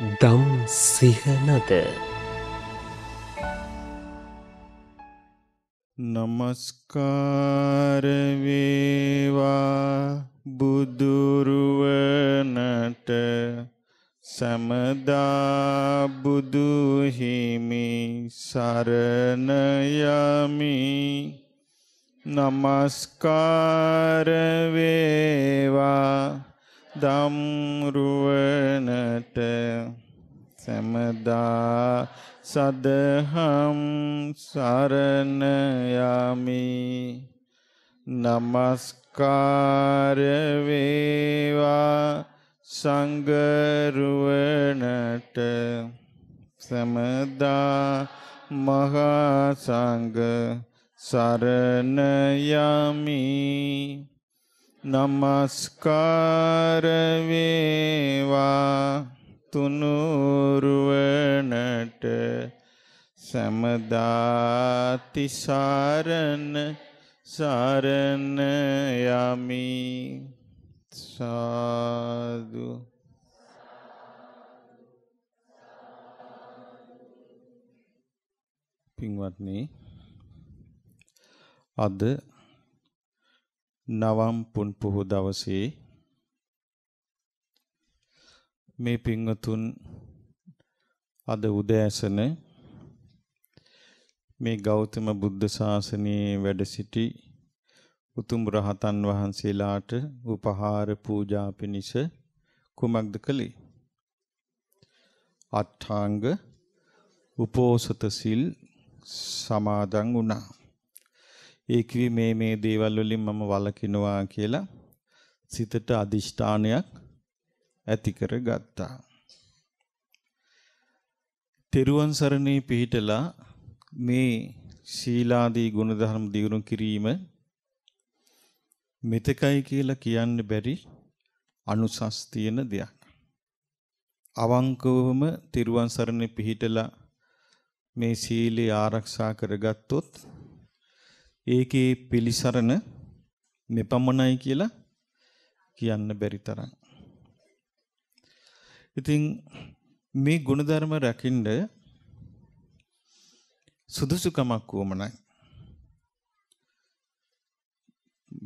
දම් සිහනද නමස්කාරවේවා බුදුරුවනට සැමදා බුදුහිමි සරණයමි නමස්කාරවේවා දම්රුවනට සැමදා සදහම් සරණ යමි නමස්කාර වේවා සංගරුවනට සමදා මහා සංඝ සරණ යමි නමස්කාර වේවා තුනුරුවනට සමදාති සාරණ සාරණ යමි සාදු පින්වත්නි අද නවම් පුන් පුහු දවසේ මේ පින්වතුන් අද උදෑසන මේ ගෞතම බුද්ධ ශාසනයේ වැඩ සිටි උතුම් රහතන් වහන්සේලාට උපහාර පූජා පිණිස කුමක්ද කළේ? අට්ඨාංග උපෝසත සිල් සමාදන් වුණා. ඒ කිවි මේ මේ දේවල් වලින් මම වළකිනවා කියලා සිතට අදිෂ්ඨානයක් ඇති කරගත්තා. තෙරුවන් සරණේ පිහිටලා මේ ශීලාදී ගුණධර්ම දියුණු කිරීම මෙතකයි කියලා කියන්න බැරි අනුසස් තියෙන දෙයක්. අවංකවම තිරුවන් සරණේ පිහිටලා මේ සීලය ආරක්ෂා කරගත්තොත් ඒකේ පිළිසරණ මෙපමණයි කියලා කියන්න බැරි තරම්. ඉතින් මේ ගුණධර්ම රැකින්න සුදුසුකමක් වුමනයි.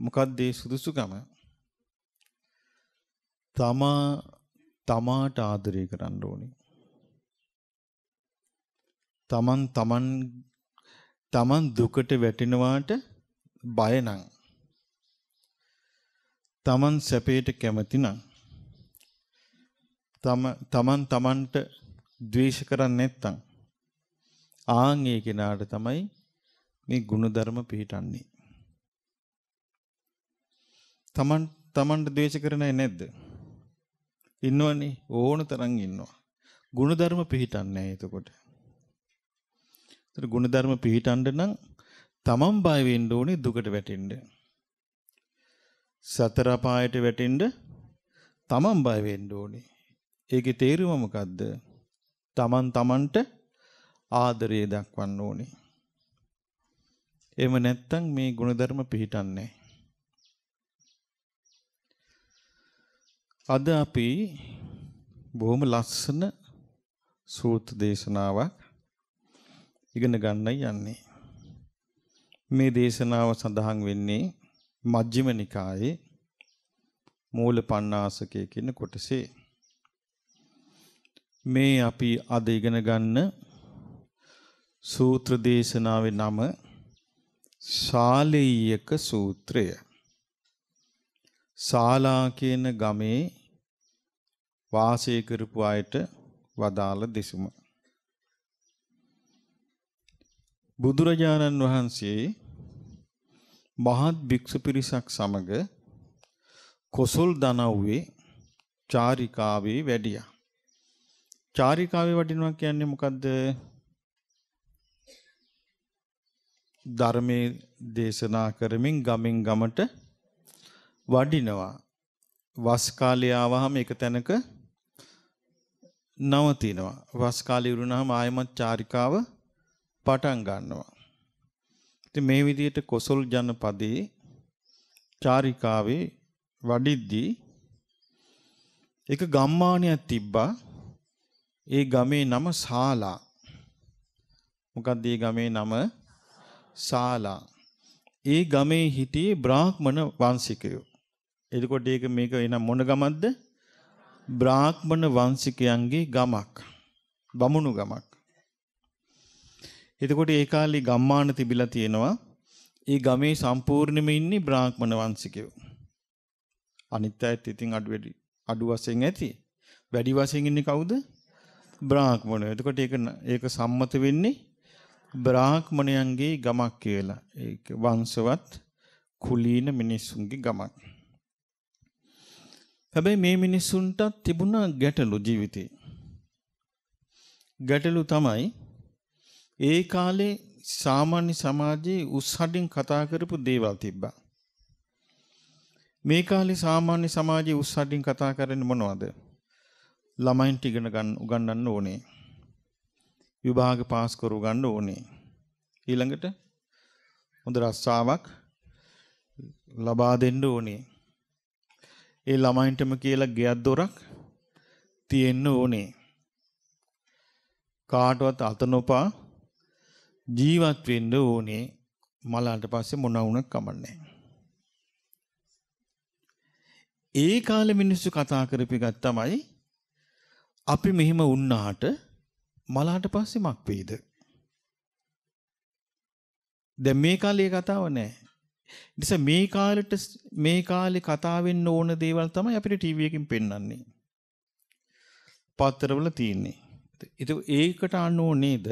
මොකක්ද ඒ සුදුසුකම? තමා තමාට ආදරය කරන්න ඕනේ. තමන් තමන් තමන් දුකට වැටෙනවාට බය නම් තමන් සැපයට කැමති නම් තම තමන් තමන්ට ද්වේෂ කරන්නේ නැත්තම් ආන් ඒ කෙනාට තමයි මේ ಗುಣධර්ම පිහිටන්නේ තමන් තමන්ට ද්වේෂ කරන්නේ නැද්ද ඉන්නවනේ ඕන තරම් ඉන්නවා ಗುಣධර්ම පිහිටන්නේ එතකොට ඒතර ගුණධර්ම පිහිටන්න නම් තමන් බය වෙන්න ඕනේ දුකට වැටෙන්න. සතර පායට වැටෙන්න තමන් බය වෙන්න ඕනේ. ඒකේ තේරුම මොකද්ද? තමන් තමන්ට ආදරය දක්වන්න ඕනේ. එහෙම නැත්නම් මේ ගුණධර්ම පිහිටන්නේ අද අපි බොහොම ලස්සන සූත් දේශනාවක් ඉගෙන ගන්නයි යන්නේ. මේ දේශනාව සඳහන් වෙන්නේ මජ්ක්‍ධිම නිකායේ මූල පණ්ණාසකය කියන කොටසේ. මේ අපි අද ඉගෙන ගන්න සූත්‍ර දේශනාවේ නම ශාලීයක සූත්‍රය. ශාලා කියන ගමේ වාසය කරපු අයට වදාළ දෙසුම. බුදුරජාණන් වහන්සේ මහත් භික්ෂු පිරිසක් සමග කොසල් දනව්වේ චාරිකාවේ වැඩියා. චාරිකාවේ වඩිනවා කියන්නේ මොකද්ද? ධර්මයේ දේශනා කරමින් ගමෙන් ගමට වඩිනවා. වස් කාලය ආවහම එක තැනක නවතිනවා. වස් කාලය ඉවරුනහම ආයමත් චාරිකාව පටන් ගන්නවා. ඉතින් මේ විදිහට කොසල් ජනපදයේ චාරිකාවේ වඩිද්දී එක ගම්මානයක් තිබ්බා. ඒ ගමේ නම ශාලා. මොකක්ද ඒ ගමේ නම? ශාලා. ඒ ගමේ හිටියේ බ්‍රාහ්මණ වංශිකයෝ. එතකොට ඒක මේක එන මොන ගමක්ද? බ්‍රාහ්මණ වංශිකයන්ගේ ගමක්. බමුණු ගමක්. එතකොට ඒ කාලේ ගම්මාන තිබිලා තියෙනවා. ඒ ගමේ සම්පූර්ණයෙන්ම ඉන්නේ බ්‍රාහ්මණ වංශිකයෝ. අනිත් අයත් ඉතින් අඩු වැඩි අඩු වශයෙන් ඇති. වැඩි වශයෙන් ඉන්නේ කවුද? බ්‍රාහ්මණය. එතකොට ඒක ඒක සම්මත වෙන්නේ බ්‍රාහ්මණයන්ගේ ගමක් කියලා. ඒක වංශවත් කුලීන මිනිසුන්ගේ ගමක්. හැබැයි මේ මිනිසුන්ට තිබුණා ගැටලු ජීවිතේ. ගැටලු තමයි ඒ කාලේ සාමාන්‍ය සමාජයේ උස්සඩින් කතා කරපු දේවල් තිබ්බා. මේ කාලේ සාමාන්‍ය සමාජයේ උස්සඩින් කතා කරන්නේ මොනවද? ළමයින්ට ඉගෙන ගන්න උගන්වන්න ඕනේ. විභාග පාස් කර උගන්වන්න ඕනේ. ඊළඟට හොඳ රස්සාවක් ලබා දෙන්න ඕනේ. ඒ ළමයින්ටම කියලා ගෙයක් දොරක් තියෙන්න ඕනේ. කාටවත් අත නොපා ජීවත් වෙන්න ඕනේ මලාට පස්සේ මොන වුණත් කමන්නේ. ඒ කාලේ මිනිස්සු කතා කරපු එකක් තමයි අපි මෙහෙම වුණාට මලාට පස්සේ මක් වේද? දැන් මේ කාලේ කතාව නැහැ. නිසා මේ කාලෙට මේ කාලේ කතා වෙන්න ඕන දේවල් තමයි අපිට ටීවී එකකින් පෙන්වන්නේ. පත්තරවල තියෙන්නේ. ඒක ඒකට අනුව නේද?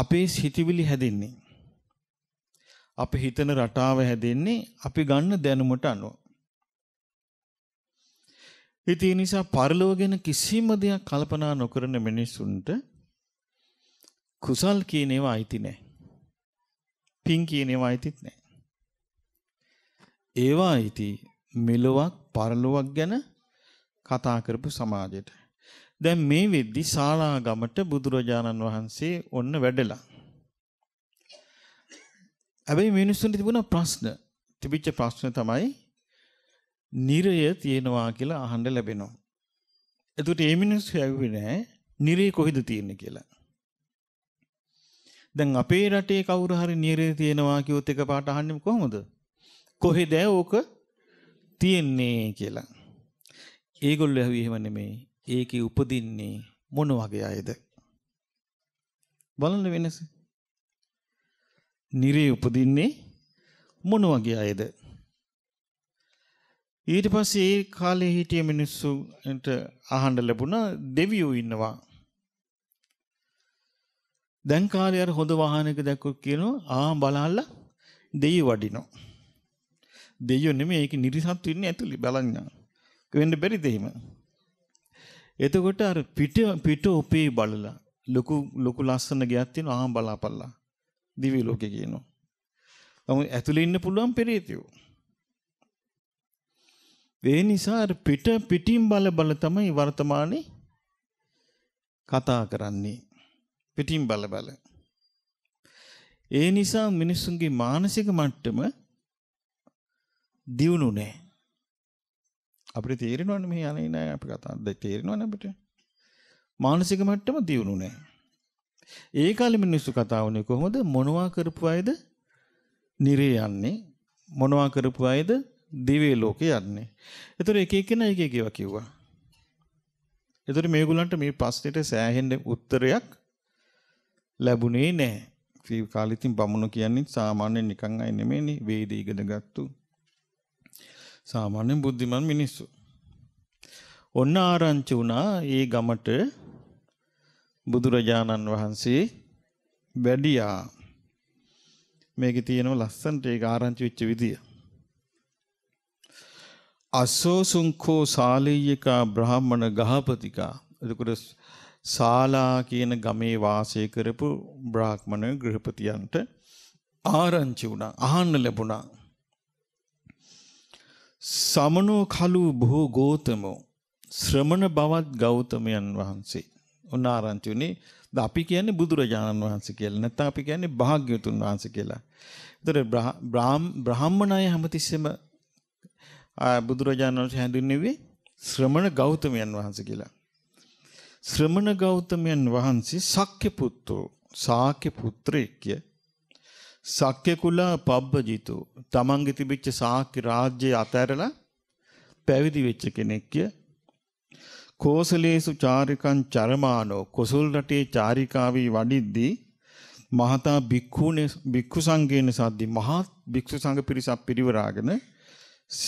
අපේ සිතිවිලි හැදෙන්නේ. අපි හිතන රටාව හැදෙන්නේ අපි ගන්න දැනුමට අනුව. ඉතින් නිසා පරලෝක ගැන කිසිම දෙයක් කල්පනා නොකරන මිනිසුන්ට කුසල් කියන ඒවා අයිති නැහැ. පින් කියන ඒවා අයිතිත් නැහැ. ඒවා අයිති මෙලොවක් පරලොවක් ගැන කතා කරපු සමාජයට. දැන් මේ වෙද්දි ශාලාගමට බුදුරජාණන් වහන්සේ ඔන්න වැඩලා. හැබැයි මිනිස්සුන්ට තිබුණා ප්‍රශ්න. තිබිච්ච ප්‍රශ්න තමයි නිරය තියෙනවා කියලා අහන්න ලැබෙනවා. එතකොට මේ මිනිස්සු ඇහුවේ නෑ නිරේ කොහෙද තියෙන්නේ කියලා. දැන් අපේ රටේ කවුරු හරි නිරේ තියෙනවා කියොත් එකපාරට අහන්නේ කොහොමද? කොහෙද ඕක තියෙන්නේ කියලා. ඒගොල්ලෝ ඇහුවේ එහෙම නෙමෙයි. ඒකේ උපදින්නේ මොන වගේ අයද? බලන්න වෙනස. නිරේ උපදින්නේ මොන වගේ අයද? ඊට පස්සේ ඒ කාලේ හිටිය මිනිස්සුන්ට අහන්න ලැබුණා දෙවියෝ ඉන්නවා. දැන් කාලේ අර හොඳ වාහනයක දැක්කොත් කියනවා ආ බලහල්ලා දෙවියෝ වඩිනවා. දෙවියෝ නෙමෙයි ඒක නිර්සත්තු ඉන්නේ ඇතුලේ බලන්න. වෙන්න බැරිද එහෙම? එතකොට අර පිට පිට උපේ බලලා ලොකු ලොකු ලස්සන ගයක් තියෙනවා ආහම් බලාපල්ලා. දිවි ලෝකේ කියනවා. නමුත් ඇතුලේ ඉන්න පුළුවන් පෙරේතයෝ. ඒ නිසා පිට පිටින් බල බල තමයි වර්තමානයේ කතා කරන්නේ. පිටින් බල බල. ඒ නිසා මිනිසුන්ගේ මානසික මට්ටම දියුණු නැහැ. අපිට තේරෙනවනේ මේ අනේ නෑ අපි කතා දෙ තේරෙනවනේ අපිට. මානසික මට්ටම දියුණු නෑ. ඒ කාලේ මිනිස්සු කතා වුණේ කොහොමද මොනවා කරපු අයද නිරේ යන්නේ මොනවා කරපු අයද දිවේ ලෝකේ යන්නේ. ඒතර එක එකන එක එක ඒවා කිව්වා. ඒතර මේගොල්ලන්ට මේ ප්‍රශ්නෙට සෑහෙන උත්තරයක් ලැබුණේ නැහැ. ඒ කාලෙ ඉතින් බමුණු කියන්නේ සාමාන්‍ය නිකන් අය නෙමෙයිනේ වේද ඉගෙන ගත්තු සාමාන්‍යයෙන් බුද්ධිමත් මිනිස්සු. ඔන්න ආරංචි වුණා ඒ ගමට බුදුරජාණන් වහන්සේ වැඩියා. මේකේ තියෙනවා ලස්සනට ඒක ආරංචි වෙච්ච විදිය. අසෝසුංකෝ සාලීයකා බ්‍රාහමණ ගහපතිකා. එතකොට ශාලා කියන ගමේ වාසය කරපු බ්‍රාහ්මණ ගෘහපතියන්ට ආරංචි වුණා. අහන්න ලැබුණා. සමනෝ කලු බොහෝ ගෝතමෝ ශ්‍රමණ බවත් ගෞතමයන් වහන්සේ. ඔන්න ආරංචි උනේ අපි කියන්නේ බුදුරජාණන් වහන්සේ කියලා. නැත්නම් අපි කියන්නේ භාග්‍යවතුන් වහන්සේ කියලා. ඒතර බ්‍රාහ්මණය හැමතිස්සෙම බුදුරජාණන් වහන්සේ හැඳින්වෙන්නේ ශ්‍රමණ ගෞතමයන් වහන්සේ කියලා. ශ්‍රමණ ගෞතමයන් වහන්සේ සක්්‍ය පුත්‍රෝ, සාක්‍ය පුත්‍රයෙක් කියලා සක්්‍යකුලා පබ්බජිතු තමන්ගේ තිබිච්ච සාක්‍ය රාජ්‍යය අතඇරලා පැවිදි වෙච්ච කෙනෙක්ය කෝසලේසු චාරිකන් චරමානෝ කොසුල් රටේ චාරිකාවී වඩිද්දී මහතා භික්‍ෂූනේ භික්‍ෂු සංගේන සද්දි මහත් භික්‍ෂු සංඝ පිරිසක් පිරිවරාගෙන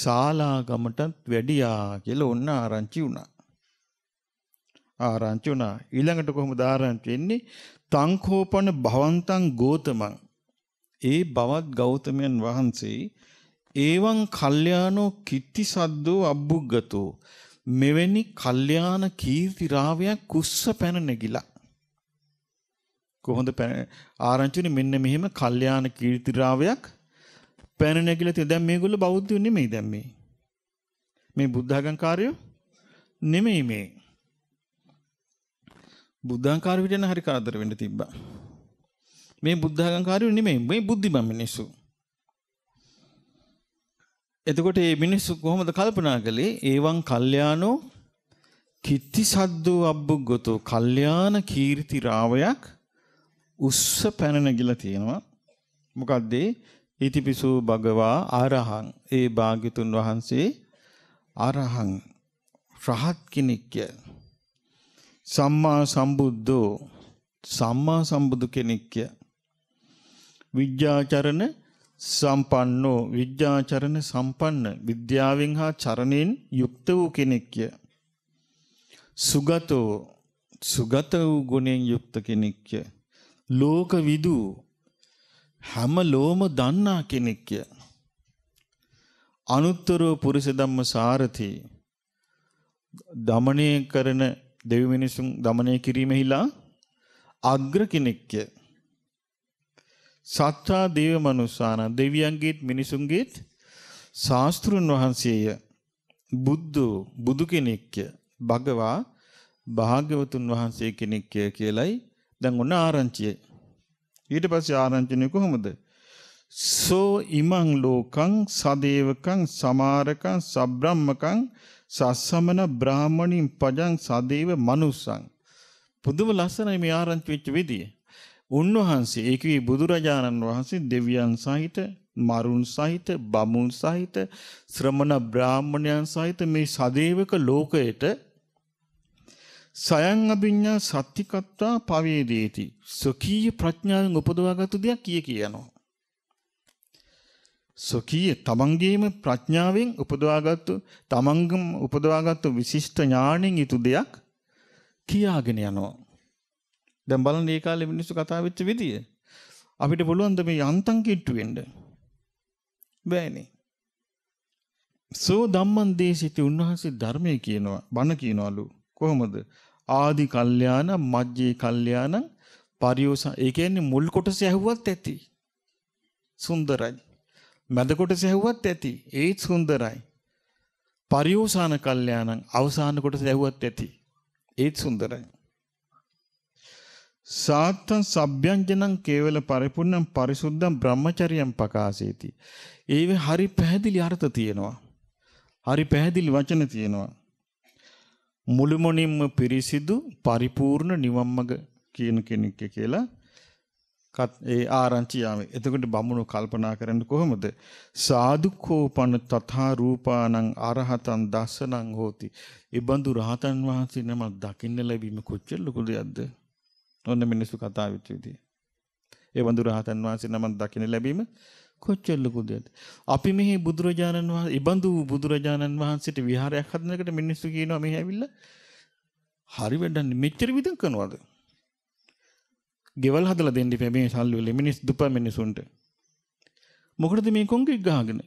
ශාලාගමටත් වැඩියා කියලා ඔන්න ආරංචි වුණා. ආරංචි වුණා. ඊළඟට කොහොමද ආරංචි වෙන්නේ? තංකෝපන භවන්තං ගෝතමං ඒ බවත් ගෞතමයන් වහන්සේ ඒවං කල්යාණෝ කිත්ති සද්දෝ අබ්බුග්ගතෝ මෙවැනි කල්යාණ කීර්ති රාවයක් කුස්ස පැන නැගිලා කොහොඳ ආරංචිනේ මෙන්න මෙහෙම කල්යාණ කීර්ති රාවයක් පැන නැගිලා තියෙන දැන් මේගොල්ලෝ බෞද්ධයෝ නෙමෙයි දැන් මේ මේ බුද්ධඝංකාරයෝ නෙමෙයි මේ බුද්ධංකාර විදිහට හරි කරදර වෙන්න තිබ්බා මේ බුද්ධාගංකාරයෝ නෙමෙයි. මේ බුද්ධිමත් මිනිස්සු. එතකොට මේ මිනිස්සු කොහොමද කල්පනා කළේ? ඒවං කල්යාණෝ කිත්ති සද්දෝ අබ්බුගතෝ කල්යාණ කීර්ති රාවයක් උස්ස පැනන ගිලා තියෙනවා. මොකද්ද? ඉතිපිසෝ භගවා අරහං ඒ භාග්‍යතුන් වහන්සේ අරහං රහත් කෙනෙක්ය. සම්මා සම්බුද්ධෝ සම්මා සම්බුදු කෙනෙක්ය. විද්‍යාචරණ සම්පන්නෝ විද්‍යාචරණ සම්පන්න විද්‍යාවෙන් හා චරණයෙන් යුක්ත වූ කෙනෙක්ය. සුගතෝ සුගත වූ ගුණෙන් යුක්ත කෙනෙක්ය. ලෝකවිදු හැම ලෝම දන්නා කෙනෙක්ය. අනුත්තරෝ පුරුෂ ධම්ම සාරති දමණය කරන දෙවි මිනිසුන් දමණය කිරීමෙහිලා අග්‍ර කෙනෙක්ය. සත්තා දේව මනුස්සාන දෙවියන්ගේත් මිනිසුන්ගේත් ශාස්තෘන් වහන්සේය බුද්ධ බුදු කෙනෙක්ය භගවා භාග්‍යවතුන් වහන්සේ කෙනෙක්ය කියලයි දැන් ඔන්න ආරංචිය. ඊට පස්සේ ආරංචිනේ කොහොමද? සෝ ඉමං ලෝකං සදේවකං සමාරකං සබ්‍රාහ්මකං සස්සමන බ්‍රාහමණින් පජං සදේව මනුස්සං. පුදුම ලස්සනයි මේ ආරංචි වෙච්ච විදිය. උන්වහන්සේ ඒක වී බුදුරජාණන් වහන්සේ දෙවියන් සහිත මරුන් සහිත බමුන් සහිත ශ්‍රමණ බ්‍රාහ්මණයන් සහිත මේ සදේවක ලෝකයට සයන් අභිඤ්ඤා සත්‍තිකත්වා පවේදේති සොකීය ප්‍රඥාවෙන් උපදවාගත්තු දෙයක් කිය කියනවා සොකීය තමන්ගේම ප්‍රඥාවෙන් උපදවාගත්තු තමන්ගම උපදවාගත්තු විශිෂ්ට ඥාණයෙන් යුතු දෙයක් කියාගෙන යනවා දැන් බලන්න මේ කාලේ මිනිස්සු කතා වෙච්ච විදිය. අපිට පුළුවන් ද මේ යන්තම් කිට්ටු වෙන්න? බෑනේ. සෝ ධම්මං දේශිතේ උන්වහන්සේ ධර්මයේ කියනවා බණ කියනවලු. කොහොමද? ආදි කල්යාණ මජ්ජේ කල්යාණ පරියෝස ඒ කියන්නේ මුල් කොටස ඇහුවත් ඇති. සුන්දරයි. මැද කොටස ඇහුවත් ඇති. ඒත් සුන්දරයි. පරියෝසాన කල්යාණං අවසාන කොටස ඇහුවත් ඇති. ඒත් සුන්දරයි. සාත්තං සබ්බ්‍යංජනං කේවල පරිපූර්ණං පරිසුද්ධං බ්‍රහ්මචරියං පකාසේති. ඒවේ හරි පැහැදිලි අර්ථ තියෙනවා. හරි පැහැදිලි වචන තියෙනවා. මුළුමනින්ම පිරිසිදු පරිපූර්ණ නිවම්මග කියන කෙනෙක් කියලා ඒ ආරංචි යාමේ. එතකොට බමුණු කල්පනා කරන්නේ කොහොමද? සාදුක්ඛෝපන තථා රූපානං අරහතං දස්සනං හෝති. ඒ බඳු රහතන් වහන්සේ නමක් දකින්න ලැබීම කොච්චර ලොකු දෙයක්ද? ඔන්න මිනිස්සු කතා වෙච්ච විදිය. ඒ වඳු රහතන් වහන්සේ නමක් දකින්න ලැබීම කොච්චර ලොකු දෙයක්ද? අපි මෙහි බුදුරජාණන් වහන්සේ, ඉබඳු බුදුරජාණන් වහන්සේට විහාරයක් හදනකට මිනිස්සු කියනවා මෙහි ඇවිල්ලා හරි වැඩන්නේ මෙච්චර විදිහ කරනවද? ගෙවල් හදලා දෙන්න ඉපැ මේ සල්ලි වල මිනිස් දුප මිනිසුන්ට. මොකටද මේ කොංගෙක් ගහගෙන?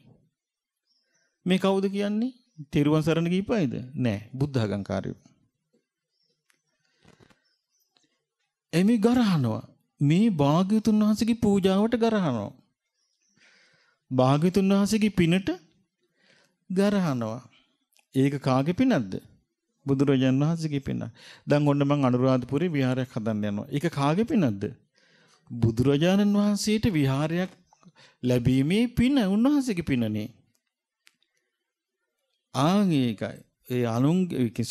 මේ කවුද කියන්නේ? තෙරුවන් සරණ ගිහිපයිද? නෑ, බුද්ධඝංකාරයෝ. එමි ගරහනවා. මේ භාග්‍යතුන් වහන්සේගේ පූජාවට ගරහනවා. භාග්‍යතුන් වහන්සේගේ පිනට ගරහනවා. ඒක කාගේ පිනක්ද? බුදුරජාණන් වහන්සේගේ පින. දැන් ඔන්න මං අනුරාධපුරේ විහාරයක් හදන්න යනවා. ඒක කාගේ පිනක්ද? බුදුරජාණන් වහන්සේට විහාරයක් ලැබීමේ පින උන්වහන්සේගේ පිනනේ. ආන් ඒකයි. ඒ අනුන්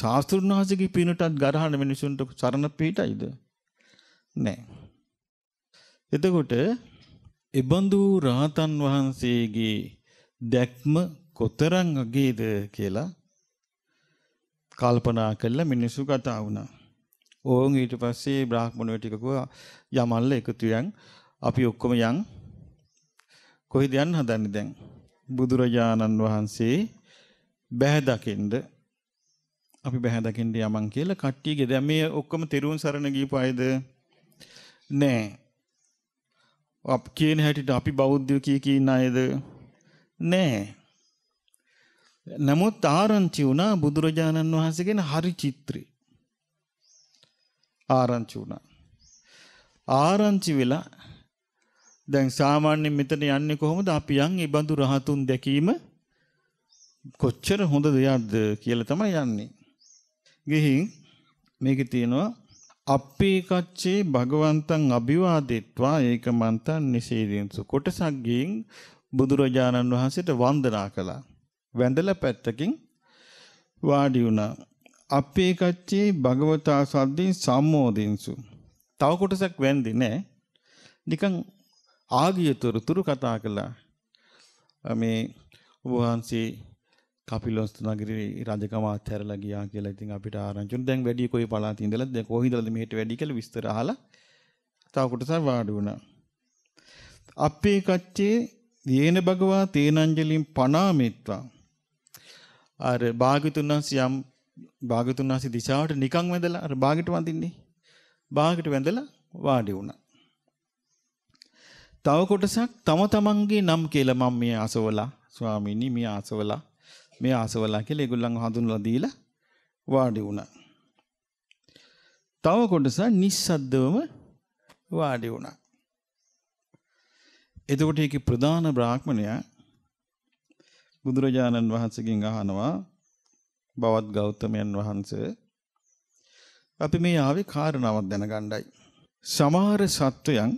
ශාස්ත්‍රුන් වහන්සේගේ පිනටත් ගරහන මිනිසුන්ට සරණ පිටයිද? නැහැ. එතකොට එබඳු රහතන් වහන්සේගේ දැක්ම කොතරම් අගේද කියලා කල්පනා කළා මිනිසු කතා වුණා. ඕන් ඊට පස්සේ බ්‍රාහ්මණයෝ ටිකක යමල්ල එකතු යන් අපි ඔක්කොම යන් කොහෙද යන්න හදන්නේ දැන් බුදුරජාණන් වහන්සේ බැහැ දකින්ද අපි බැහැ දකින්න යමන් කියලා කට්ටිය ගෙද මේ ඔක්කොම තෙරුවන් සරණ ගිහපු අයද නෑ. අප කියන හැටියට අපි බෞද්ධයෝ කී කී අයද? නෑ. නමුත් ආරංචි වුණා බුදුරජාණන් වහන්සේගෙන හරි චිත්‍රේ. ආරංචි වුණා. ආරංචි වෙලා දැන් සාමාන්‍යයෙන් මෙතන යන්නේ කොහොමද අපි යන් ඒ බඳු රහතුන් දැකීම කොච්චර හොඳ දෙයක්ද කියලා තමයි යන්නේ. ගිහින් මේකේ තියෙනවා අප්පේකච්චේ භගවන්තං අභිවාදෙත්වා ඒකමන්තං නිසීදීන්සු කොටසක් ගින් බුදුරජාණන් වහන්සේට වන්දනා කළා වැඳලා පැත්තකින් වාඩි වුණා අප්පේකච්චේ භගවතා සද්දින් සම්මෝදින්සු තව කොටසක් වැඳි නෑ නිකන් ආගියතරතුරු කතා කළා මේ වහන්සේ කපිලවස්තු නගරේ රජකම අත්හැරලා ගියා කියලා ඉතින් අපිට ආරංචි වුණා. දැන් වැඩි කොයි පළාතේ ඉඳලාද දැන් කොහේ ඉඳලාද මෙහෙට වැඩි කියලා විස්තර අහලා තව කොටසක් වාඩි වුණා. අපේ කච්චේ යේන භගවා තේනංජලින් පනාමෙත්වා. අර භාගතුන් වහන්සේ යම් භාගතුන් වහන්සේ දිශාවට නිකන් වැඳලා අර භාගයට වඳින්නේ. භාගයට වැඳලා වාඩි වුණා. තව කොටසක් තම තමන්ගේ නම් කියලා මම මේ අසවලා ස්වාමීනි මේ අසවලා මේ ආසවලා කියලා ඒගොල්ලන් හඳුන්වලා දීලා වාඩි වුණා. තව කොටස නිස්සද්දවම වාඩි වුණා. එතකොට ඒකේ ප්‍රධාන බ්‍රාහ්මණයා බුදුරජාණන් වහන්සේගෙන් අහනවා බවත් ගෞතමයන් වහන්සේ අපි මේ ආවේ කාරණාවක් දැනගණ්ඩයි. සමහර සත්වයන්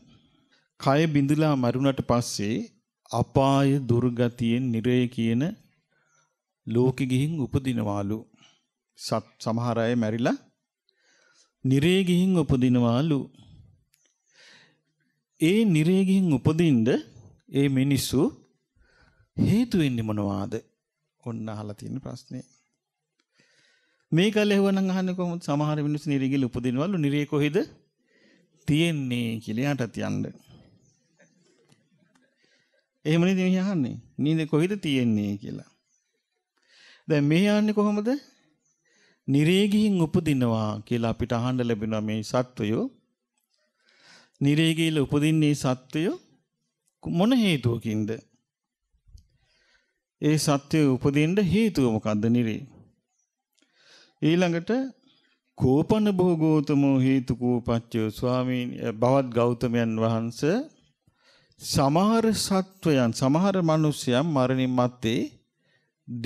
කය බිඳලා මරුණට පස්සේ අපාය දුර්ගතියෙන් නිරය කියන ලෝකෙ ගිහින් උපදිනවාලු. සත් සමහර අය මැරිලා නිරේ ගිහින් උපදිනවාලු. ඒ නිරේ ගිහින් උපදින්න ඒ මිනිස්සු හේතු වෙන්නේ මොනවාද? ඔන්න අහලා තියෙන ප්‍රශ්නේ. මේක ලැබුවනම් අහන්නේ කොහොමද සමහර මිනිස්සු නිරේ ගිහින් උපදිනවලු නිරේ කොහෙද තියෙන්නේ කියලා යට තියන්න. එහෙම නේද මෙහි අහන්නේ. නීද කොහෙද තියෙන්නේ කියලා. දැන් මේ යන්නේ කොහොමද? නිරේගියෙන් උපදිනවා කියලා අපිට අහන්න ලැබෙනවා මේ සත්වයෝ. නිරේගීල උපදින්නේ සත්වයෝ මොන හේතුවකින්ද? ඒ සත්වයේ උපදින්න හේතුව මොකද්ද නිරේ? ඊළඟට කෝපන භෝගෝතමෝ හේතු කෝපච්චය ස්වාමීන් බවත් ගෞතමයන් වහන්සේ සමහර සත්වයන් සමහර මිනිසයන් මරණින් මත්තේ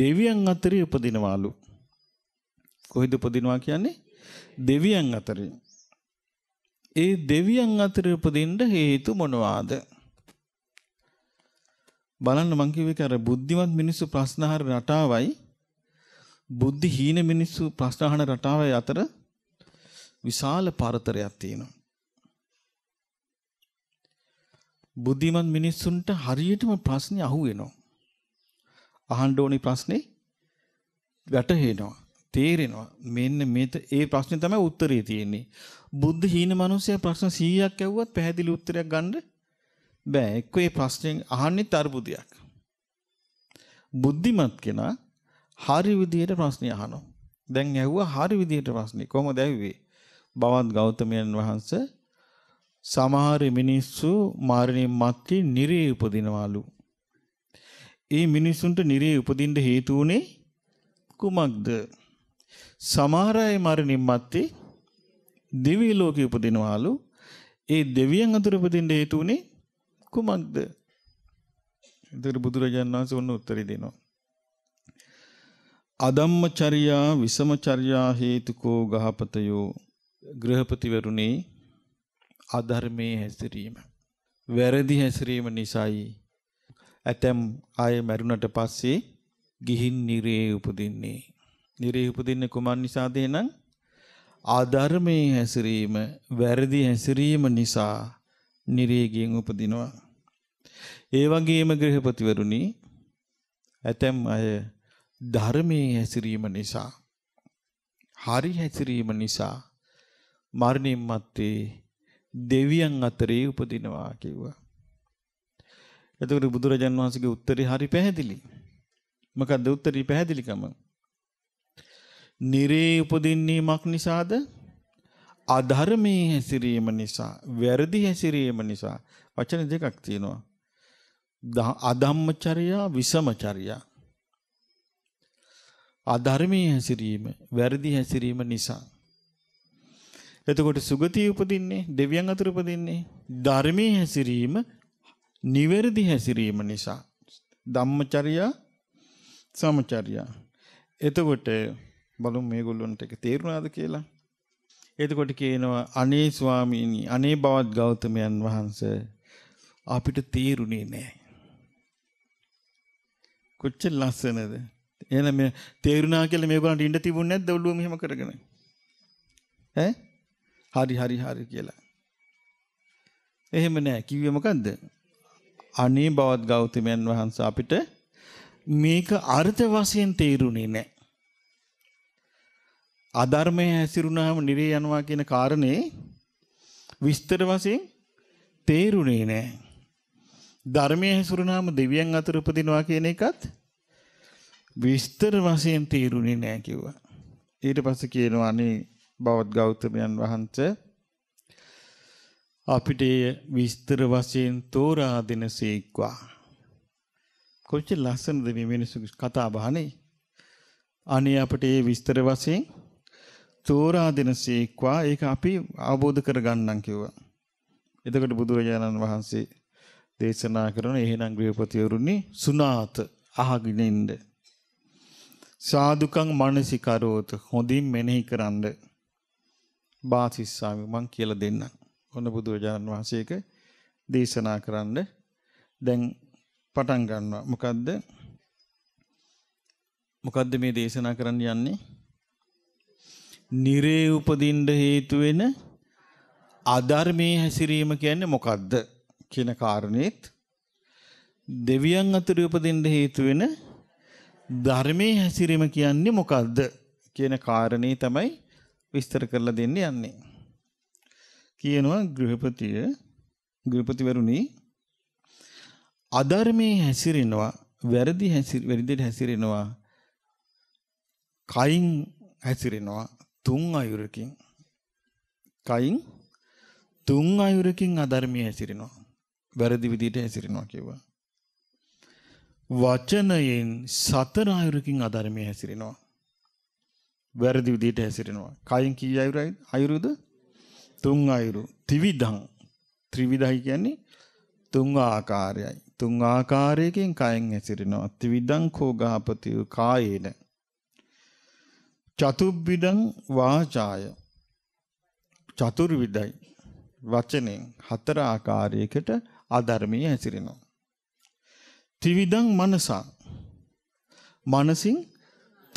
දෙවියන් අතරේ උපදිනවලු. කොහෙද උපදිනවා කියන්නේ? දෙවියන් අතරේ. ඒ දෙවියන් අතරේ උපදින්න හේතු මොනවාද? බලන්න මං කිව්වේ අර බුද්ධිමත් මිනිස්සු ප්‍රශ්න අහන රටාවයි බුද්ධි හීන මිනිස්සු ප්‍රශ්න අහන රටාවයි අතර විශාල පරතරයක් තියෙනවා. බුද්ධිමත් මිනිස්සුන්ට හරියටම ප්‍රශ්නේ අහුවෙනවා. අහන්න ඕනි ප්‍රශ්නේ වැටහෙනවා. තේරෙනවා. මෙන්න මේත ඒ ප්‍රශ්නේ තමයි උත්තරේ තියෙන්නේ. බුද්ධ හීන මිනිස්සයා ප්‍රශ්න 100ක් ඇහුවත් පැහැදිලි උත්තරයක් ගන්න බෑ. එක්ක ඒ ප්‍රශ්නේ අහන්නේ තරබුදයක්. බුද්ධිමත් කෙනා හරි විදියට ප්‍රශ්නේ අහනවා. දැන් ඇහුවා හරි විදියට ප්‍රශ්නේ. කොහොමද ඇහුවේ? බවත් ගෞතමයන් වහන්සේ සමහර මිනිස්සු මාරණේ මත්ති නිරේ උපදිනවලු. ඒ මිනිසුන්ට නිරේ උපදින්න හේතු උනේ කුමක්ද? සමහර අය මරණින් මත්තේ දිවි ලෝකෙ උපදිනවාලු. ඒ දෙවියන් අතර උපදින්න හේතු උනේ කුමක්ද? ඉතින් බුදුරජාණන් වහන්සේ ඔන්න උත්තරේ දෙනවා. අදම්මචර්යා විසමචර්යා හේතුකෝ ගහපතයෝ ගෘහපතිවරුනි අධර්මයේ හැසිරීම වැරදි හැසිරීම නිසායි ඇතැම් අය මැරුණට පස්සේ ගිහින් නිරේ උපදින්නේ. නිරේ උපදින්නේ කුමන් නිසාද එහෙනම්? ආධර්මයේ හැසිරීම, වැරදි හැසිරීම නිසා නිරේගෙන් උපදිනවා. ඒ වගේම ගෘහපතිවරුනි ඇතැම් අය ධර්මයේ හැසිරීම නිසා හරි හැසිරීම නිසා මරණින් මත්තේ දෙවියන් අතරේ උපදිනවා කිව්වා. එතකොට බුදුරජාන් වහන්සේගේ උත්තරේ හරි පැහැදිලි. මොකක්ද උත්තරේ පැහැදිලිකම? නිරේ උපදින්නීමක් නිසාද? අධර්මයේ හැසිරීම නිසා, වැරදි හැසිරීම නිසා වචන දෙකක් තියෙනවා. අධම්මචර්යා විසමචර්යා. අධර්මයේ හැසිරීම, වැරදි හැසිරීම නිසා එතකොට සුගතිය උපදින්නේ දෙවියන් අතර උපදින්නේ ධර්මයේ හැසිරීම නිවැරදි හැසිරීම නිසා ධම්මචර්යා සමචර්යා එතකොට බලමු මේගොල්ලන්ට ඒක තේරුණාද කියලා එතකොට කියනවා අනේ ස්වාමීනි අනේ බවත් ගෞතමයන් වහන්සේ අපිට තේරුණේ නැහැ කොච්චර ලස්සනද එහෙනම් මේ තේරුණා කියලා මේගොල්ලන්ට ඉන්න තිබුණ නැද්ද ඔළුව මෙහෙම කරගෙන ඈ හරි හරි හරි කියලා එහෙම නෑ කිව්වේ මොකද්ද අනේ බවත් ගෞතමයන් වහන්ස අපිට මේක අර්ථ වශයෙන් තේරුණේ නැහැ. අධර්මය හැසිරුණාම නිරේ යනවා කියන කාරණේ විස්තර වශයෙන් තේරුණේ නැහැ. ධර්මයේ හැසිරුණාම දෙවියන් අතර උපදිනවා කියන එකත් විස්තර වශයෙන් තේරුණේ නැහැ කිව්වා. ඊට පස්සේ කියනවා අනේ බවත් ගෞතමයන් වහන්සේ අපිට විස්තර වශයෙන් තෝරා දෙන සේක්වා. කොච්චර ලස්සනද මේ මිනිස්සු කතා බහනේ. අනේ අපට ඒ විස්තර වශයෙන් තෝරා දෙන සේක්වා ඒක අපි අවබෝධ කරගන්නම් කිව්වා. එතකොට බුදුරජාණන් වහන්සේ දේශනා කරන එහෙනම් ගෘහපතිවරුනි සුනාත අහගෙන ඉන්න. සාදුකං මානසිකරෝත හොඳින් මෙනෙහි කරන්න. බාතිස්සාමි මං කියලා දෙන්නම්. ඔන්න බුදුරජාණන් වහන්සේක දේශනා කරන්න දැන් පටන් ගන්නවා. මොකද්ද? මොකද්ද මේ දේශනා කරන්න යන්නේ? නිරේ උපදින්න හේතු වෙන අධර්මයේ හැසිරීම කියන්නේ මොකද්ද කියන කාරණේත් දෙවියන් අතර උපදින්න හේතු වෙන ධර්මයේ හැසිරීම කියන්නේ මොකද්ද කියන කාරණේ තමයි විස්තර කරලා දෙන්න යන්නේ. කියනවා ගෘහපතිය ගෘහපතිවරුනි අධර්මයේ හැසිරෙනවා වැරදි හැසිර වැරදිට හැසිරෙනවා කයින් හැසිරෙනවා තුන් අයුරකින් කයින් තුන් අයුරකින් අධර්මයේ හැසිරෙනවා වැරදි විදිහට හැසිරෙනවා කියවා වචනයෙන් සතර අයුරකින් අධර්මයේ හැසිරෙනවා වැරදි විදිහට හැසිරෙනවා කයින් කී අයුරයි අයුරුද තුන් අයුරු ත්‍රිවිධං ත්‍රිවිධයි කියන්නේ තුන් ආකාරයයි තුන් ආකාරයකින් කයෙන් හැසිරෙනවා ත්‍රිවිධං කෝගාපතිව කායේන චතුබ්බිදං වාචාය චතුර්විධයි වචනෙන් හතර ආකාරයකට අධර්මීය හැසිරෙනවා ත්‍රිවිධං මනසා මනසින්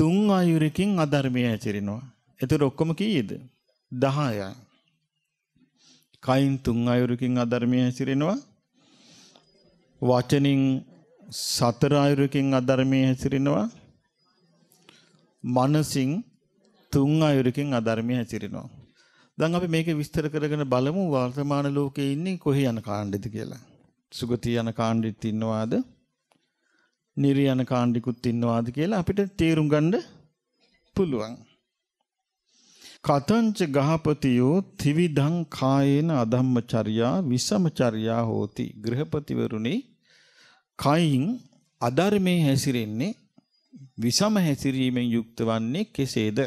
තුන් ආයුරකින් අධර්මීය හැසිරෙනවා එතකොට ඔක්කොම කීයද 10යි කයින් තුන් අයුරකින් අධර්මය හැසිරෙනවා වචනින් සතර අයුරකින් අධර්මය හැසිරෙනවා මනසින් තුන් අයුරකින් අධර්මය හැසිරෙනවා දැන් අපි මේක විස්තර කරගෙන බලමු වර්තමාන ලෝකයේ ඉන්නේ කොහේ යන කාණ්ඩෙද කියලා සුගතිය යන කාණ්ඩෙත් ඉන්නවාද නිර්යන කාණ්ඩිකුත් ඉන්නවාද කියලා අපිට තේරුම් ගන්න පුළුවන් කතංච ගහපතියෝ ත්‍රිවිධං කායේන අධම්මචර්යා විසමචර්යා හෝති. ගෘහපතිවරුනි කයින් අධර්මයේ හැසිරෙන්නේ විසම හැසිරීමෙන් යුක්ත වන්නේ කෙසේද?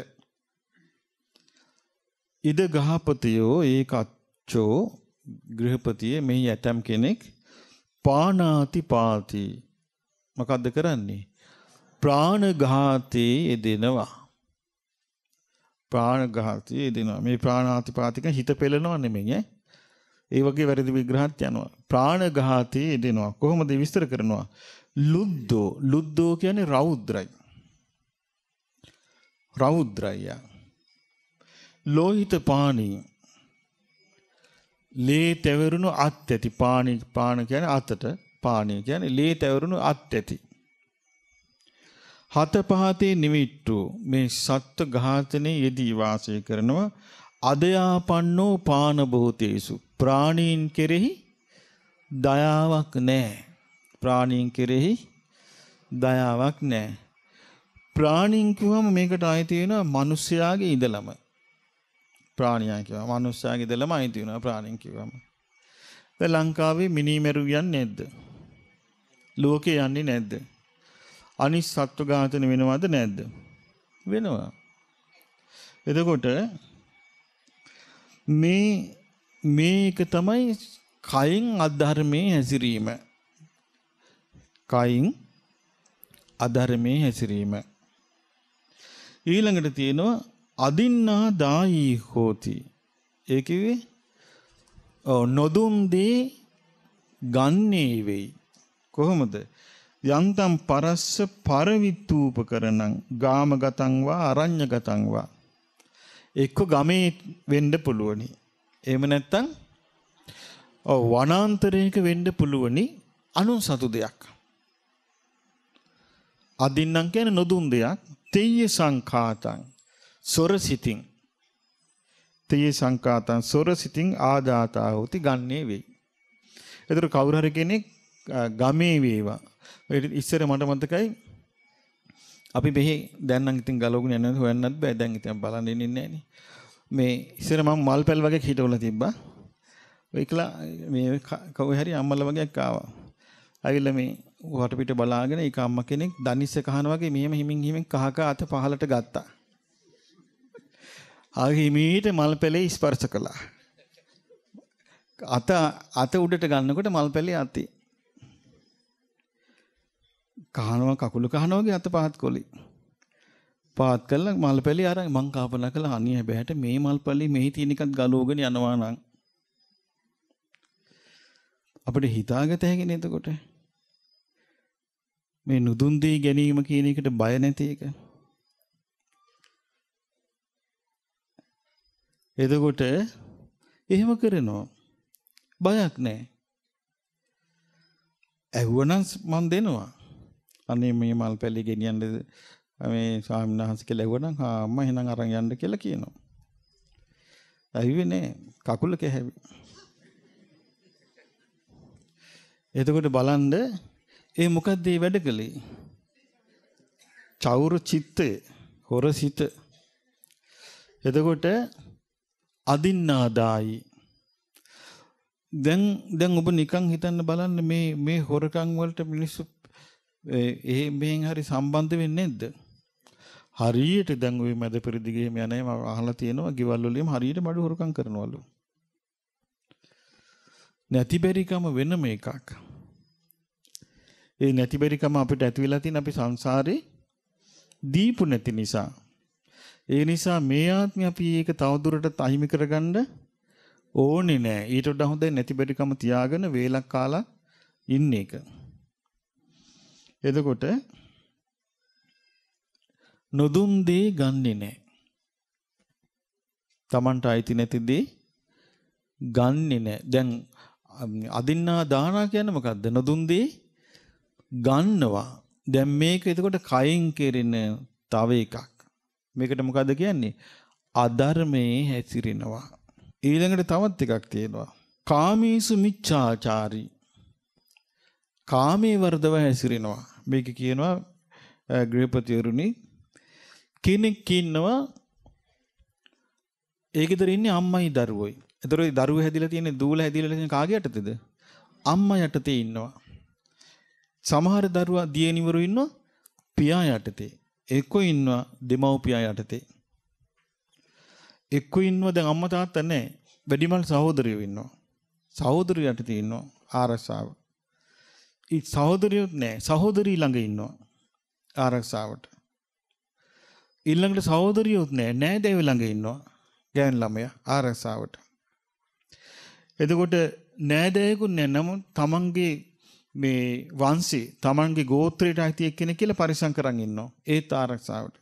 ඉද ගහපතියෝ ඒකච්චෝ ගෘහපතියේ මෙහි ඇතම් කෙනෙක් පානාති පාති මොකද්ද කරන්නේ? ප්‍රාණඝාතේ යෙදෙනවා. ප්‍රාණඝාතය යෙදෙනවා. මේ ප්‍රාණාතිපාතික හිත පෙළෙනව නෙමෙයි ඈ. ඒ වගේ වැරදි විග්‍රහත් යනවා. ප්‍රාණඝාතය යෙදෙනවා. කොහොමද විස්තර කරනවා? ලුද්දෝ ලුද්දෝ කියන්නේ රෞද්‍රයි. රෞද්‍රය. ලෝහිත පාණී ලේ තැවරුණු අත් ඇති පාණී පාණ කියන්නේ අතට පාණී කියන්නේ ලේ තැවරුණු අත් ඇති හත පහතේ නිවිට්ටු මේ සත්ත්ව ඝාතනයේ යෙදී වාසය කරනවා අදයාපන්නෝ පාන භූතේසු ප්‍රාණීන් කෙරෙහි දයාවක් නැහැ ප්‍රාණීන් කෙරෙහි දයාවක් නැහැ ප්‍රාණීන් කිව්වම මේකට ආйти වෙනවා මිනිස්යාගේ ඉඳලම ප්‍රාණියා කිව්වා මිනිස්යාගේ ඉඳලම ආйти වෙනවා ප්‍රාණීන් කිව්වම දැන් ලංකාවේ මිනිමෙරු යන්නේ නැද්ද ලෝකේ යන්නේ නැද්ද අනිස් සත්ව ඝාතන වෙනවද නැද්ද? වෙනවා. එතකොට මේ මේක තමයි කයින් අධර්මයේ හැසිරීම. කයින් අධර්මයේ හැසිරීම. ඊළඟට තියෙනවා අදින්නා දායි හෝති. ඒ කිව්වේ නොදුම් දේ ගන්නේ වෙයි. කොහොමද? යන්තම් පරස්ස පරවිතූපකරණං ගාමගතං වා අරඤ්‍යගතං වා එක්ක ගමේ වෙන්න පුළුවනි එහෙම නැත්නම් ඔව් වනාන්තරයක වෙන්න පුළුවනි අනුන් සතු දෙයක් අදින්නම් කියන්නේ නොදුන් දෙයක් තෙය්‍ය සංකාතං සොරසිතින් තෙය්‍ය සංකාතං සොරසිතින් ආදාතා හොති ගන්නේ වෙයි එතකොට කවුරු හරි කෙනෙක් ගමේ වේවා ඉස්සර මට මතකයි අපි මෙහි දැන් නම් ඉතින් ගලවගෙන යන්න හොයන්නත් බෑ දැන් ඉතින් බලන්න ඉන්නේ නැහැ මේ ඉස්සර මම මල් පැල් වගේ හිටවල තිබ්බා ඒකලා මේ කවුරු හරි අම්මලා වගේක් ආවා ඇවිල්ලා මේ වටපිට බලාගෙන ඒක අම්මා කෙනෙක් දනිස්ස කහන වගේ මෙහෙම හිමින් හිමින් කහක අත පහලට ගත්තා. ආහිමීට මල් පැලේ ස්පර්ශ කළා. අත අත උඩට ගන්නකොට මල් පැලේ අතේ කහනවා කකුල කහනවා වගේ අත පහත් කොලි. පහත් කළා මල් පැලි අරන් මං කල්පනා කළා අනේ බෑට මේ මල් පැලි මෙහි තියෙන එකත් ගලවගෙන යනවා නම් අපිට හිතාගත හැකිනේ එතකොට. මේ නුදුන් දී ගැනීම කියන එකට බය නැති එක. එතකොට එහෙම කරනවා. බයක් නැහැ. ඇහුවනම් මන් දෙනවා. අනේ මේ මල් පැලි ගෙනියන්න මේ ස්වාමීන් වහන්සේ කියලා ඇහුවනම් ආ අම්මා එහෙනම් අරන් යන්න කියලා කියනවා. ඇහුවේ නෑ කකුල කැහැවි. එතකොට බලන්න ඒ මොකද්ද මේ වැඩ කළේ? චෞර චිත්තය, හොරසිත. එතකොට අදින්නාදායි දැන් දැන් ඔබ නිකන් හිතන්න බලන්න මේ මේ හොරකම් වලට මිනිස්සු එහෙන් මෙහෙන් හරි සම්බන්ධ වෙන්නේ නැද්ද? හරියට දැන් ওই මැද පෙරදි ගෙහිම යන්නේ මම අහලා තියෙනවා ගෙවල් වලින් හරියට මඩු හොරකම් කරනවලු. නැතිබරිකම වෙනම එකක්. ඒ නැතිබරිකම අපිට ඇති වෙලා තියෙන අපි සංසාරේ දීපු නැති නිසා. ඒ නිසා මේ ආත්මය අපි ඒක තවදුරටත් අහිමි කරගන්න ඕනේ නෑ. ඊට වඩා හොඳයි නැතිබරිකම තියාගෙන වේලක් කාලා ඉන්න එක. එතකොට නොදුන් දේ ගන්නෙ නෑ. Tamanට අයිති නැති දේ ගන්නෙ නෑ. දැන් අදින්නා දානා කියන්නේ මොකද්ද? නොදුන් දේ ගන්නවා. දැන් මේක එතකොට කයෙන් කෙරෙන තව එකක්. මේකට මොකද්ද කියන්නේ? අධර්මයේ හැසිරෙනවා. ඊළඟට තවත් එකක් තියෙනවා. කාමීසු මිච්ඡාචාරී කාමේ වර්ධව හැසිරෙනවා. මේක කියනවා ගෘහපතිවරුනි කෙනෙක් ඉන්නවා ඒ ගෙදර ඉන්නේ අම්මයි දරුවෝයි. ඒතර ඒ දරුවෝ හැදිලා තියෙන්නේ දූල හැදිලා තියෙන කාගේ යටතේද? අම්මා යටතේ ඉන්නවා. සමහර දරුවා දියණිවරු ඉන්නවා පියා යටතේ. එක්කෝ ඉන්නවා දෙමව්පියා යටතේ. එක්කෝ ඉන්නවා දැන් අම්මා තාත්තා නැහැ. වැඩිමල් සහෝදරයෝ ඉන්නවා. සහෝදරයෝ යටතේ ඉන්නවා ආරක්ෂාව. ඒ සහෝදරියොත් නෑ සහෝදරී ළඟ ඉන්නවා ආරක්ෂාවට. ඊළඟට සහෝදරියොත් නෑ නෑදෑයෝ ළඟ ඉන්නවා ගෑන් ළමයා ආරක්ෂාවට. එතකොට නෑදෑයෙකුත් නෑ නමුත් තමන්ගේ මේ වංශේ තමන්ගේ ගෝත්‍රයට අයිති එක්කෙනෙක් කියලා පරිසම් කරන් ඉන්නවා ඒත් ආරක්ෂාවට.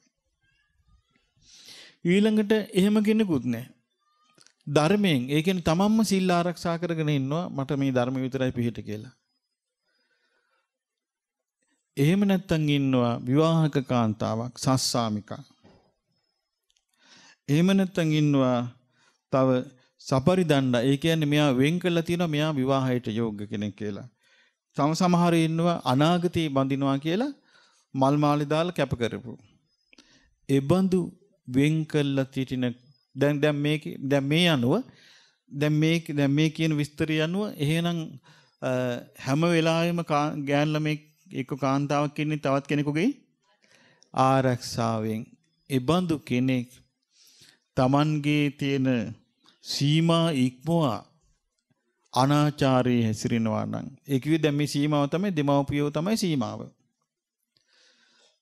ඊළඟට එහෙම කෙනෙකුත් නෑ. ධර්මයෙන් ඒ කියන්නේ තමන්ම සිල් ආරක්ෂා කරගෙන ඉන්නවා මට මේ ධර්ම විතරයි පිහිට කියලා. එහෙම නැත්තං ඉන්නවා විවාහක කාන්තාවක් සස්සාමිකා. එහෙම නැත්තං ඉන්නවා තව සපරිදණ්ඩ ඒ කියන්නේ මෙයා වෙන් කරලා තියෙනවා මෙයා විවාහයට යෝග්‍ය කෙනෙක් කියලා. තම සමහර ඉන්නවා අනාගතේ බඳිනවා කියලා මල් මාලි දාලා කැප කරපු. ඒ බඳු වෙන් කරලා සිටින දැන් දැන් මේ දැන් මේ අනුව දැන් මේ දැන් මේ කියන විස්තරය අනුව එහෙනම් හැම වෙලාවෙම ගෑන් ළමෙක් එක්ක කාන්තාවක් ඉන්නේ තවත් කෙනෙකුගේ ආරක්ෂාවෙන් එබඳු කෙනෙක් Tamanගේ තියෙන සීමා ඉක්මවා අනාචාරයේ හැසිරෙනවා නම් ඒ කිව්වේ දැන් මේ සීමාව තමයි දෙමව්පියෝ තමයි සීමාව.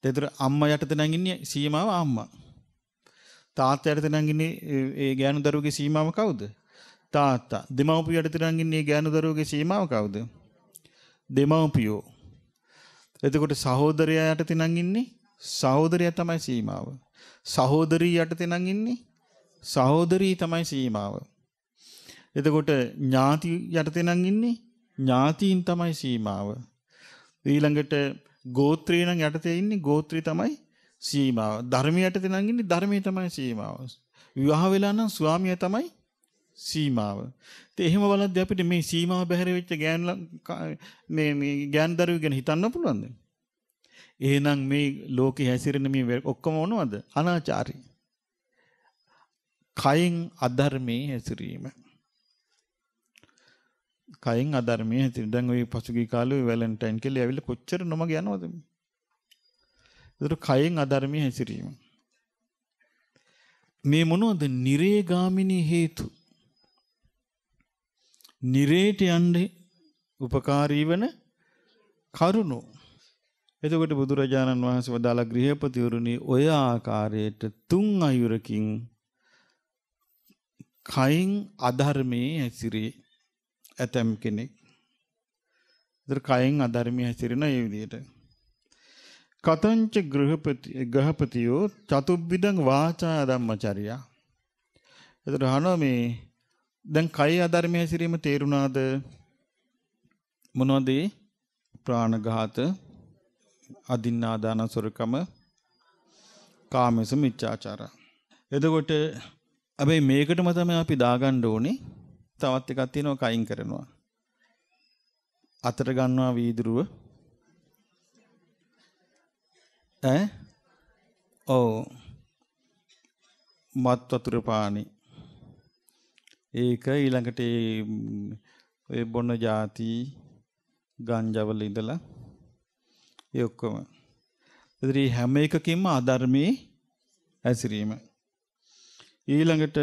දෙතර අම්මා යටතේ නම් ඉන්නේ සීමාව අම්මා. තාත්තා යටතේ නම් ඉන්නේ ඒ ගෑනු දරුවගේ සීමාව කවුද? තාත්තා. දෙමව්පියෝ යටතේ නම් ඉන්නේ ගෑනු දරුවගේ සීමාව කවුද? දෙමව්පියෝ. එතකොට සහෝදරයා යටතේ නම් ඉන්නේ සහෝදරයා තමයි සීමාව. සහෝදරී යටතේ නම් ඉන්නේ සහෝදරී තමයි සීමාව. එතකොට ඥාති යටතේ නම් ඉන්නේ ඥාතීන් තමයි සීමාව. ඊළඟට ගෝත්‍රය නම් යටතේ ඉන්නේ ගෝත්‍රය තමයි සීමාව. ධර්මය යටතේ නම් ඉන්නේ ධර්මය තමයි සීමාව. විවාහ වෙලා නම් ස්වාමියා තමයි සීමාව. ඉතින් එහෙම බලද්දී අපිට මේ සීමාව බැහැර වෙච්ච ගෑන් මේ මේ ගෑන් දරුවෝ ගැන හිතන්න පුළුවන්ද? එහෙනම් මේ ලෝකේ හැසිරෙන මේ ඔක්කොම මොනවද? අනාචාරී. කයින් අධර්මයේ හැසිරීම. කයින් අධර්මයේ හැසිරීම. දැන් ওই පසුගිය කාලේ වැලන්ටයින් කියලා ඇවිල්ලා කොච්චර නොමග යනවද මේ? ඒතර කයෙන් අධර්මයේ හැසිරීම. මේ මොනවද? නිරේගාමිනී හේතු. නිරේට යන්න උපකාරී වන කරුණු. එතකොට බුදුරජාණන් වහන්සේ වදාළ ගෘහපතිවරුනි ඔය ආකාරයට තුන් අයුරකින් කයින් අධර්මයේ හැසිරේ ඇතැම් කෙනෙක්. දර කයින් අධර්මය හැසිරෙන ඒ විදියට. කතංච ගෘහපති ගහපතියෝ චතුබ්බිදං වාචා ධම්මචර්යා. එතකොට අහනවා මේ දැන් කය අධර්මයේ හැසිරීම තේරුණාද? මොනවද ප්‍රාණඝාත, අදින්නාදානසොරකම, කාමස මිච්ඡාචාර. එතකොට අපි මේකටම තමයි අපි දාගන්න ඕනේ. තවත් එකක් තියෙනවා කයින් කරනවා. අතට ගන්නවා වීදුරුව. ඈ ඔව් මත් වතුර පානි ඒක ඊළඟට ඒ බොන જાති ගංජවල ඉඳලා ඒ ඔක්කොම. ඉතින් හැම එකකින්ම අධර්මයේ ඇසිරීම. ඊළඟට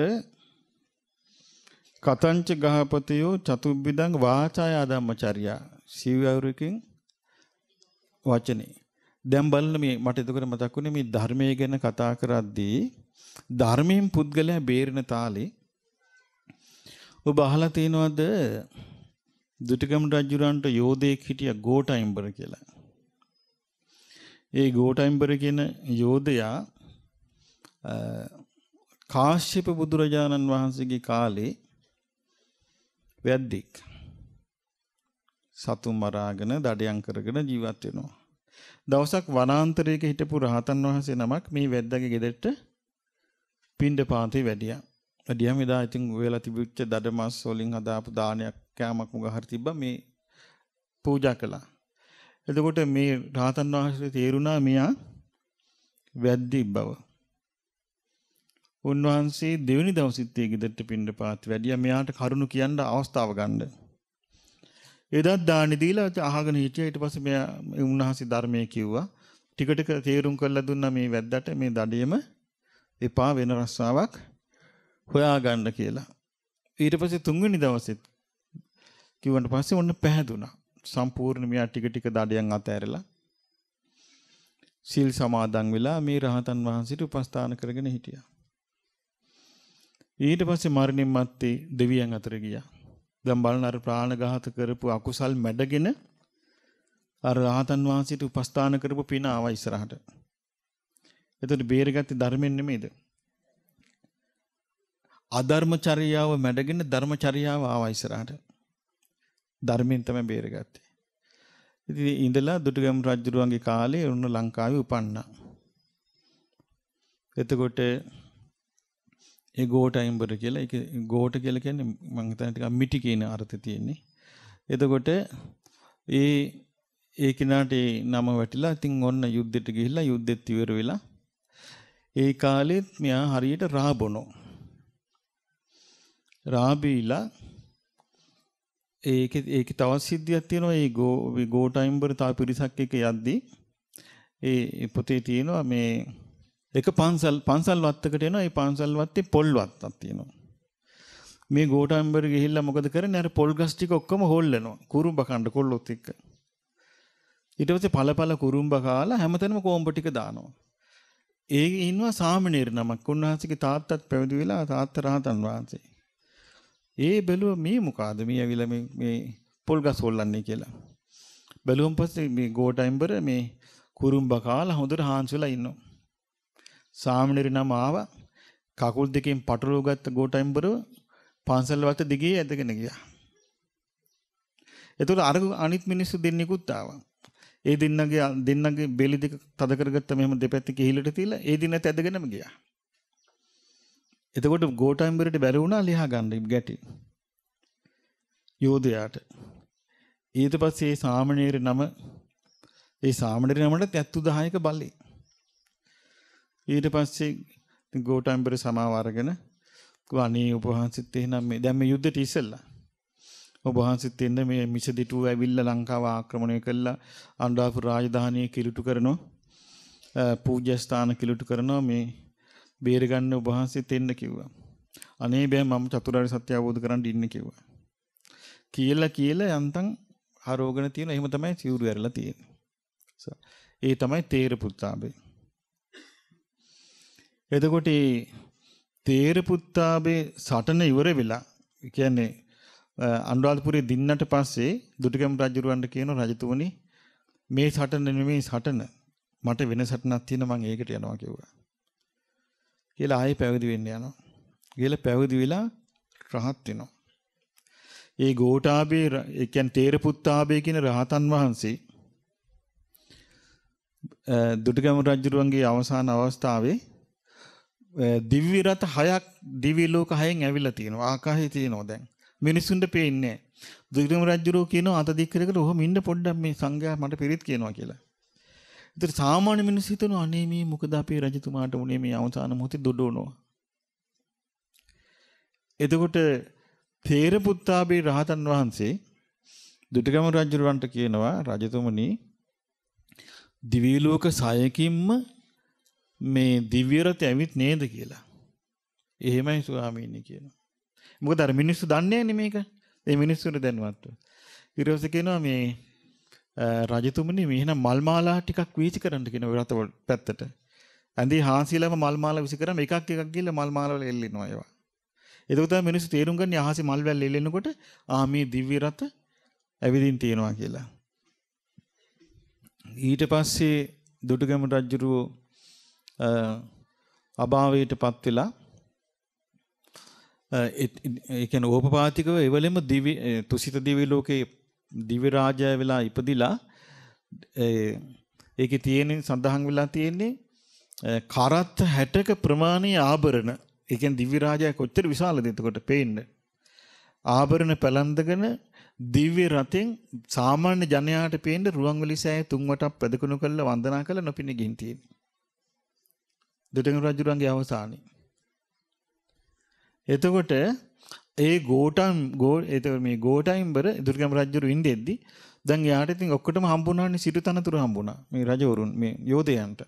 කතංච ගහපතියෝ චතුබ්බිදං වාචාය ධම්මචර්යා සිව්‍යවරකින් වචනේ. දැන් බලන්න මේ මට එතකොට මතක් වුණේ මේ ධර්මයේ ගැන කතා කරද්දී ධර්මයෙන් පුද්ගලයා බේරෙන තාලේ ඔබ අහලා තියෙනවද දුටුගැමුණු රජුරන්ට යෝධයෙක් හිටියා ගෝටයිම්බර කියලා. ඒ ගෝටයිම්බර කියන යෝධයා කාශ්‍යප බුදුරජාණන් වහන්සේගේ කාලේ වැද්දෙක් සතු මරාගෙන දඩයම් කරගෙන ජීවත් වෙනවා. දවසක් වනාන්තරයක හිටපු රහතන් වහන්සේ නමක් මේ වැද්දාගේ ගෙදරට පින්ඩ පාතේ වැඩියා. ගියම එදා ඉතින් වෙලා තිබිච්ච දඩමස් වලින් හදාපු දානයක් කෑමක් මොකක් හරි තිබ්බා මේ පූජා කළා. එතකොට මේ රාතන් වහන්සේ තේරුණා මෙයා වැද්දි බව. උන්වහන්සේ දෙවෙනි දවසෙත් ඒ ගෙදරට පින්න පාත් වැඩියා මෙයාට කරුණු කියන්න අවස්ථාව ගන්න. එදා දානි දීලා අහගෙන හිටියා ඊට පස්සේ මෙයා උන්වහන්සේ ධර්මයේ කිව්වා. ටික ටික තේරුම් කරලා දුන්නා මේ වැද්දට මේ දඩේම එපා වෙන රස්සාවක් හොයා ගන්න කියලා. ඊට පස්සේ තුන්වෙනි දවසෙත් කිව්වන්ට පස්සේ ඔන්න පැහැදුනා. සම්පූර්ණ මෙයා ටික ටික දඩයන් අතහැරලා සීල් සමාදන් වෙලා මේ රහතන් වහන්සේට උපස්ථාන කරගෙන හිටියා. ඊට පස්සේ මරණින් මත්තේ දෙවියන් අතර ගියා. දැන් බලන අර ප්‍රාණඝාත කරපු අකුසල් මැඩගෙන අර රහතන් වහන්සේට උපස්ථාන කරපු පින ආවා ඉස්සරහට. එතකොට බේරගත්තේ ධර්මයෙන් නෙමෙයිද? අධර්මචරියාව මැඩගෙන ධර්මචරියාව ආවා ඉස්සරහට. ධර්මයෙන් තමයි බේරගත්තේ. ඉතින් ඉඳලා දුටුගැම් රජුරුවන්ගේ කාලේ උන්න ලංකාවේ උපන්නා. එතකොට ඒ ගෝට අයිම්බර කියලා ඒක ගෝට කියලා කියන්නේ මම හිතන්නේ ටිකක් මිටි කියන අර්ථය තියෙන්නේ. එතකොට ඒ ඒ කිනාට ඒ නම වැටිලා ඉතින් ඔන්න යුද්ධෙට ගිහිල්ලා යුද්ධෙත් ඉවර වෙලා ඒ කාලෙත් මෙයා හරියට රාබොනෝ රාබීලා ඒකේ ඒකේ තවත් සිද්ධියක් තියෙනවා ඒ ගෝ ගෝටයිම්බර තව පිරිසක් එක්ක යද්දී ඒ පොතේ තියෙනවා මේ එක පන්සල් පන්සල් වත්තකට එනවා ඒ පන්සල් වත්තේ පොල් වත්තක් තියෙනවා මේ ගෝටයිම්බර ගිහිල්ලා මොකද කරන්නේ අර පොල් ගස් ටික ඔක්කොම හොල්ලනවා කුරුම්බ කණ්ඩ කොල්ලොත් එක්ක ඊට පස්සේ පළපළ කුරුම්බ කාලා හැමතැනම කොම්බ ටික දානවා ඒක ඉන්නවා සාමණේර නමක් උන්වහන්සේගේ තාත්තත් පැවිදි වෙලා තාත්තා රහතන් වහන්සේ ඒ බැලුව මේ මොකಾದ මේ ඇවිල්ලා මේ මේ පොල් ගස් හොල්ලන්නේ කියලා. බැලුවන් පස්සේ මේ ගෝටයිම්බර මේ කුරුම්බ කාලා හොඳට හාන්සි වෙලා ඉන්නවා. සාමණේර නම ආවා. කකුල් දෙකෙන් පටලව ගත්ත ගෝටයිම්බරව පන්සල් වලට දිගේ ඇදගෙන ගියා. එතකොට අර අනිත් මිනිස්සු දෙන්නෙකුත් ආවා. ඒ දෙන්නගේ දෙන්නගේ බෙලි දෙක තද කරගත්ත මෙහෙම දෙපැත්තේ කිහිලට තියලා ඒ දෙන්නත් ඇදගෙනම ගියා. එතකොට ගෝටයිම්බරට බැරි වුණා ලියා ගන්න ගැටි. යෝධයාට. ඊට පස්සේ ඒ සාමණේර නම ඒ සාමණේර නමට 70000ක බලේ. ඊට පස්සේ ගෝටයිම්බර සමාව අරගෙන අනේ උපවහන්සේත් එහෙනම් මේ දැන් මේ යුද්ධෙට ඉස්සෙල්ලා ඔබහන්සිත් එන්න මේ මිස දිටුව ඇවිල්ලා ලංකාව ආක්‍රමණය කළා අනුරාපුර රාජධානිය කිලුටු කරනවා පූජ්‍ය ස්ථාන කිලුටු කරනවා මේ බේරගන්න ඔබ වහන්සේ තෙන්න කිව්වා. අනේ බෑ මම චතුරාර්ය සත්‍ය අවබෝධ කරන් ඉන්න කිව්වා. කියලා කියලා යන්තම් හරෝගන තියෙන එහෙම තමයි සිවුරු ඇරලා තියෙන්නේ. ඒ තමයි තේර පුත්තාබේ. එතකොට මේ තේර පුත්තාබේ සටන ඉවර වෙලා කියන්නේ අනුරාධපුරයේ දින්නට පස්සේ දුටුගැමුණු රජුරවන්ට කියන රජතුමනි මේ සටන නෙමෙයි සටන මට වෙන සටනක් තියෙන මම ඒකට යනවා කිව්වා. කියලා ආයෙ පැවිදි වෙන්න යනවා. කියලා පැවිදි වෙලා රහත් වෙනවා. ඒ ගෝඨාභේ ඒ කියන්නේ තේරපුත්තාභේ කියන රහතන් වහන්සේ දුටුගැමුණු රජුරුවන්ගේ අවසාන අවස්ථාවේ දිව්‍ය රත හයක් දිවි ලෝක හයෙන් ඇවිල්ලා තියෙනවා. ආකාශයේ තියෙනවා දැන්. මිනිසුන්ට පේන්නේ නැහැ. දුටුගැමුණු රජුරුව කියනවා අත දික් කරගෙන ඔහොම ඉන්න පොඩ්ඩක් මේ සංඝයා මට පිරිත් කියනවා කියලා. ඒතර සාමාන්‍ය මිනිස්සු හිතනවා අනේ මේ මොකද අපේ රජතුමාට උනේ මේ අවසාන මොහොතේ දොඩවනවා. එතකොට තේර පුත්තාබේ රහතන් වහන්සේ දුටුගම රජුරවන්ට කියනවා රජතුමනි දිවි ලෝක සයකින්ම මේ දිව්‍ය රත ඇවිත් නේද කියලා. එහෙමයි ස්වාමීනි කියනවා. මොකද අර මිනිස්සු දන්නේ නැන්නේ මේක. ඒ මිනිස්සුන්ට දැනුවත්ව. ඊට පස්සේ කියනවා මේ රජතුමනි මෙහෙනම් මල්මාලා ටිකක් වීසි කරන්න කියන ඔය රට පැත්තට. ඇඳි හාන්සිලම මල්මාලා විසි කරාම එකක් එකක් ගිහලා මල්මාලාවල එල්ලෙනවා ඒවා. එතකොට තමයි මිනිස්සු තේරුම් ගන්නේ ආහසි මල්වැල් එල්ලෙනකොට ආ මේ දිව්‍ය රත ඇවිදින් තියෙනවා කියලා. ඊට පස්සේ දුටුගැමුණු රජුරෝ අභාවයටපත් වෙලා ඒ කියන්නේ ඕපපාතිකව එවලෙම දිවි තුසිත දිවි ලෝකේ දිව්‍ය රාජය වෙලා ඉපදිලා ඒකේ තියෙන සඳහන් වෙලා තියෙන්නේ කරත් 60ක ප්‍රමාණයේ ආභරණ. ඒ කියන්නේ දිව්‍ය රාජයා කොච්චර විශාලද එතකොට පේන්න. ආභරණ පැලඳගෙන දිව්‍ය රතෙන් සාමාන්‍ය ජනයාට පේන්න රුවන්වැලි සෑය තුන් වටක් පැදකුණු කරලා වන්දනා කරලා නොපිනි ගින් තියෙන්නේ. දුටුගැමුණු රජුරන්ගේ අවසානයේ. එතකොට ඒ ගෝටම් ගෝ ඒතකොට මේ ගෝටයිම්බර දුර්ගම රජුරු ඉඳෙද්දි දැන් යාට ඉතින් ඔක්කොටම හම්බුණානේ සිටු තනතුරු හම්බුණා මේ රජවරුන් මේ යෝධයන්ට.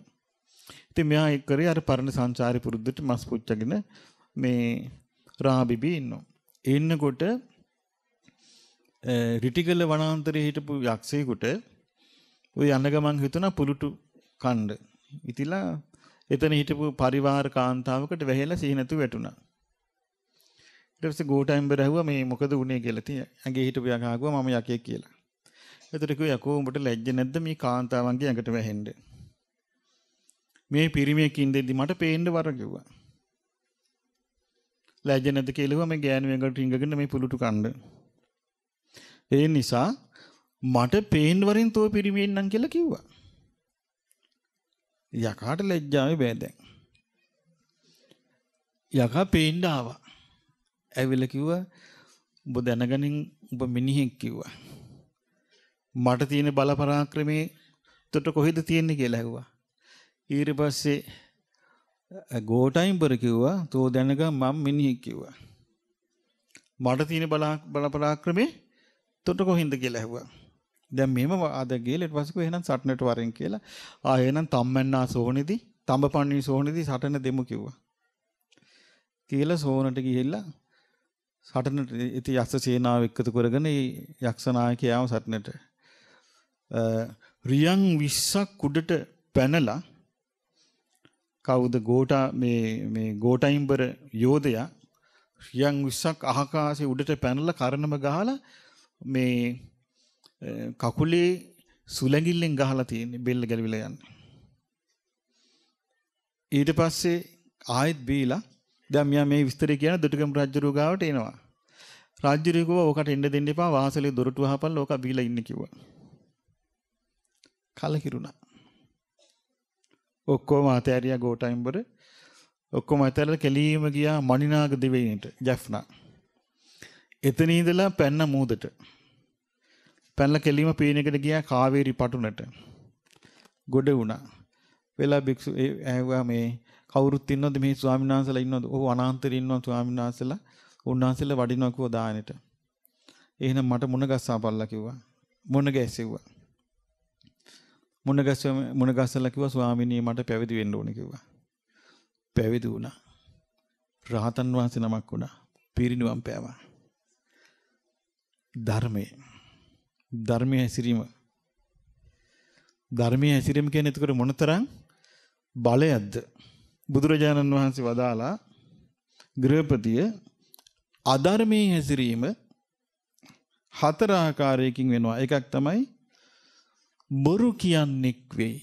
ඉතින් මෙයා එක් කරේ අර පරණ සංචාරි පුරුද්දට මස් පුච්චගෙන මේ රාබිබි ඉන්නවා. එන්නකොට රිටිගල වනාන්තරයේ හිටපු යක්ෂයෙකුට ওই යන ගමන් හිතුණා පුලුටු කණ්ඩ. ඉතිලා එතන හිටපු පරිවාර කාන්තාවකට වැහෙලා සිහි නැතුව වැටුණා. ඊට පස්සේ ගෝඨාම්බර ඇහුවා මේ මොකද උනේ කියලා. ඉතින් ඇඟේ හිටපු යකා ආගුවා මම යකේ කියලා. එතකොට කිව්වා යකෝ උඹට ලැජ්ජ නැද්ද මේ කාන්තාවන්ගේ ඇඟට වැහෙන්න? මේ පිරිමියෙක් ඉඳෙද්දි මට පේන්න වර කිව්වා. ලැජ්ජ නැද්ද කියලා මම ගෑනුවෙන්ගට රිංගගෙන මේ පුලුටු කන්න. ඒ නිසා මට පේන්න වරින් තෝ පිරිමියෙන් නම් කියලා කිව්වා. යකාට ලැජ්ජාවේ බෑ දැන්. යකා පේන්න ආවා. ඇවිල්ලා කිව්වා ඔබ දැනගනින් ඔබ මිනිහෙක් කිව්වා. මට තියෙන බල පරාක්‍රමයේ උඩට කොහෙද තියෙන්නේ කියලා ඇහුවා. ඊට පස්සේ ගෝටයිම්බර් කිව්වා "තෝ දැනගන් මම මිනිහෙක්" කිව්වා. මට තියෙන බල බල පරාක්‍රමයේ උඩට කොහින්ද කියලා ඇහුවා. දැන් මෙහෙම ආද ගිහලා ඊට පස්සේ එහෙනම් සටනට වරෙන් කියලා ආ එහෙනම් තම්මන්නා සෝනිදි තඹපන්නී සෝනිදි සටන දෙමු කිව්වා. කියලා සෝනට ගිහිල්ලා සටනට ඉති යක්ෂ සේනාව එක්කතු කරගෙන යක්ෂනායකයාව සටනට රියන් 20ක් උඩට පැනලා කවුද ගෝටා මේ මේ ගෝටයිම්බර යෝධයා රියන් 20ක් අහකාසේ උඩට පැනලා කරනම ගහලා මේ කකුලේ සුලැඟිල්ලෙන් ගහලා තියෙන්නේ බෙල්ල ගැලවිලා යන්නේ ඊට පස්සේ ආයෙත් බීලා දැන් මෙයා මේ විස්තරය කියන දුටුගම් රජුරු ගාවට එනවා. රාජ්‍යරිය කිව්වා ඕකට එන්න දෙන්න එපා වාසලේ දොරටු අහපන් ඕක බීලා ඉන්න කිව්වා. කලකිරුණා. ඔක්කොම අතෑරියා ගෝටයිම්බර ඔක්කොම අතෑරලා කෙලීම ගියා මණිනාග දිවයිනට ජැෆ්නා. එතන ඉඳලා පැන්න මූදට. පැනලා කෙලීම පීනකට ගියා කාවේරි පටුනට. ගොඩ වුණා. වෙලා භික්ෂු ඇහුවා මේ කවුරුත් ඉන්නවද මේ ස්වාමීන් වහන්සේලා ඉන්නවද? ඔව් අනාන්තරේ ඉන්නවා ස්වාමීන් වහන්සේලා. උන්වහන්සේලා වඩිනවා කිව්වා දානෙට. එහෙනම් මට මුණ ගස්සාපල්ලා කිව්වා. මුණ ගැසෙව්වා. මුණ ගැස්ස මුණ ගස්සලා කිව්වා ස්වාමිනී මට පැවිදි වෙන්න ඕනේ කිව්වා. පැවිදි වුණා. රහතන් වහන්සේ නමක් වුණා. පිරිණුවම් පෑවා. ධර්මයේ ධර්මයේ හැසිරීම ධර්මයේ හැසිරීම කියන්නේ එතකොට මොනතරම් බලයක්ද බුදුරජාණන් වහන්සේ වදාලා ගෘහපතිය අධර්මයේ හැසිරීම හතර ආකාරයකින් වෙනවා. එකක් තමයි බොරු කියන්නෙක් වෙයි.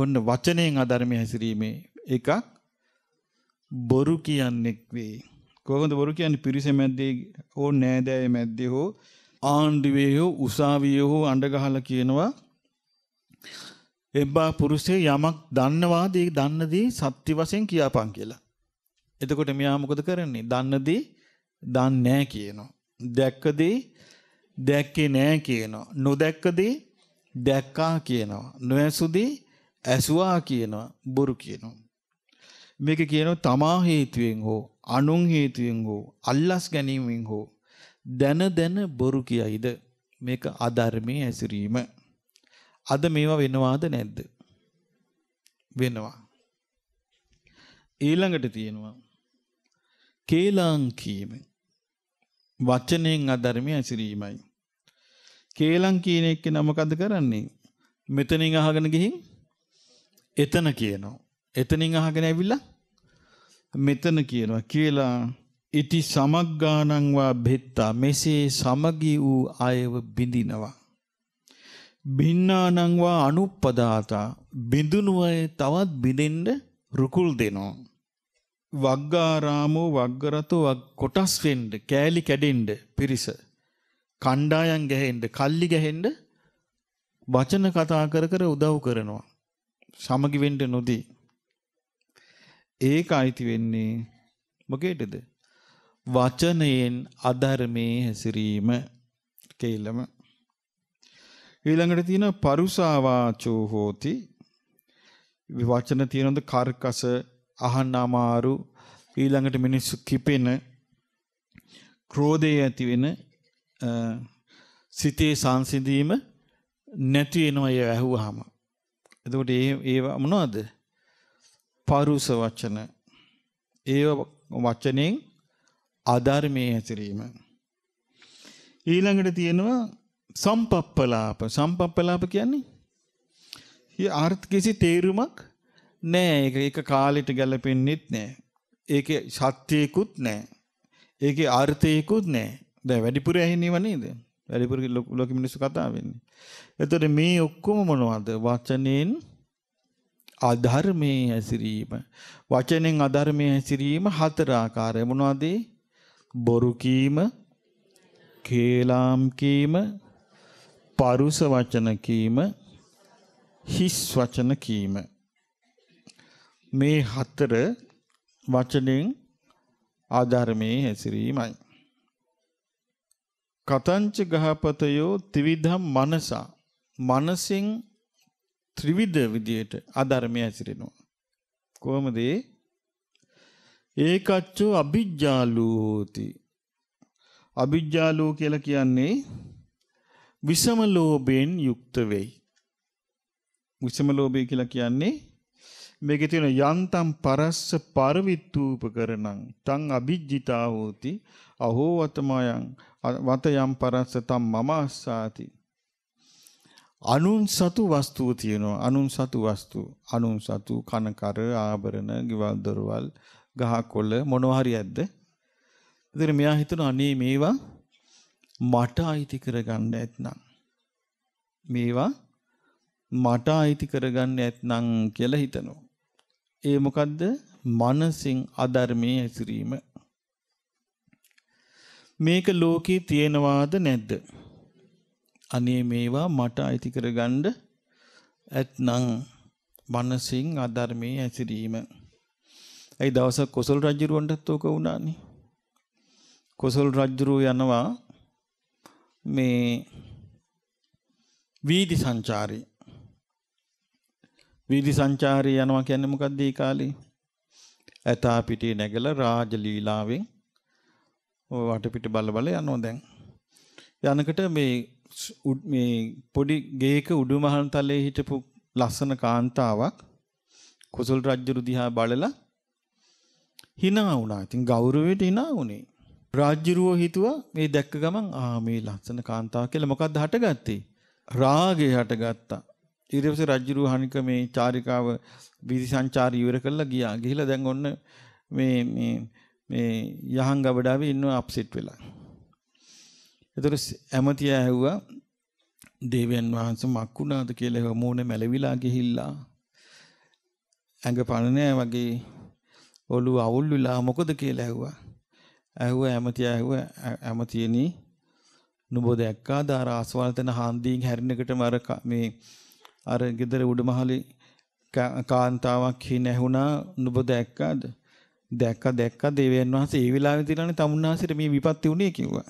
ඔන්න වචනයෙන් අධර්මයේ හැසිරීමේ එකක් බොරු කියන්නෙක් වෙයි. කොහොමද බොරු කියන්නේ පිරිස මැද්දේ ඕ නෑදෑය මැද්දේ හෝ ආණ්ඩුවේ හෝ උසාවියේ හෝ අඬ ගහලා කියනවා එබ්බා පුරුෂය යමක් දන්නවාද ඒ දන්න දේ සත්‍ය වශයෙන් කියාපන් කියලා. එතකොට මෙයා මොකද කරන්නේ? දන්න දේ දන්නේ නැහැ කියනවා. දැක්ක දේ දැක්කේ නැහැ කියනවා. නොදැක්ක දේ දැක්කා කියනවා. නොඇසු දේ ඇසුවා කියනවා. බොරු කියනවා. මේක කියනවා තමා හේතුවෙන් හෝ අනුන් හේතුවෙන් හෝ අල්ලස් ගැනීමෙන් හෝ දැන දැන බොරු කියයිද මේක අධර්මයේ ඇසිරීම අද මේවා වෙනවාද නැද්ද? වෙනවා. ඊළඟට තියෙනවා කේලං කීම. වචනයෙන් අධර්මය ඇසිරීමයි. කේලං කියන එක්කේ නම මොකද කරන්නේ? මෙතනින් අහගෙන ගිහින් එතන කියනවා. එතනින් අහගෙන ඇවිල්ලා මෙතන කියනවා කියලා ඉති සමග්ගානං වා භෙත්තා මෙසේ සමගී වූ අයව බිඳිනවා. බින්නානංවා අනුප්පදාතා බිඳුනුවය තවත් බිඳෙන්න රුකුල් දෙනවා. වග්ගාරාමෝ වග්ගරතෝ කොටස් වෙන්න කෑලි කැඩෙන්න පිරිස කණ්ඩායම් ගැහෙන්න කල්ලි ගැහෙන්න වචන කතා කර කර උදව් කරනවා සමගි වෙන්න නොදී ඒක අයිති වෙන්නේ මොකේදද වචනයෙන් අධර්මයේ හැසිරීම කෙලම ඊළඟට තියෙන පරුසාවාචෝ හෝති වචන තියෙනවද කර්කස අහන්න අමාරු ඊළඟට මිනිස්සු කිපෙන ක්‍රෝධය ඇති වෙන සිතේ සංසිඳීම නැති වෙනවා ඒ ඇහුවාම එතකොට ඒ ඒවා මොනවද පරුස වචන ඒව වචනෙන් අධර්මයේ හැසිරීම ඊළඟට තියෙනවා සම්පප්පලාප සම්පප්පලාප කියන්නේ අර්ථ කිසි තේරුමක් නෑ ඒක ඒක කාලෙට ගැලපෙන්නෙත් නෑ ඒකේ සත්‍යයකුත් නෑ ඒකේ අර්ථයකුත් නෑ දැන් වැඩිපුර ඇහෙන්නේව නේද වැඩිපුර ලෝක මිනිස්සු කතා වෙන්නේ එතකොට මේ ඔක්කොම මොනවද වචනෙන් අධර්මයේ හැසිරීම වචනෙන් අධර්මයේ හැසිරීම හතර ආකාරය මොනවද බොරු කීම කේලම් කීම පරුස වචන කීම හිස් වචන කීම මේ හතර වචනෙන් ආධර්මයේ හැසිරීමයි කතංච ගහපතයෝ ත්‍රිවිධම් මනසා මනසින් ත්‍රිවිධ විදියට අධර්මය හැසිරෙනවා කොහොමද ඒකච්චෝ අභිජ්ජාලෝ හෝති අභිජ්ජාලෝ කියලා කියන්නේ විසම ලෝභයෙන් යුක්ත වෙයි. විසම ලෝභය කියලා කියන්නේ මේකේ තියෙන යන්තම් පරස්ස පරවිත්ූපකරණං තං අභිජ්ජිතා හෝති අහෝ වතමයන් වතයන් පරස්ස තම් මම අස්සාති අනුන් සතු වස්තුව තියෙනවා අනුන් සතු වස්තු අනුන් සතු කනකර ආභරණ ගෙවල් දොරවල් ගහකොළ මොනවා හරි ඇද්ද ඉතින් මෙයා හිතන අනේ මේවා මට අයිති කරගන්න ඇත්නම් මේවා මට අයිති කරගන්න ඇත්නම් කියලා හිතනවා. ඒ මොකද්ද? මනසින් අධර්මයේ ඇසිරීම. මේක ලෝකේ තියෙනවාද නැද්ද? අනේ මේවා මට අයිති කරගන්න ඇත්නම් මනසින් අධර්මයේ ඇසිරීම. ඒ දවසක් කොසල් රජුරවන්ටත් ඕක වුණානේ. කොසල් රජුරෝ යනවා මේ වීදි සංචාරී වීදි සංචාරී යනවා කියන්නේ මොකක්ද ඒ කාලේ? ඇතා පිටේ නැගලා රාජ ලීලාවෙන් වටපිට බල බල යනවා දැන්. යනකොට මේ මේ පොඩි ගේක උඩුමහල් තලයේ හිටපු ලස්සන කාන්තාවක් කුසල් රජු දිහා බලලා hina වුණා. ඉතින් ගෞරවයට hina වුණේ. රාජ්‍යරුව හිතුවා මේ දැක්ක ගමන් ආ මේ ලස්සන කාන්තාව කියලා මොකද්ද හටගත්තේ? රාගය හටගත්තා. ඊට පස්සේ රාජ්‍යරුව හනික මේ චාරිකාව වීදි සංචාරය ඉවර කරලා ගියා. ගිහිලා දැන් ඔන්න මේ මේ මේ යහන් ගබඩාවේ ඉන්නව අප්සෙට් වෙලා. එතකොට ඇමතියා ඇහුවා දේවයන් වහන්සේ මක්ුණාද කියලා ඇහුවා මූණ මැලවිලා ගිහිල්ලා ඇඟ පණ වගේ ඔළුව අවුල් වෙලා මොකද කියලා ඇහුවා. ඇහුව ඇමති ඇහුව ඇමතියනි නුඹ දැක්කා දාර ආස්වාල් තන හන්දියෙන් හැරෙන එකටම අර මේ අර ගෙදර උඩමහලේ කාන්තාවක් හින ඇහුණා නුඹ දැක්කාද දැක්ක දැක්ක දේවයන් වහන්සේ ඒ වෙලාවේ තියලානේ තමුන්නාසිට මේ විපත්ති උනේ කිව්වා.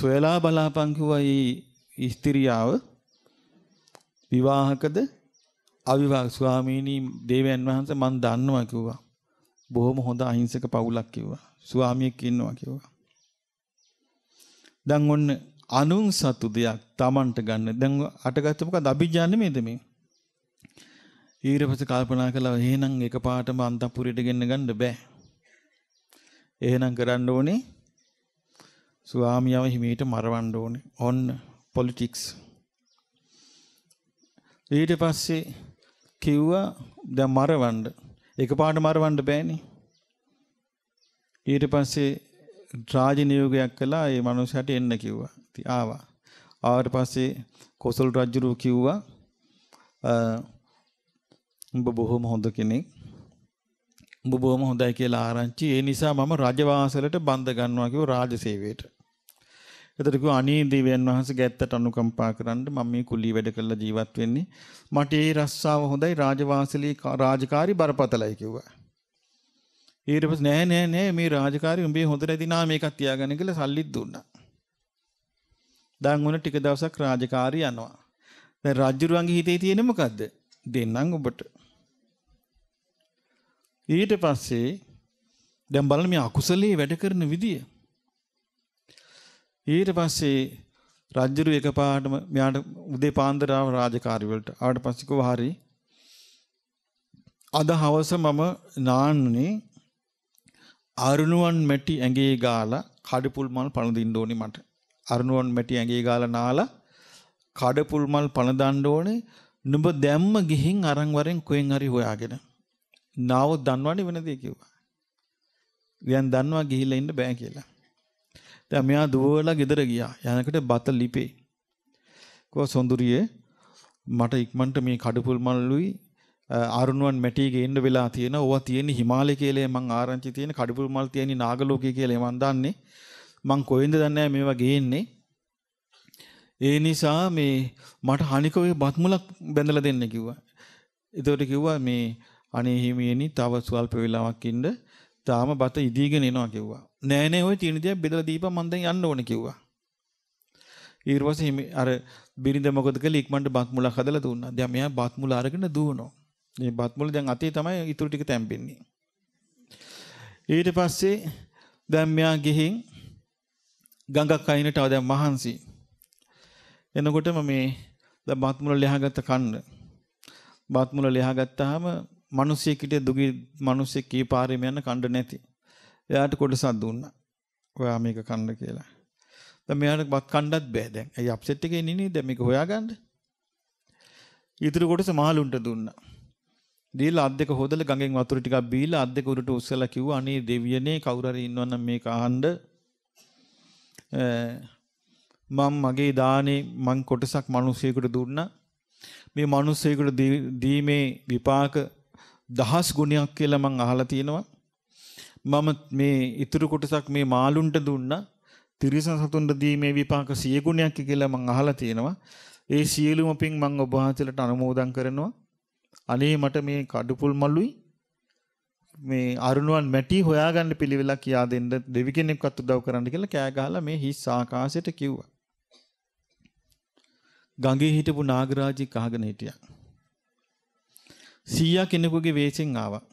සොයලා බලාපන් කිව්වා මේ ස්ත්‍රියාව විවාහකද අවිවාහ ස්වාමීනි දේවයන් වහන්සේ මන් දන්නවා කිව්වා. බොහොම හොඳ අහිංසක පවුලක් කිව්වා. ස්වාමියෙක් ඉන්නවා කිව්වා. දැන් ඔන්න අනුන් සතු දෙයක් Tamanට ගන්න. දැන් අටගත්ත මොකද අභිජ්ජාන නෙමෙයිද මේ? ඊරපස්සේ කල්පනා කළා එහෙනම් එකපාරටම අන්තපුරයට ගෙන්න ගන්න බෑ. එහෙනම් කරන්න ඕනේ ස්වාමියාව හිමීට මරවන්න ඕනේ. ඔන්න පොලිටික්ස්. ඊට පස්සේ කිව්වා දැන් මරවන්න එකපාරට මරවන්න බෑනේ. ඊට පස්සේ රාජ නියෝගයක් කළා ඒ මනුස්සයාට එන්න කිව්වා. ඉතින් ආවා. ආවට පස්සේ කොසල් රජුරු කිව්වා උඹ බොහොම හොඳ කෙනෙක්. උඹ බොහොම හොඳයි කියලා ආරංචි. ඒ නිසා මම රජවාසලට බඳ ගන්නවා කිව්වා රාජසේවයට. එතකොට කිව්වා අනේ දෙවියන් වහන්සේ ගැත්තට අනුකම්පා කරන්න මම මේ කුලී වැඩ කරලා ජීවත් වෙන්නේ. මට ඒ රස්සාව හොඳයි රාජවාසලී රාජකාරි බරපතලයි කිව්වා. ඊට පස්සේ නෑ නෑ නෑ මේ රාජකාරි උඹේ හොඳ රැදිනා මේකක් තියාගන්න කියලා සල්ලිත් දුන්නා. දැන් උන ටික දවසක් රාජකාරි යනවා. දැන් රජුරුවන්ගේ හිතේ තියෙන මොකද්ද? දෙන්නම් ඔබට. ඊට පස්සේ දැන් බලන්න මේ අකුසලයේ වැඩ කරන විදිය. ඊට පස්සේ රජුරු එකපාරටම මෙයාට උදේ පාන්දර ආව රාජකාරි වලට. ආවට පස්සේ කව හරි අද හවස මම නාන්නේ අරුණුවන් මැටි ඇඟේ ගාලා කඩපුල් මල් පළඳින්න ඕනේ මට. අරුණුවන් මැටි ඇඟේ ගාලා නාලා කඩපුල් මල් පළඳන්න ඕනේ. නුඹ දැම්ම ගිහින් අරන් වරෙන් කොහෙන් හරි හොයාගෙන. නාව දන්නවනේ වෙනදී කිව්වා. ගියන් දන්නවා ගිහිල්ලා ඉන්න බෑ කියලා. දැන් මෙයා දුවලා ගෙදර ගියා. යනකොට බත ලිපේ. කෝ සොඳුරියේ මට ඉක්මනට මේ කඩපුල් මල්ලුයි ආරුණුවන් මැටිගේ එන්න වෙලා තියෙන ඕවා තියෙන හිමාලය කියලා මං ආරංචි තියෙන කඩපුල් මල් තියෙන නාගලෝකයේ කියලා මං දන්නේ. මං කොහෙන්ද දන්නේ මේවා ගේන්නේ. ඒ නිසා මේ මට හනිකෝගේ බත් මුලක් බැඳලා දෙන්න කිව්වා. ඒතකොට කිව්වා මේ අනේ හිමියනි තව සුවල්ප වෙලාවක් ඉන්න තාම බත ඉදීගෙන එනවා කිව්වා. නෑ නෑ ඔය තියෙන දේ බෙදලා දීපන් මම දැන් යන්න ඕනේ කිව්වා. ඊට පස්සේ අර බිරිඳ මොකද කළේ ඉක්මනට බත් මුලක් හදලා දුන්නා. දැන් මෙයා බත් මුල අරගෙන දුවනවා. මේ බත් මුල දැන් අතේ තමයි ඊටු ටික තැම්පෙන්නේ. ඊට පස්සේ දැන් මෙයා ගිහින් ගඟක් අයිනට ආව දැන් මහන්සි. එනකොටම මේ දැන් බත් මුල ලැහගත්ත කන්න. බත් මුල ලැහගත්තාම මිනිස්සෙක් හිටිය දුගී මිනිස්සෙක් කී පාරේ යන කණ්ඩ නැති. එයාට කොටසක් දුන්නා. ඔයා මේක කන්න කියලා. දැන් මෙයාට බත් කන්නත් බෑ දැන්. ඇයි අප්සෙට් එකේ ඉන්නේ නේද? මේක හොයාගන්න. ඊතර කොටස මහලුන්ට දුන්නා. දීලා අත් දෙක හොදලා ගඟෙන් වතුර ටිකක් බීලා අත් දෙක උඩට උස්සලා කිව්වා අනේ දෙවියනේ කවුරු හරි ඉන්නවනම් මේක අහන්න මම මගේ දානේ මං කොටසක් මිනිසෙකුට දුන්නා මේ මිනිසෙකුට දීමේ විපාක දහස් ගුණයක් කියලා මං අහලා තියෙනවා මම මේ ඉතුරු කොටසක් මේ මාළුන්ට දුන්නා තිරිසන් සතුන්ට දීමේ විපාක සිය ගුණයක් කියලා මම අහලා තියෙනවා. ඒ සියලුම පින් මම ඔබ වහන්සේලාට අනුමෝදන් කරනවා. අනේ මට මේ කඩුපුල් මලුයි මේ අරුණුවන් මැටි හොයාගන්න පිළිවෙලක් කියා දෙන්න දෙවි කෙනෙක්වත් උදව් කරන්න කියලා කෑ ගහලා මේ හිස් ආකාශයට කිව්වා. ගඟේ හිටපු නාගරාජෙක් අහගෙන හිටියා. සීයා කෙනෙකුගේ වෙස්ෙන් ආවා.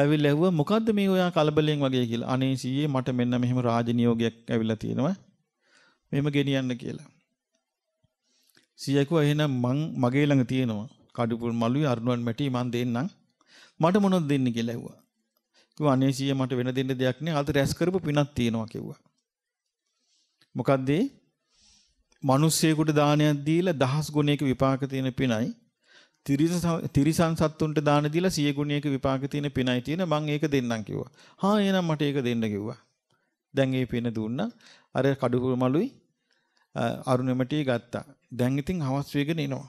ඇවිල්ලා ඇහුවා මොකද්ද මේ ඔයා කලබලෙන් වගේ කියලා. අනේ සීයේ මට මෙන්න මෙහෙම රාජනියෝගයක් ඇවිල්ලා තියෙනවා. මෙහෙම ගෙනියන්න කියලා. සීයා කිව්වා එහෙනම් මං මගේ ළඟ තියෙනවා. කඩුපුල් මලුයි අරුණුවන් මැටි මං දෙන්නම්. මට මොනවද දෙන්නේ කියලා ඇහුවා. කිව්වා අනේ සීයේ මට වෙන දෙන්න දෙයක් නෑ. අද රැස් කරපු පිනක් තියෙනවා කිව්වා. මොකද්ද? මිනිස්සෙකුට දානයක් දීලා දහස් ගුණයක විපාක තියෙන පිනයි තිරිසන් සත්තුන්ට දාන දීලා සිය ගුණයක විපාක තියෙන පිනයි තියෙන මම ඒක දෙන්නම් කිව්වා. හා එහෙනම් මට ඒක දෙන්න කිව්වා. දැන් ඒ පින දුන්නා. අර කඩුපුර මලුයි අරුණෙමටි ගත්තා. දැන් ඉතින් හවස් වේගෙන එනවා.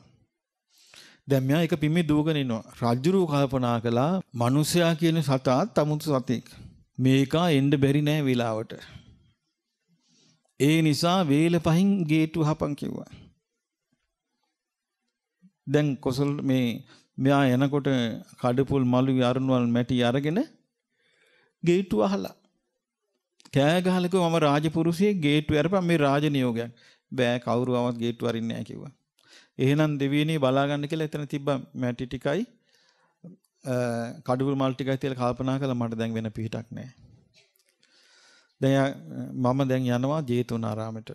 දැන් මෙයා ඒක පිම්මේ දූගෙන එනවා. රජුරු කල්පනා කළා මිනිසයා කියන සතා තමුතු සතෙක්. මේකා එන්න බැරි නෑ වෙලාවට. ඒ නිසා වේල පහින් ගේට්ටු හපන් කිව්වා. දැන් කොසල් මේ මෙයා යනකොට කඩපුල් මළු අරුණවල් මැටි අරගෙන ගේට්ටු අහලා කෑ ගහලා කිව්වා මම රාජපුරුෂයෙක් ගේට්ටු අරපන් මේ රාජ නියෝගයක් බෑ කවුරු ආවත් ගේට්ටු අරින්නේ නැහැ කිව්වා එහෙනම් දෙවියනේ බලා ගන්න කියලා එතන තිබ්බා මැටි ටිකයි කඩපුල් මල් ටිකයි කියලා කල්පනා කළා මට දැන් වෙන පිහිටක් නැහැ දැන් මම දැන් යනවා ජේතවනාරාමයට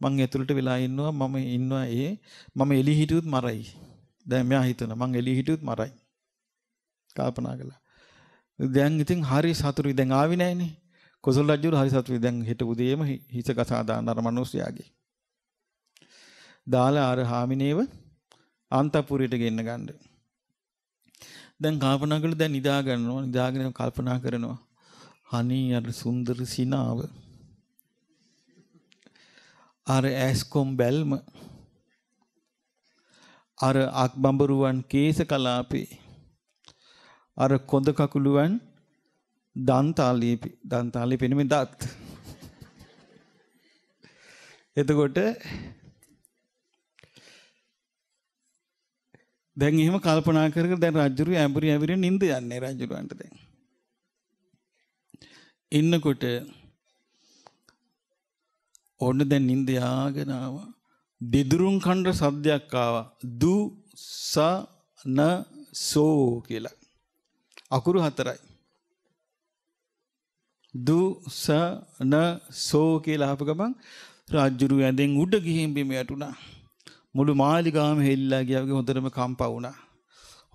මං ඇතුළට වෙලා ඉන්නවා මම ඉන්නවා ඒ මම එළිය හිටියොත් මරයි. දැන් මෙයා හිතනවා මං එළිය හිටියොත් මරයි. කල්පනා කළා. දැන් ඉතින් හරි සතුටුයි දැන් ආවි නෑනේ. කොසල් රජු හරි සතුටුයි දැන් හිටපු දෙයම හිස කසා දාන අර මිනිස්යාගේ. දාලා අර හාමිනේව අන්තපුරයට ගෙන්න ගන්න. දැන් කල්පනා කළා දැන් නිදා ගන්නවා නිදාගෙන කල්පනා කරනවා. අනේ අර සුන්දර සිනාව අර ඇස්කොම් බැල්ම අර අක්බඹරුවන් කේස කලාපේ අර කොඳ කකුලුවන් දන්තාලීපි දන්තාලීපි නෙමෙයි දත් එතකොට දැන් එහෙම කල්පනා කර කර දැන් රජුරු ඇඹරි ඇඹරි නිින්ද යන්නේ රජුරවන්ට දැන් ඉන්නකොට ඕන්න දැන් නින්ද යාගෙන ආවා. දෙදුරුම් කණ්ඩ සද්දයක් ආවා. දු ස න සෝ කියලා. අකුරු හතරයි. දු ස න සෝ කියලා ආපු ගමන් රාජ්ජුරුව ඇඳෙන් උඩ ගිහින් බිම යටුණා. මුළු මාලිගාවම හෙල්ලා ගියා වගේ හොඳටම කම්පා වුණා.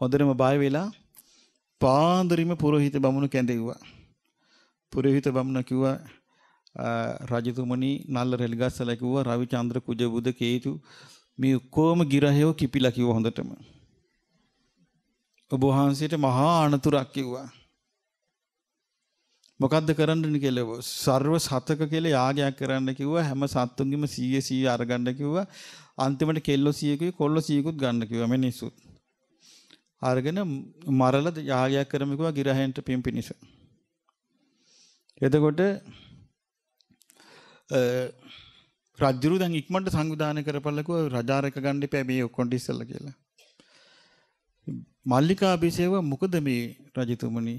හොඳටම බය වෙලා පාන්දරින්ම පුරোহিত බමුණු කැඳෙව්වා. පුරোহিত බමුණ කිව්වා රජතුමනි නල්ල රෙලිගස්සලා කිව්වා රවිචන්ද්‍ර කුජබුද කේතු මේ ඔක්කොම ගිරහයෝ කිපිලා කිව්වා හොඳටම. ඔබ වහන්සේට මහා අනතුරක් කිව්වා. මොකද්ද කරන්න කියලා සර්ව සතක කියලා යාගයක් කරන්න කිව්වා හැම සත්තුන්ගෙම 100 100 අරගන්න කිව්වා අන්තිමට කෙල්ලෝ 100කුයි කොල්ලෝ 100කුත් ගන්න කිව්වා මිනිස්සුත්. අරගෙන මරලා යාගයක් කරමු කිව්වා ගිරහයන්ට පින් පිනිස. එතකොට රජ්ජුරු දැන් ඉක්මනට සංවිධානය කරපළකෝ රජාරක ගන්න එපා මේ ඔක්කොන්ට ඉස්සෙල්ලා කියලා. මල්ලිකා අබිසේව මොකද මේ රජතුමනි?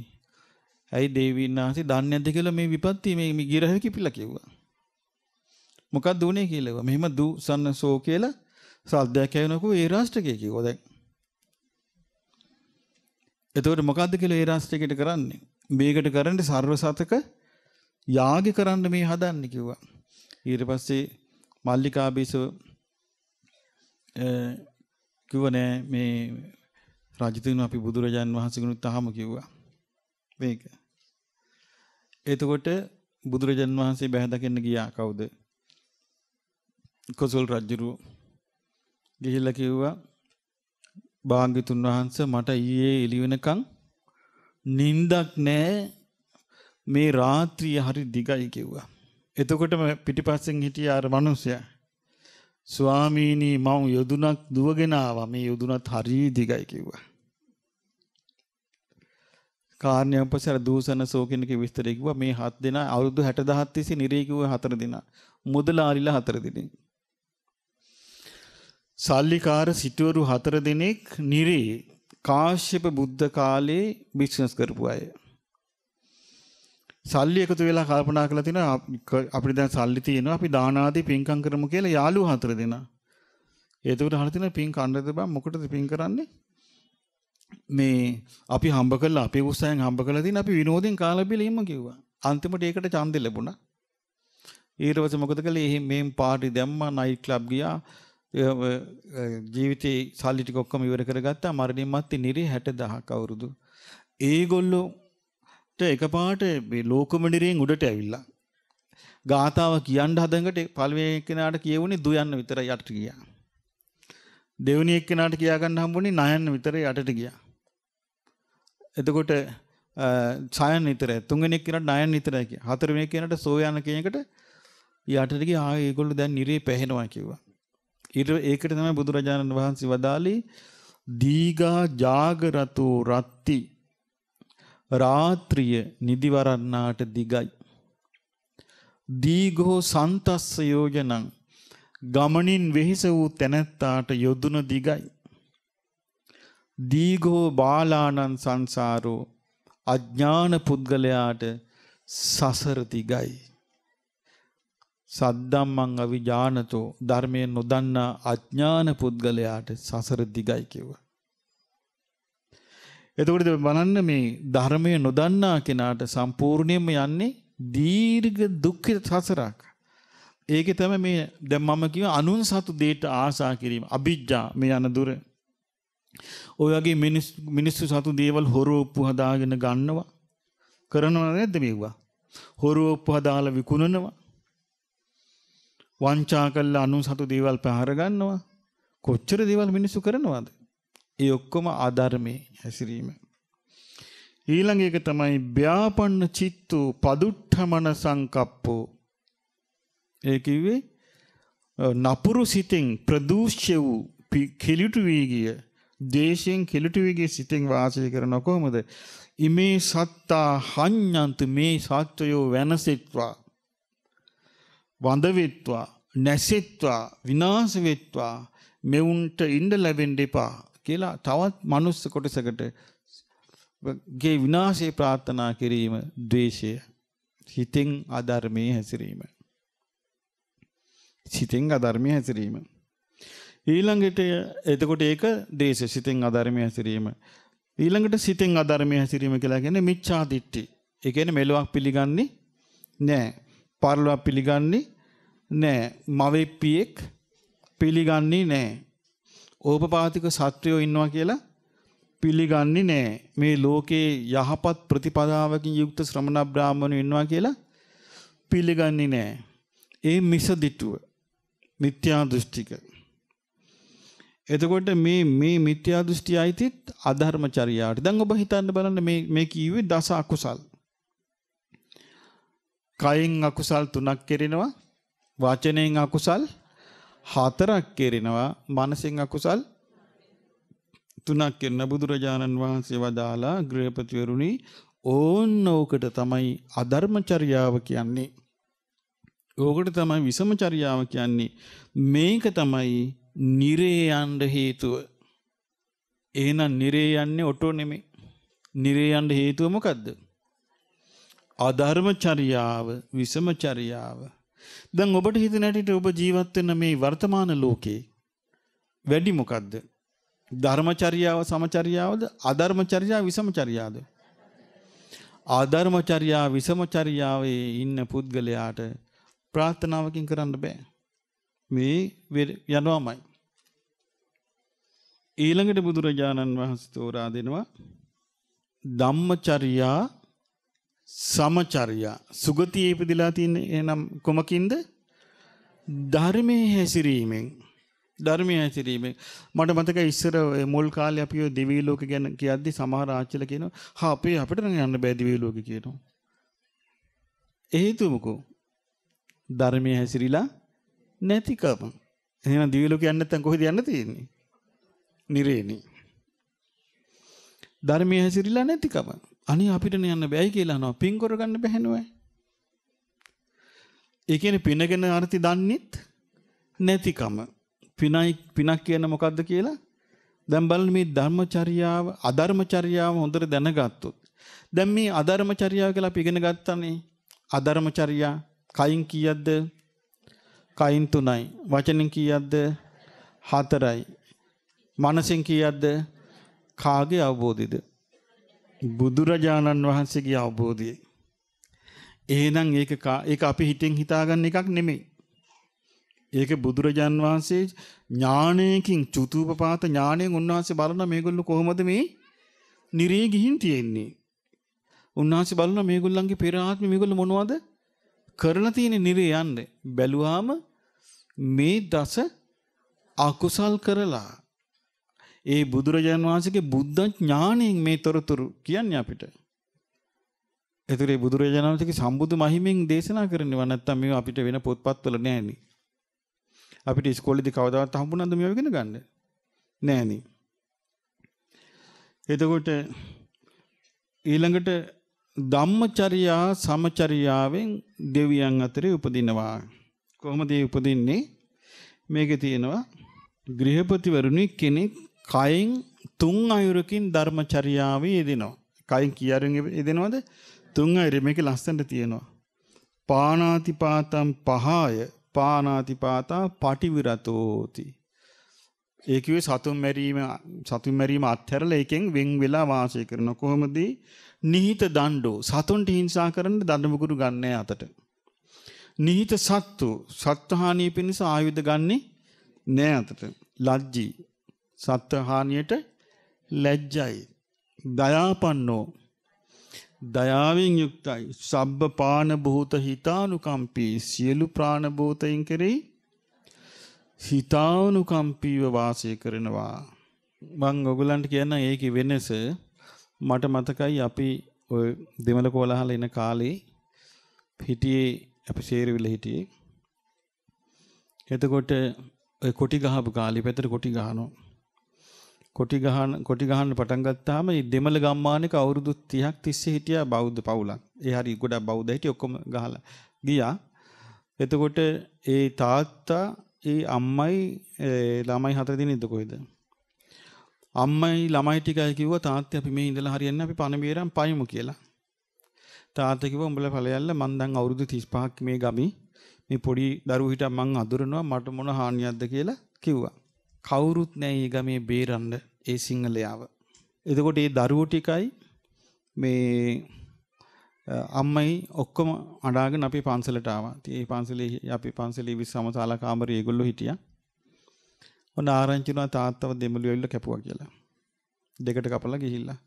ඇයි දේවීන්හන්සේ දන්නේ නැද්ද කියලා මේ විපත්ති මේ ගිරහ කිපිලා කිව්වා. මොකක්ද උනේ කියලා. මෙහෙම දුසන්න සෝ කියලා සද්දයක් ඇහෙනකෝ ඒ රාෂ්ට්‍රකය කිව්වා දැන්. එතකොට මොකද්ද කියලා ඒ රාෂ්ට්‍රකයට කරන්නේ? මේකට කරන්නේ සර්ව සතක යාග කරන්න මේ හදන්නේ කිව්වා. ඊට පස්සේ මල්ලිකාභිසව කිව්ව නෑ මේ රජතුන් අපි බුදුරජාන් වහන්සේ කෙනුත් අහම කිව්වා මේක. එතකොට බුදුරජාන් වහන්සේ බැහැ දකින්න ගියා කවුද? කොසල් රජුරු ගිහිල්ලා කිව්වා භාග්‍යතුන් වහන්සේ මට ඊයේ එළි වෙනකන් නිින්දක් නෑ මේ රාත්‍රිය හරි දිගයි කිව්වා. එතකොටම පිටිපස්සෙන් හිටිය අර මිනිසයා ස්වාමීනි මම යොදුනක් දුවගෙන ආවා මේ යොදුනත් හරි දිගයි කිව්වා. කාර්ණ්‍යම් පස්සේ අර දූෂණ සෝකිනක විස්තරය කිව්වා මේ හත් දෙනා අවුරුදු 60000 තිස්සේ නිරේ කිව්වා හතර දෙනා. මුදලාරිලා හතර දෙනෙක්. සල්ලිකාර සිටවරු හතර දෙනෙක් නිරේ කාශ්‍යප බුද්ධ කාලේ බිස්නස් කරපු අය. සල්ලි එකතු වෙලා කල්පනා කරලා තිනවා අපිට දැන් සල්ලි තියෙනවා අපි දාන ආදී පින්කම් කරමු කියලා යාළුවෝ හතර දෙනා. එතකොට අහලා තිනවා පින් කන්නද බං මොකටද පින් කරන්නේ? මේ අපි හම්බ කරලා අපේ උත්සාහයෙන් හම්බ කරලා තියෙන අපි විනෝදෙන් කාලා බිල ඉන්න කිව්වා. අන්තිමට ඒකට ඡන්දෙ ලැබුණා. ඊට පස්සේ මොකද කළේ? එහෙන් මේම් පාටි දැම්මා, නයිට් ක්ලබ් ගියා. ජීවිතේ සල්ලි ටික ඔක්කොම ඉවර කරගත්තා. මරණින් මත්තේ නිරේ 60000ක් අවුරුදු. ඒගොල්ලෝ එකපාරට මේ ලෝකමඩිරෙන් උඩට ඇවිල්ලා ගාතාව කියන්න හදනකොට පළවෙනි එක්කෙනාට කියවුනේ දුයන්න විතරයි යටට ගියා. දෙවෙනි එක්කෙනාට කියා ගන්න හම්බුනේ නයන්න විතරයි යටට ගියා. එතකොට සයන් විතරයි තුන්වෙනි එක්කෙනාට නයන් විතරයි කිය. හතරවෙනි එක්කෙනාට සෝයන්න කියන එකට යටට ගියා. ආයේ ඒගොල්ලෝ දැන් නිරේ පැහැෙනවා කිව්වා. ඊට ඒකට තමයි බුදුරජාණන් වහන්සේ වදාළේ දීගා ජාගරතෝ රත්ති රාත්‍රිය නිදිවරන්නාට දිගයි. දීගෝ සන්තස්ස යෝජනං ගමනින් වෙහිස වූ තැනැත්තාට යොදුන දිගයි. දීගෝ බාලානන් සංසාරෝ අඥ්ඥාන පුද්ගලයාට සසරතිගයි. සද්දම්මං අවි ජානතෝ ධර්මය නොදන්නා අඥ්ඥාන පුද්ගලයාට සසරදිගයි කිව. එතකොට බලන්න මේ ධර්මය නොදන්නා කෙනාට සම්පූර්ණයෙන්ම යන්නේ දීර්ඝ දුක්ඛිත සසරක්. ඒකේ තමයි මේ දැන් මම කියන අනුන් සතු දෙයට ආසා කිරීම අ비ජ්ජා මේ යන දුර. ඔය වගේ මිනිස්සු සතු දේවල් හොරෝප්පු හදාගෙන ගන්නවා. කරනව නැද්ද මේවා? හොරෝප්පු හදාලා විකුණනවා. වංචා කරලා අනුන් සතු දේවල් පැහැර ගන්නවා. කොච්චර දේවල් මිනිස්සු කරනවද? ඒ ඔක්කොම ආධර්මයේ හැසිරීම. ඊළඟ එක තමයි ව්‍යාපන්න චිත්තෝ padutthamana සංකප්පෝ. ඒ කිව්වේ නපුරු සිතෙන් ප්‍රදූෂ්‍ය වූ කිලිටු වී ගිය දේශයෙන් කිලිටු වී ගිය සිතෙන් වාසය කරන කොහොමද? ඉමේ සත්තා හඤ්ඤන්ත මේ සත්‍යයෝ වෙනසෙත්වා වඳ වෙත්වා නැසෙත්වා විනාශ වෙත්වා මෙවුන්ට ඉන්න ලැබෙන්න එපා කියලා තවත් මනුස්ස කොටසකට ගේ විනාශය ප්‍රාර්ථනා කිරීම ද්වේෂය හිතෙන් අධර්මයේ හැසිරීම. සිතෙන් අධර්මයේ හැසිරීම. ඊළඟට එතකොට ඒක දේශ සිතෙන් අධර්මයේ හැසිරීම. ඊළඟට සිතෙන් අධර්මයේ හැසිරීම කියලා කියන්නේ මිච්ඡා දිට්ඨි. ඒ කියන්නේ මෙලොවක් පිළිගන්නේ නැහැ. පරලොවක් පිළිගන්නේ නැහැ. මවෙප්පියෙක් පිළිගන්නේ නැහැ. ඕපපාතික සත්වයෝ ඉන්නවා කියලා පිළිගන්නේ නැහැ. මේ ලෝකේ යහපත් ප්‍රතිපදාවකින් යුක්ත ශ්‍රමණ බ්‍රාහමණයෝ ඉන්නවා කියලා පිළිගන්නේ නැහැ. ඒ මිසදිටුව මිත්‍යා දෘෂ්ටික. එතකොට මේ මේ මිත්‍යා දෘෂ්ටි අයිතිත් අධර්මචර්යාවට. දැන් ඔබ හිතන්න බලන්න මේ මේ කියුවේ දස අකුසල්. කයින් අකුසල් තුනක් කෙරෙනවා. වචනයෙන් අකුසල් හතරක් කෙරෙනවා මනසින් අකුසල් තුනක් කරන බුදුරජාණන් වහන්සේ වදාලා ගෘහපතිවරුනි ඕන්න ඕකට තමයි අධර්මචර්යාව කියන්නේ. ඕකට තමයි විසමචර්යාව කියන්නේ. මේක තමයි නිරේ යන්න හේතුව. එහෙනම් නිරේ යන්නේ ඔටෝ නෙමෙයි. නිරේ යන්න හේතුව මොකද්ද? අධර්මචර්යාව, විසමචර්යාව, දැන් ඔබට හිතෙන හැටියට ඔබ ජීවත් වෙන මේ වර්තමාන ලෝකේ වැඩි මොකද්ද? ධර්මචර්යාව සමචර්යාවද? අධර්මචර්යාව විසමචර්යාවද? ආධර්මචර්යාව විසමචර්යාවේ ඉන්න පුද්ගලයාට ප්‍රාර්ථනාවකින් කරන්න බෑ. මේ යනවාමයි. ඊළඟට බුදුරජාණන් වහන්සේ තෝරා දෙනවා ධම්මචර්යා සමචර්යා සුගතියේ ඉපදිලා තියෙන එනම් කොමකින්ද? ධර්මයේ හැසිරීමෙන් ධර්මයේ හැසිරීමෙන් මට මතකයි ඉස්සර මුල් කාලේ අපි ඔය දිවි ලෝක ගැන කියද්දි සමහර ආච්චිලා කියනවා "හා අපේ අපිට නම් යන්න බෑ දිවි ලෝකේ" කියනවා. ඒ හේතුව මොකෝ? ධර්මයේ හැසිරීලා නැතිකම. එහෙනම් දිවි ලෝකේ යන්න නැත්නම් කොහෙද යන්න තියෙන්නේ? නිරේණි. ධර්මයේ හැසිරීලා නැතිකම. අනේ අපිටන යන්න බැයි කියලා අනවා පින් කරගන්න බැහැනවා. ඒ කියන්නේ පිනගෙන අර්ථي දන්නෙත් නැතිකම. පිනයි පිනක් කියන මොකද්ද කියලා දැන් බලන්න මේ ධර්මචර්යාව අධර්මචර්යාව හොඳට දැනගත්තොත් දැන් මේ අධර්මචර්යාව කියලා අපි ඉගෙන ගත්තානේ අධර්මචර්යා කයින් කීයක්ද කයින් තුනයි වචනෙන් කීයක්ද හතරයි මනසෙන් කීයක්ද කාගේ අවබෝධයද බුදුරජාණන් වහන්සේගේ අවබෝධය. එහෙනම් ඒක ඒක අපි හිතෙන් හිතාගන්න එකක් නෙමෙයි. ඒක බුදුරජාන් වහන්සේ ඥාණයකින් චතුූපපාත ඥාණයෙන් උන්වහන්සේ බලන මේගොල්ලෝ කොහොමද මේ නිරේ ගිහින් තියෙන්නේ? උන්වහන්සේ බලන මේගොල්ලන්ගේ පෙර ආත්ම මේගොල්ලෝ මොනවද කරලා තියෙන නිරේ යන්නේ? බැලුවාම මේ දස අකුසල් කරලා ඒ බුදුරජාන් වහන්සේගේ බුද්ධ ඥාණයෙන් මේ තොරතුරු කියන්නේ අපිට. ඒතරේ බුදුරජාණන් වහන්සේගේ සම්බුදු මහිමෙන් දේශනා කරන්නේ නැත්නම් මේව අපිට වෙන පොත්පත්වල නෑනේ. අපිට ඉස්කෝලේදී කවදාවත් හම්බුණාද මේව ඉගෙන ගන්න? නෑනේ. එතකොට ඊළඟට ධම්මචර්යා සමචර්යාවෙන් දෙවියන් අතරේ උපදිනවා. කොහොමද ඒ උපදින්නේ? මේකේ තියෙනවා ගෘහපතිවරුනි කෙනෙක් කයින් තුන් අයුරකින් ධර්මචර්යාවේ යෙදෙනවා. කයින් කියරින් යෙදෙනවද? තුන් අයුර මේක ලස්සනට තියෙනවා. පානාතිපාතම් පහය පානාතිපාතා පටිවිරතෝති. ඒ කිව්වේ සතුන් මැරීම සතුන් මැරීම අත්හැරලා ඒකෙන් වෙන් වෙලා වාසය කරන කොහොමද? නිහිත දඬෝ සතුන්ට හිංසා කරන දඬුමුගුරු ගන්නෑ අතට. නිහිත සත්තු සත්ත්වහානිය පිණිස ආයුධ ගන්නේ නෑ අතට. ලැජ්ජී සත්‍යහානියට ලැජ්ජයි. දයාපන්නෝ දයාවෙන් යුක්තයි. සබ්බ පාන භූත හිතානුකම්පී සියලු ප්‍රාණ භූතයින් කෙරෙහි හිතානුකම්පීව වාසය කරනවා. මං ඔයගලන්ට කියන්න ඒකේ වෙනස මට මතකයි අපි ඔය දෙමළ කොලහල එන කාලේ හිටියේ අපි සේරවිල හිටියේ. එතකොට ඔය කොටි ගහපු කාලේ පැතර කොටි ගහනවා. කොටි ගහන කොටි ගහන්න පටන් ගත්තාම මේ දෙමළ ගම්මානයක අවුරුදු 30ක් 30 හිටියා බෞද්ධ පවුලක්. ඒ හරි ගොඩක් බෞද්ධ හිටිය ඔක්කොම ගහලා ගියා. එතකොට ඒ තාත්තා ඒ අම්මයි ළමයි හතර දිනෙද්ද කොහෙද? අම්මයි ළමයි ටිකයි කිව්වා තාත්තා අපි මේ ඉඳලා හරියන්නේ අපි පණ බේරම් පයිමු කියලා. තාත්තා කිව්වා උඹලා ඵලයල්ල මං දැන් අවුරුදු 35ක් මේ ගමේ මේ පොඩි දරුවෝ හිටා මං අඳුරනවා මට මොන හානියක්ද කියලා කිව්වා. කවුරුත් නෑ ඒ ගමේ බේරන්න ඒ සිංහලයාව. එතකොට ඒ දරුවෝ ටිකයි මේ අම්මයි ඔක්කොම අඩාගෙන අපි පන්සලට ආවා. ඉතින් ඒ පන්සලේ අපි පන්සලේ 20 සමසාලා කාමරේ ඒගොල්ලෝ හිටියා. ඔන්න ආරංචි වුණා තාත්තව දෙමළු ඇවිල්ලා කැපුවා කියලා. දෙකට කපලා ගිහිල්ලා.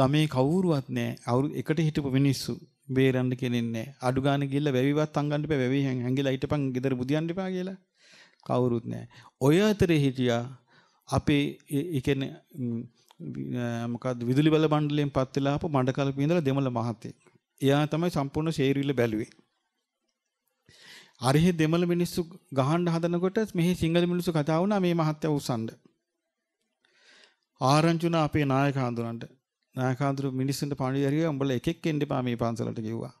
ගමේ කවුරුවත් නෑ. අවුරු එකට හිටපු මිනිස්සු බේරන්න කෙනෙන්නේ නෑ. අඩු ගානේ ගිහිල්ලා වැවිවත් අංගන්න බෑ. වැවි හැංගිලා හිටපන් ගෙදර බුදියන්න එපා කියලා. කවුරුත් නෑ. ඔය අතර හිටියා අපේ එකන මොකද විදුලි බල බණ්ඩලයෙන් පත්වෙලාපු මඩ කලප ඉඳලා දෙමළ මහත්තයෙක්. එයා තමයි සම්පූර්ණ ෂේරිල්ල බැලුවේ. අරිහෙ දෙමළ මිනිස්සු ගහන්න හදනකොට මෙහි සිංහල මිනිස්සු කතා වුණා මේ මහත්තයා උස්සන්න. ආරංචි වුණා අපේ නායක හඳුනන්න. නායක හඳුරු මිනිස්සුන්ට පාණි දරියා උඹලා එකෙක් එන්න එපා මේ පන්සලට කිව්වා.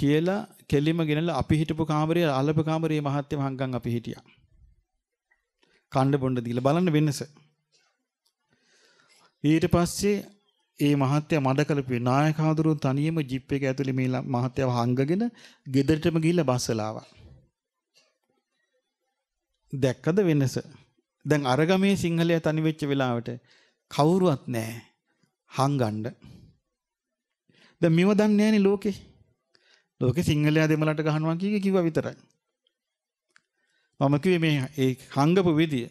කියලා කෙලිම ගෙනලා අපි හිටපු කාමරේ අලප කාමරේ මහත්යම හංගන් අපි හිටියා. කණ්ඩ බොණ්ඩ දීලා බලන්න වෙනස. ඊට පස්සේ ඒ මහත්ය මඩ කලපුවේ නායකහඳුරුන් තනියම ජිප් එක ඇතුලේ මේ මහත්යව හංගගෙන ගෙදරටම ගිහිල්ලා බස්සලාවා. දැක්කද වෙනස? දැන් අරගමේ සිංහලයා තනි වෙච්ච වෙලාවට කවුරුවත් නැහැ හංගන්න. දැන් මෙව දන්නේ නැනේ ලෝකේ. ලෝකේ සිංහලයා දෙමළට ගහනවා කීක කිව්වා විතරයි. මම කිව්වේ මේ ඒ හංගපු විදිය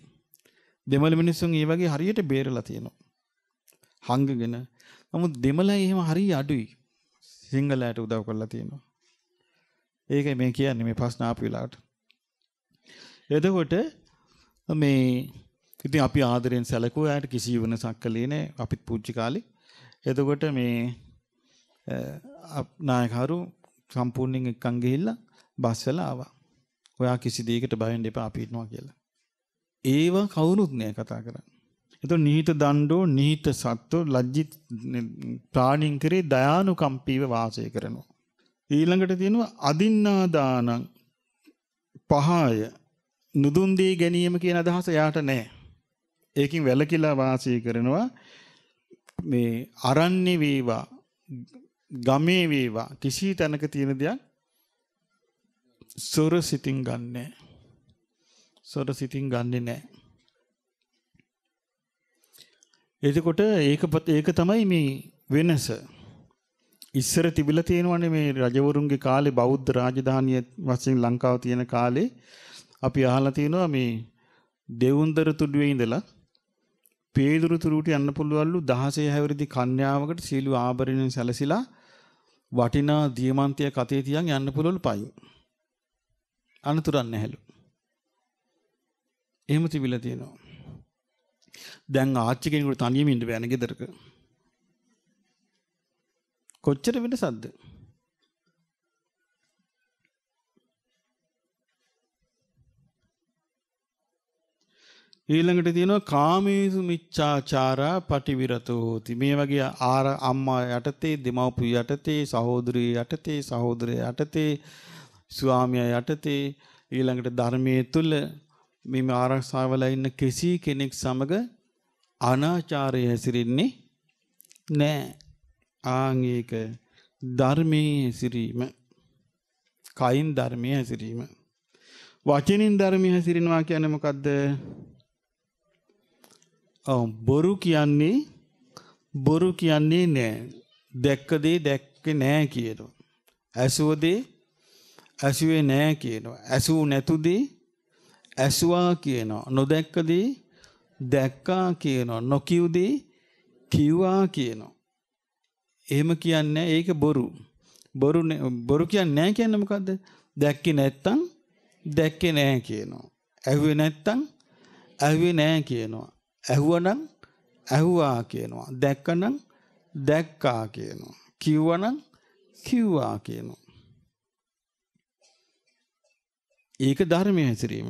දෙමළ මිනිස්සුන් ඒ වගේ හරියට බේරලා තියෙනවා. හංගගෙන. නමුත් දෙමළයි එහෙම හරිය අඩුයි. සිංහලයට උදව් කරලා තියෙනවා. ඒකයි මේ කියන්නේ මේ ප්‍රශ්න ආපු වෙලාවට. එතකොට මේ ඉතින් අපි ආදරෙන් සැලකුවා යාට කිසි වෙනසක් කළේ නැහැ අපිත් පුංචි කාලේ. එතකොට මේ නායකහරු සම්පූර්ණයෙන් එක්කන් ගිහිල්ලා බස්සලා ආවා. ඔයා කිසි දෙයකට බය වෙන්න එපා අපි ඉන්නවා කියලා. ඒව කවුරුත් නෑ කතා කරන්නේ. එතකොට නිහිත දණ්ඩෝ නිහිත සත්ත්ව ලජ්ජිත ප්‍රාණින් කරේ දයානුකම්පීව වාසය කරනවා. ඊළඟට තියෙනවා අදින්නාදානං පහය නුදුන් දී ගැනීම කියන අදහස යාට නෑ. ඒකින් වැළකීලා වාසය කරනවා. මේ අරන්නේ වේවා ගමේ වේවා කිසි තැනක තියෙන දෙයක් සොර සිතින් ගන්නෑ. සොර සිතින් ගන්නේ නෑ. එතකොට ඒකපත් ඒක තමයි මේ වෙනස. ඉස්සර තිබිලා තියෙනවනේ මේ රජවරුන්ගේ කාලේ බෞද්ධ රාජධානිය වශයෙන් ලංකාව තියෙන කාලේ අපි අහලා තියෙනවා මේ දෙවුන්දර තුඩුවේ ඉඳලා පේදුරු තුරුට යන්න පුළුවන්ලු 16 හැවිරිදි කන්‍යාවකට සීළු ආභරණයෙන් සැලසිලා වටිනා දියමන්තිය කතේ තියන් යන්න පුළුවන් පයින්. අනතුරක් නැහැලු. එහෙම තිබිලා තියෙනවා. දැන් ආච්චි කෙනෙකුට තනියම ඉන්න බෑනේ ගෙදරක. කොච්චර වෙනසක්ද? ඊළඟට තියෙනවා කාමේසු මිච්ඡාචාරා පටිවිරතෝති. මේ වගේ ආර අම්මා යටතේ, දෙමව්පිය යටතේ, සහෝදරිය යටතේ, සහෝදරය යටතේ, ස්වාමියා යටතේ ඊළඟට ධර්මයේ තුල මේ ආරක්ෂාවල ඉන්න කිසි කෙනෙක් සමග අනාචාරය හැසිරෙන්නේ නෑ. ආන් ඒක ධර්මයේ හැසිරීම. කයින් ධර්මයේ හැසිරීම. වචනින් ධර්මයේ හැසිරෙනවා කියන්නේ මොකද්ද? බොරු කියන්නේ බොරු කියන්නේ නෑ දැක්කදේ දැක්ක නෑ කියනවා. ඇසුවදේ ඇසුවේ නෑ කියනවා. ඇසූ නැතුදේ ඇසුවා කියනවා. නොදැක්කදේ දැක්කා කියනවා. නොකිව්දේ කිව්වා කියනවා. එහෙම කියන්නේ ඒක බොරු. බොරු බොරු කියන්නේ නෑ කියන්නේ මොකද්ද? දැක්කේ නැත්තම් දැක්කේ නෑ කියනවා. ඇහුවේ නැත්තම් ඇහුවේ නෑ කියනවා. ඇහුවනම් ඇහුවා කියනවා. දැක්කනම් දැක්කා කියනවා. කිව්වනම් කිව්වා කියනවා. ඒක ධර්මය හැසිරීම.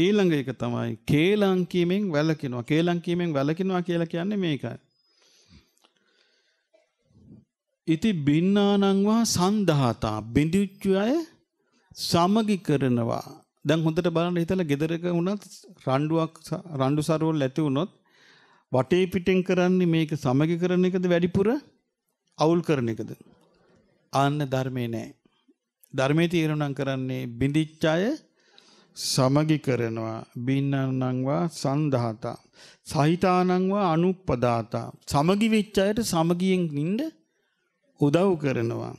ඊළඟ එක තමයි කේලම් කීමෙන් වැළකිනවා. කේලම් කීමෙන් වැළකිනවා කියලා කියන්නේ මේකයි. ඉති බින්නානංවා සන්දහතා බිඳිච්ච අය සමගි කරනවා දැන් හොඳට බලන්න හිතලා ගෙදරක වුණත් රණ්ඩුවක් රණ්ඩු සරුවල් ඇති වුණොත් වටේ පිටින් කරන්නේ මේක සමගි කරන එකද වැඩිපුර අවුල් කරන එකද ආන්න ධර්මේ නෑ ධර්මයේ තීරණම් කරන්නේ බිඳිච්ඡය සමගි කරනවා බින්නන්නංවා සන්දහතා සහිතානංවා අනුප්පදාතා සමගි වෙච්චයට සමගියෙන් නින්න උදව් කරනවා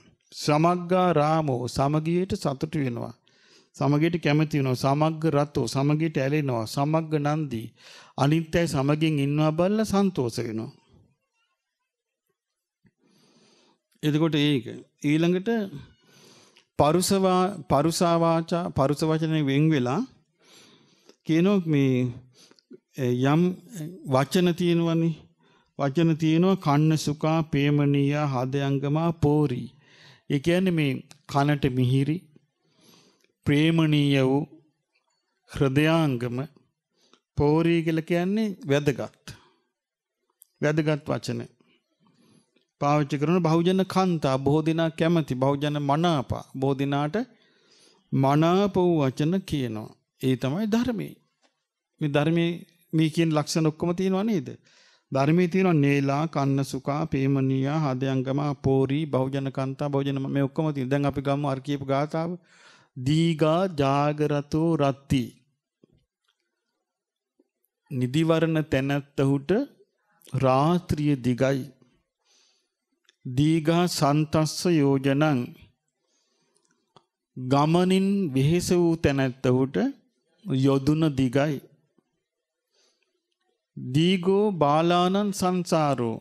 සමග්ගා රාමෝ සමගියට සතුටු වෙනවා සමගියට කැමති වෙනවා. සමග්ග රතෝ සමගියට ඇලෙනවා. සමග්ග නන්දි අනිත්‍යයි සමගින් ඉන්නවා බලලා සන්තෝෂ වෙනවා. එතකොට ඒක ඊළඟට පරුසවා පරුසා වාචා පරුස වචනේ වෙන් වෙලා කියනෝ මේ යම් වචන තියෙනවනේ වචන තියෙනවා කන්න සුකා ප්‍රේමණීය හදයංගමා පෝරි. ඒ කියන්නේ මේ කනට මිහිරි ප්‍රේමණීය වූ හෘදයාංගම පෝරී කියලා කියන්නේ වැදගත්. වැදගත් වචන. පාවිච්චි කරන බහුජන කාන්තා බොහෝ දෙනා කැමති බහුජන මනාපා බොහෝ දෙනාට මනාප වූ වචන කියනවා. ඒ තමයි ධර්මයේ. මේ ධර්මයේ මේ කියන ලක්ෂණ ඔක්කොම තියෙනවා නේද? ධර්මයේ තියෙනවා නේලා, කන්න සුකා, පේමනීයා, හදයන්ගම, පෝරි, බහුජන කාන්තා, බහුජන මේ ඔක්කොම තියෙනවා. දැන් අපි ගමු අර කියපු ගාතාව. දීගා ජාගරතෝ රත්ති නිදිවරණ තැනැත්තහුට රාත්‍රිය දිගයි දීගා සන්තස්ස යෝජනං ගමනින් වෙහෙස වූ තැනැත්තහුට යොදුන දිගයි දීගෝ බාලානන් සංසාරෝ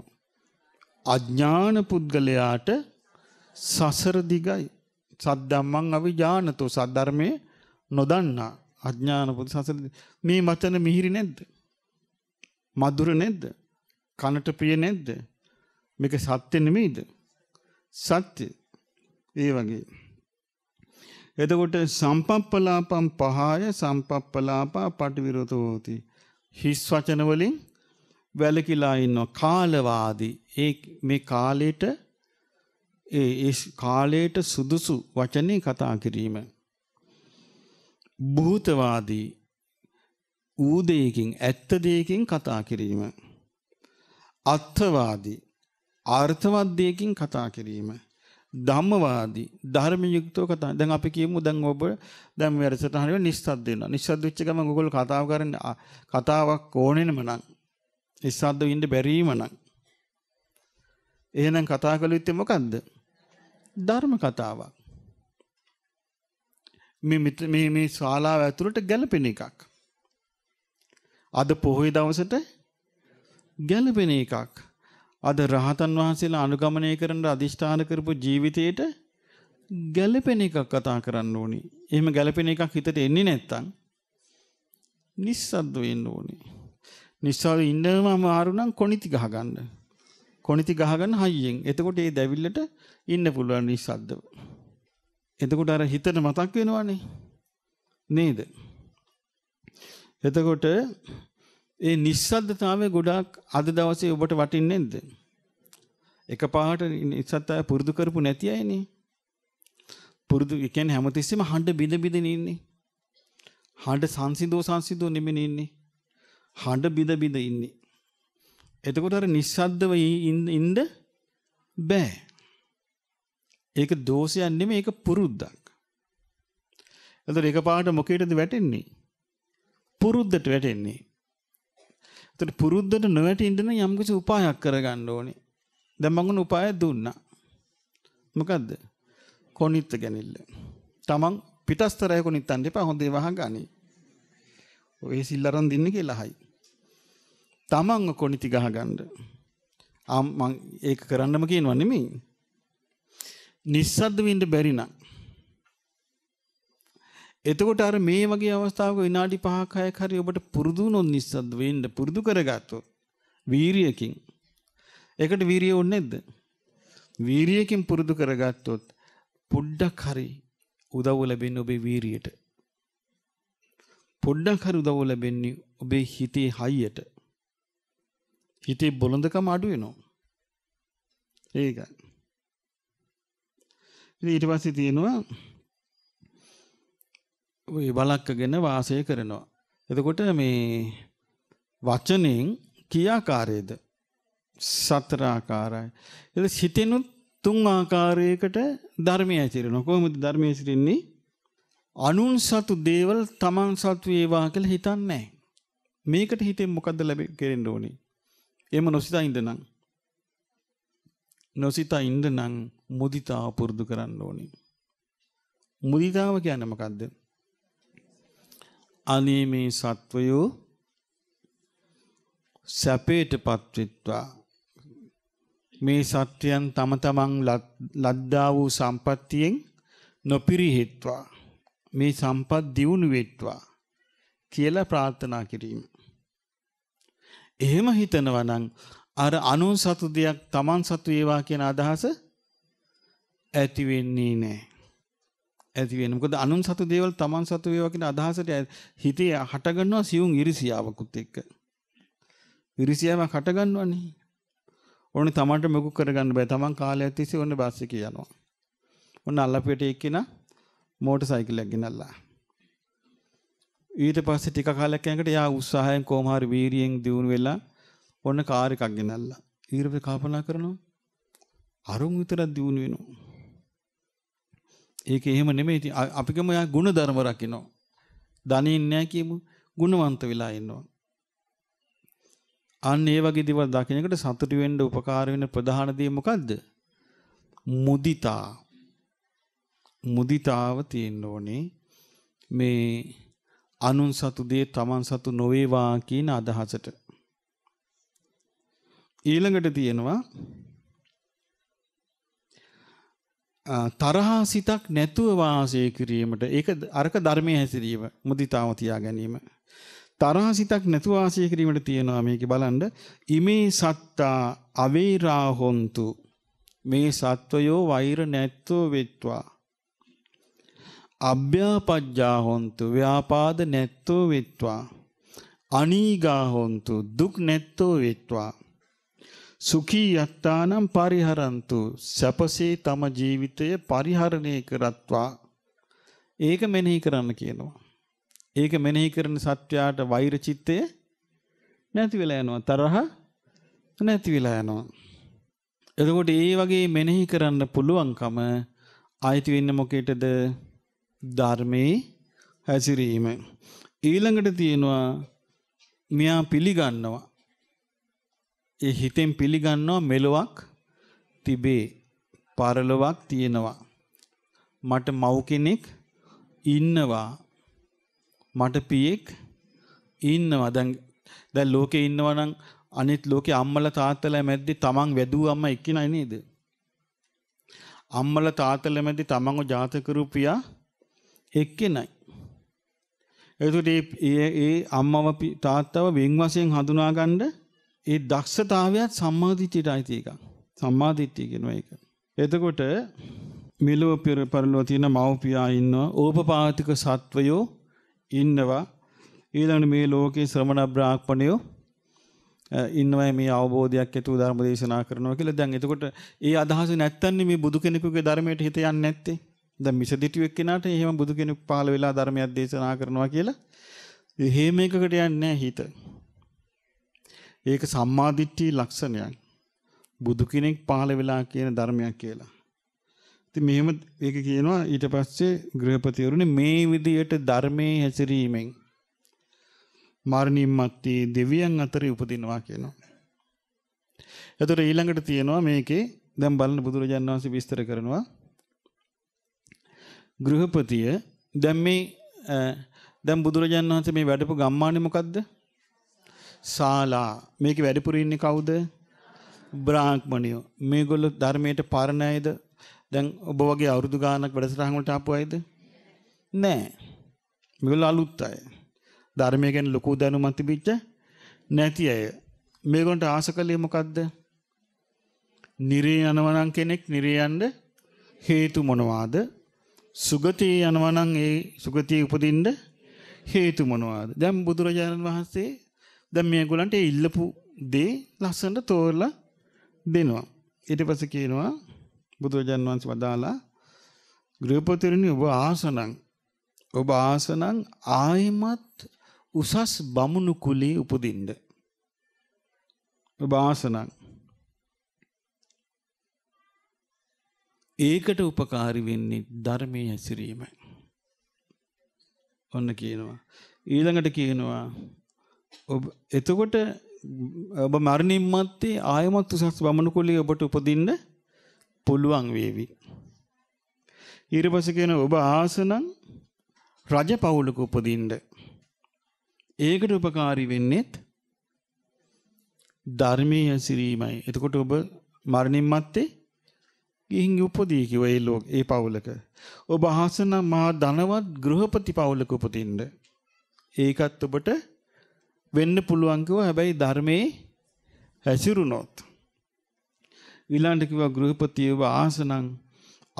අඥ්ඥාන පුද්ගලයාට සසර දිගයි සද්දම්මං අවිජානතෝ සද්ධර්මයේ නොදන්නා අඥාන පොදු සසල මේ වචන මිහිරි නැද්ද? මధుර නැද්ද? කනට ප්‍රිය නැද්ද? මේක සත්‍ය නෙමෙයිද? සත්‍ය. ඒ වගේ. එතකොට සම්පප්පලාපම් පහය සම්පප්පලාපා පටිවිරතෝති. හිස් වචන වලින් වැලකිලා ඉන්නවා කාලවාදී. ඒ මේ කාලේට ඒ කාලයට සුදුසු වචනේ කතා කිරීම. භූතවාදී ඌ දෙයකින් ඇත්ත දෙයකින් කතා කිරීම. අත්ථවාදී අර්ථවත් දෙයකින් කතා කිරීම. ධම්මවාදී ධර්මයුක්තව කතා. දැන් අපි කියමු දැන් ඔබ දැන් වැඩසටහන වල නිස්සද්ද වෙනවා. නිස්සද්ද වෙච්ච ගමන් ඔයගොල්ලෝ කතාව කරන්න කතාවක් ඕනෙනම නම් නිස්සද්ද වෙන්න බැරිම නම් එහෙනම් කතා කළ යුත්තේ මොකද්ද? ධර්ම කතාවක්. මේ මේ ශාලාව ඇතුළට ගැලපෙන එකක්. අද පොහොය දවසට ගැලපෙන එකක්. අද රහතන් වහන්සේලා අනුගමනය කරන අදිෂ්ඨාන කරපු ජීවිතයට ගැලපෙන එකක් කතා කරන්න ඕනි. එහෙම ගැලපෙන එකක් හිතට එන්නේ නැත්තම් නිස්සද්ද වෙන්න ඕනි. නිස්සද්ද ඉන්නවම ආරුණම් කොනිති ගහගන්න. කොනිති ගහගන්න හයියෙන්. එතකොට ඒ දැවිල්ලට ඉන්න පුළුවන් නිස්සද්දව. එතකොට අර හිතට මතක් වෙනවනේ. නේද? එතකොට ඒ නිස්සද්දතාවය ගොඩාක් අද දවසේ ඔබට වටින්නේ නැද්ද? එකපාරට නිස්සද්දතාවය පුරුදු කරපු නැති අයනේ. පුරුදු කියන්නේ හැමතිස්සෙම හඬ බිඳ බිඳ ඉන්නේ. හඬ සංසිඳෝ සංසිඳෝ නෙමෙයි ඉන්නේ. හඬ බිඳ බිඳ ඉන්නේ. එතකොට අර නිස්සද්දව ඉන්න බෑ. ඒක දෝෂයක් නෙමෙයි ඒක පුරුද්දක්. එතකොට එකපාරට මොකේද වැටෙන්නේ? පුරුද්දට වැටෙන්නේ. එතකොට පුරුද්දට නොවැටෙන්න යම් කිසි උපායක් කරගන්න ඕනේ. දැන් මම උන උපාය දුන්නා. මොකද්ද? කොනිත්ත ගැනීම. තමන් පිටස්තරය කොනිත්තන් දෙපා හොඳේ වහගනි. ඔය සිල්ලරන් දින්නේ කියලා අහයි. තමන්ව කොනිති ගහගන්න. ආම් ඒක කරන්නම කියනවා නෙමෙයි. නිස්සද්ද වෙන්න බැරි නම් එතකොට අර මේ වගේ අවස්ථාවක විනාඩි 5ක් 6ක් හරි ඔබට පුරුදු වුණොත් නිස්සද්ද වෙන්න පුරුදු කරගත්තොත් වීරියකින් ඒකට වීරිය ඕනේ නැද්ද? වීරියකින් පුරුදු කරගත්තොත් පොඩ්ඩක් හරි උදව් ලැබෙන ඔබේ වීරියට. පොඩ්ඩක් හරි උදව් ලැබෙන්නේ ඔබේ හිතේ හයියට. හිතේ බොළඳකම අඩු වෙනවා. ඒක. ඊට පස්සේ තියෙනවා ඔය බලක්කගෙන වාසය කරනවා. එතකොට මේ වචනෙන් කියාකාරයේද සතර ආකාරයි. එද සිතෙනුත් තුන් ආකාරයකට ධර්මය ඇසිරෙනවා. කොහොමද ධර්මය ඇසිරෙන්නේ? අනුන් සතු දේවල් තමන් සතු ඒවා කියලා හිතන්නේ මේකට හිතෙන් මොකද්ද ලැබෙ කෙරෙන්න ඕනේ? එහෙම නොසිතා ඉඳනං නොසිතා ඉඳනං මුදිතාව පුරුදු කරන්න ඕනේ. මුදිතාව කියන්නේ මොකද්ද? අනේ මේ සත්වයෝ සැපේටපත් වෙත්වා මේ සත්‍යයන් තම තමන් ලද්දා වූ සම්පත්තියෙන් නොපිරිහෙත්වා මේ සම්පත් දියුණු වෙත්වා කියලා ප්‍රාර්ථනා කිරීම එහෙම හිතනවනං අර අනුන් සතු දෙයක් තමන් සතු ඒවා කියෙන අදහස ඇතිවෙන්නේ නෑ. ඇතිවෙනකොද අනුන් සතු දේවල් තමන් සතු ඒවකින අදහසට හිතේ හටගන්නවා සියුම් ඉරිසියාවකුත් එක්ක. ඉරිසියාව හටගන්නවන්නේ. ඕන තමන්ට මෙකු කරගන්න බෑ තමන් කාලය ඇතිසි ඔන්න බස්සක යනවා. ඔන්න අල්ලපිට එක්කෙන මෝට සයිකල් ඇගෙනල්ලා. ඊට පස්සේ ටික කාලයක් යනකොට එයා උත්සාහයෙන් කොහොම හරි වීරියෙන් දියුණු වෙලා ඔන්න කාර් එකක් ගෙනල්ලා ඊට පස්සේ කල්පනා කරනවා අරුන් විතරක් දියුණු වෙනවා ඒක එහෙම නෙමෙයි අපි ගම එයා ගුණ ධර්ම රකින්නවා ධනින් නැහැ කියමු ගුණවන්ත වෙලා ඉන්නවා අන්න ඒ වගේ දේවල් දකින්නකොට සතුටු වෙන්න උපකාර වෙන ප්‍රධාන දේ මොකද්ද මුදිතා මුදිතාව තියෙන්න ඕනේ මේ අනුන් සතු දේ තමන් සතු නොවේවා කියන අදහසට. ඊළඟට තියෙනවා තරහා සිතක් නැතුව වාසය කිරීමට ඒක අරක ධර්මයේ හැසිරීම මුදිතාව තියා ගැනීම. තරහා සිතක් නැතුව වාසය කිරීමට තියෙනවා මේක බලන්න ඉමේ සත්තා අවේරා හොන්තු මේ සත්වයෝ වෛර නැත්තෝ වෙත්වා අභ්‍යාපජ්ජා හොන්තු ව්‍යාපාද නැත්තෝ වෙත්වා. අනීගා හොන්තු දුක් නැත්තෝ වෙත්වා. සුඛී යත්තානම් පරිහරන්තු සැපසේ තම ජීවිතය පරිහරණය කරත්වා. ඒක මෙනෙහි කරන්න කියනවා. ඒක මෙනෙහි කරන සත්වයාට වෛර චිත්තය නැති වෙලා යනවා. තරහ නැති වෙලා යනවා. එතකොට ඒ වගේ මෙනෙහි කරන්න පුළුවන්කම ආйти වෙන්න මොකේටද? ධර්මයේ හැසිරීම. ඊළඟට තියෙනවා මෙයා පිළිගන්නවා. ඒ හිතෙන් පිළිගන්නවා මෙලොවක් තිබේ. පරලොවක් තියෙනවා. මට මව් කෙනෙක් ඉන්නවා. මට පියෙක් ඉන්නවා. දැන් දැන් ලෝකේ ඉන්නවා නම් අනිත් ලෝකේ අම්මලා තාත්තලා මැද්දේ තමන් වැදූ අම්මා එක්කිනයි නේද? අම්මලා තාත්තලා මැද්දේ තමන්ව ජාතක කරු පියා එක්කෙනයි. එතකොට ඒ ඒ අම්මව තාත්තව වෙන් වශයෙන් හඳුනා ගන්න ඒ දක්ෂතාවයත් සම්මාදිටියටයි තියෙක. සම්මාදිටිය කියනවා ඒක. එතකොට මෙලොව පරලොව තියෙන මව්පියා ඉන්නවා ඕපපාතික සත්වයෝ ඉන්නවා ඊළඟ මේ ලෝකේ ශ්‍රමණ බ්‍රාහ්මණයෝ ඉන්නවා මේ අවබෝධයක් ඇතුව ධර්ම දේශනා කරනවා කියලා දැන් එතකොට ඒ අදහස නැත්තන්නේ මේ බුදු කෙනෙකුගේ ධර්මයට හිත යන්නේ නැත්තේ දැන් මිසදිටියෙක් කෙනාට එහෙම බුදු කෙනෙක් පහළ වෙලා ධර්මයක් දේශනා කරනවා කියලා එහෙම එකකට යන්නේ හිත. ඒක සම්මාදිට්ඨි ලක්ෂණයක්. බුදු කෙනෙක් පහළ වෙලා කියන ධර්මයක් කියලා. ඉතින් මෙහෙම ඒක කියනවා ඊට පස්සේ ගෘහපතිවරුනි මේ විදියට ධර්මයේ හැසිරීමෙන් මරණින් මත්තේ දෙවියන් අතරේ උපදිනවා කියනවා. එතකොට ඊළඟට තියෙනවා මේකේ දැන් බලන්න බුදුරජාණන් වහන්සේ විස්තර කරනවා ගෘහපතිය දැන් මේ දැන් බුදුරජාන් වහන්සේ මේ වැඩපු ගම්මානේ මොකද්ද? ශාලා. මේකේ වැඩිපුර ඉන්නේ කවුද? බ්‍රාහ්මණයෝ. මේගොල්ලෝ ධර්මයට පරණ අයද? දැන් ඔබ වගේ අවුරුදු ගාණක් වැඩසටහන් වලට ආපු අයද? නෑ. මේගොල්ලෝ අලුත් අය. ධර්මය ගැන ලොකු දැනුමක් තිබිච්ච නැති අය. මේගොල්ලන්ට ආසකලේ මොකද්ද? නිරේ යනවා නම් කෙනෙක් නිරේ යන්න හේතු මොනවාද? සුගතේ යනවා නම් ඒ සුගතිය උපදින්න හේතු මොනවාද? දැන් බුදුරජාණන් වහන්සේ දැන් මේගොල්ලන්ට ඒ ඉල්ලපු දේ ලස්සනට තෝරලා දෙනවා. ඊට පස්සේ කියනවා බුදුරජාණන් වහන්සේ වදාලා ගෘහපතිරණි ඔබ ආසනං ඔබ ආසනං ආයිමත් උසස් බමුණු කුලේ උපදින්න. ඔබ ආසනං ඒකට උපකාරි වෙන්නේ ධර්මයේ හැසිරීම. ඔන්න කියනවා. ඊළඟට කියනවා ඔබ එතකොට ඔබ මරණින් මත්තේ ආයමත් උසස් බමනුකුලී ඔබට උපදින්න පුළුවන් වේවි. ඊට පස්සේ කියනවා ඔබ ආසනම් රජ පවුලක උපදින්න. ඒකට උපකාරී වෙන්නේත් ධර්මයේ හැසිරීමයි. එතකොට ඔබ මරණින් මත්තේ ගිහින් උපදී කිව්ව ඒ ලෝක ඒ පවුලක. ඔබ අහසන මා ධනවත් ගෘහපති පවුලක උපදින්න. ඒකත් ඔබට වෙන්න පුළුවන් කිව්වා. හැබැයි ධර්මයේ හැසිරුණොත්. ඊළඟට කිව්වා ගෘහපති ඔබ ආසනං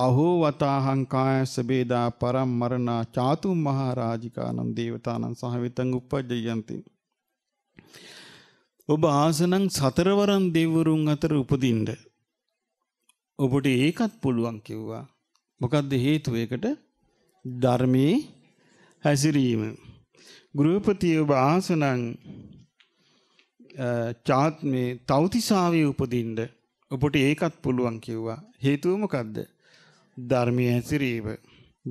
අහෝ වතාහං කායස බේදා පරම් මරණා චාතුම් මහරාජිකානම් දේවතානම් සහවිතං උපජ්ජයන්ති. ඔබ ආසනං සතරවරන් දෙවරුන් අතර උපදින්න. ඔබට ඒකත් පුළුවන් කිව්වා. මොකක්ද හේතුව ඒකට? ධර්මයේ හැසිරීම. ගෘහපති ඔබ ආසනං චාත් මේ තෞතිසාවේ උපදින්න ඔබට ඒකත් පුළුවන් කිව්වා. හේතුව මොකද්ද? ධර්මයේ හැසිරීම.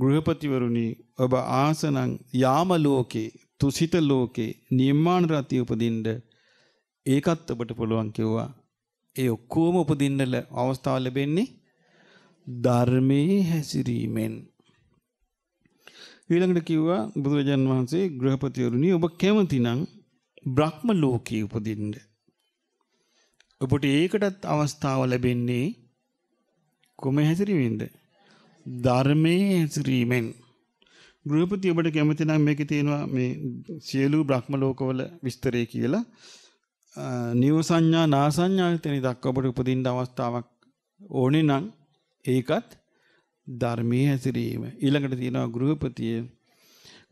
ගෘහපතිවරුනි ඔබ ආසනං යාම ලෝකේ තුසිත ලෝකේ නිර්මාණ රති උපදින්න ඒකත් ඔබට පුළුවන් කිව්වා. ඒ ඔක්කොම උපදින්න අවස්ථාව ලැබෙන්නේ ධර්මයේ හැසිරීමෙන්. ඊළඟට කිව්වා බුදුරජාන් වහන්සේ ගෘහපතිවරුනි ඔබ කැමතිනම් බ්‍රහ්ම ලෝකයේ උපදින්න. ඔබට ඒකටත් අවස්ථාව ලැබෙන්නේ කොම හැසිරීමෙන්ද? ධර්මයේ හැසිරීමෙන්. ගෘහපති ඔබට කැමති නම් මේකේ තියෙනවා මේ සියලු බ්‍රහ්ම ලෝකවල විස්තරය කියලා. නියම සංඥා නාසඤ්ඤා එතන දක්වා අපට උපදින්න අවස්ථාවක් ඕනේ නම් ඒකත් ධර්මයේ හැසිරීම ඊළඟට තියෙනවා ගෘහපතිය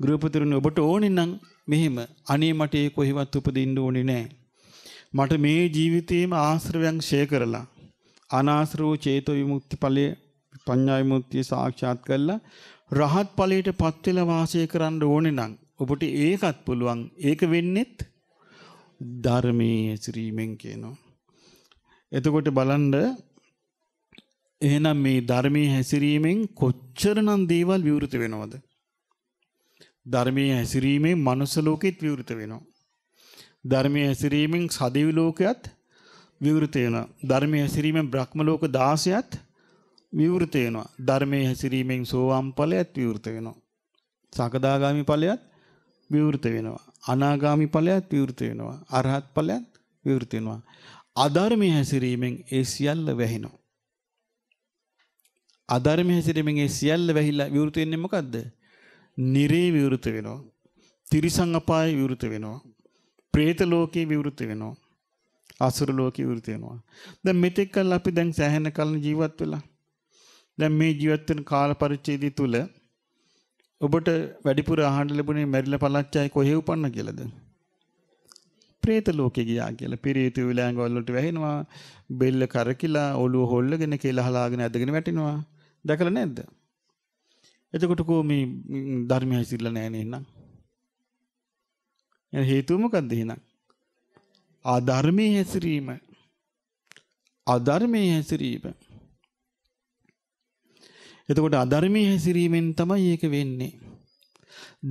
ගෘහපතිරුන් ඔබට ඕනේ නම් මෙහෙම අනේ මට ඒ කොහෙවත් උපදින්න ඕනේ නැහැ මට මේ ජීවිතේම ආශ්‍රවයන් ෂේ කරලා අනාශ්‍රව චේතෝ විමුක්ති ඵලයේ පඤ්ඤා විමුක්තිය සාක්ෂාත් කරලා රහත් ඵලයට පත් වෙලා වාසය කරන්න ඕනේ නම් ඔබට ඒකත් පුළුවන් ඒක වෙන්නේත් ධර්මයේ ඇසිරීමෙන් කියනවා. එතකොට බලන්ඩ එහෙනම් මේ ධර්මයේ හැසිරීමෙන් කොච්චරනම් දේවල් විවෘත වෙනවද? ධර්මයේ හැසිරීමෙන් මනුස්ස ලෝකෙත් විවෘත වෙනවා. ධර්මයේ හැසිරීමෙන් සදෙවි ලෝකයත් විවෘත වෙනවා. ධර්මයේ හැසිරීමෙන් බ්‍රහ්ම ලෝක 16ත් විවෘත වෙනවා. ධර්මයේ හැසිරීමෙන් සෝවාන් ඵලයත් විවෘත වෙනවා. සකදාගාමි ඵලයත් විවෘත වෙනවා. අනාගාමි ඵලයත් විවෘත වෙනවා. අරහත් ඵලයත් විවෘත වෙනවා. අධර්මයේ හැසිරීමෙන් ඒ සියල්ල වැහෙනවා. අධර්මයේ හැසිරීමෙන් ඒ සියල්ල වැහිලා විවෘත වෙන්නේ මොකද්ද? නිරේ විවෘත වෙනවා. තිරිසං අපායේ විවෘත වෙනවා. പ്രേත ලෝකේ විවෘත වෙනවා. අසුර ලෝකේ විවෘත වෙනවා. දැන් මෙතෙක් කල් අපි දැන් සෑහෙන කලින් ජීවත් වෙලා දැන් මේ ජීවත් වෙන කාල පරිච්ඡේදය තුල ඔබට වැඩිපුර අහන්න ලැබුණේ මැරිලා පළච්චයි කොහෙ උපන්න කියලාද? പ്രേත ලෝකේ ගියා කියලා. පිරිත විලංග වලට වැහෙනවා. බෙල්ල කරකිලා ඔළුව හොල්ලගෙන කියලා හලාගෙන ඇදගෙන වැටෙනවා. දැකලා නැද්ද? එතකොට කො මේ ධර්මයයි සිල්ලා නැහැ නේ එහෙනම්. එහෙනම් හේතුව මොකද්ද එහෙනම්? ආධර්මයේ හැසිරීම. අධර්මයේ හැසිරීම. එතකොට අධර්මයේ හැසිරීමෙන් තමයි ඒක වෙන්නේ.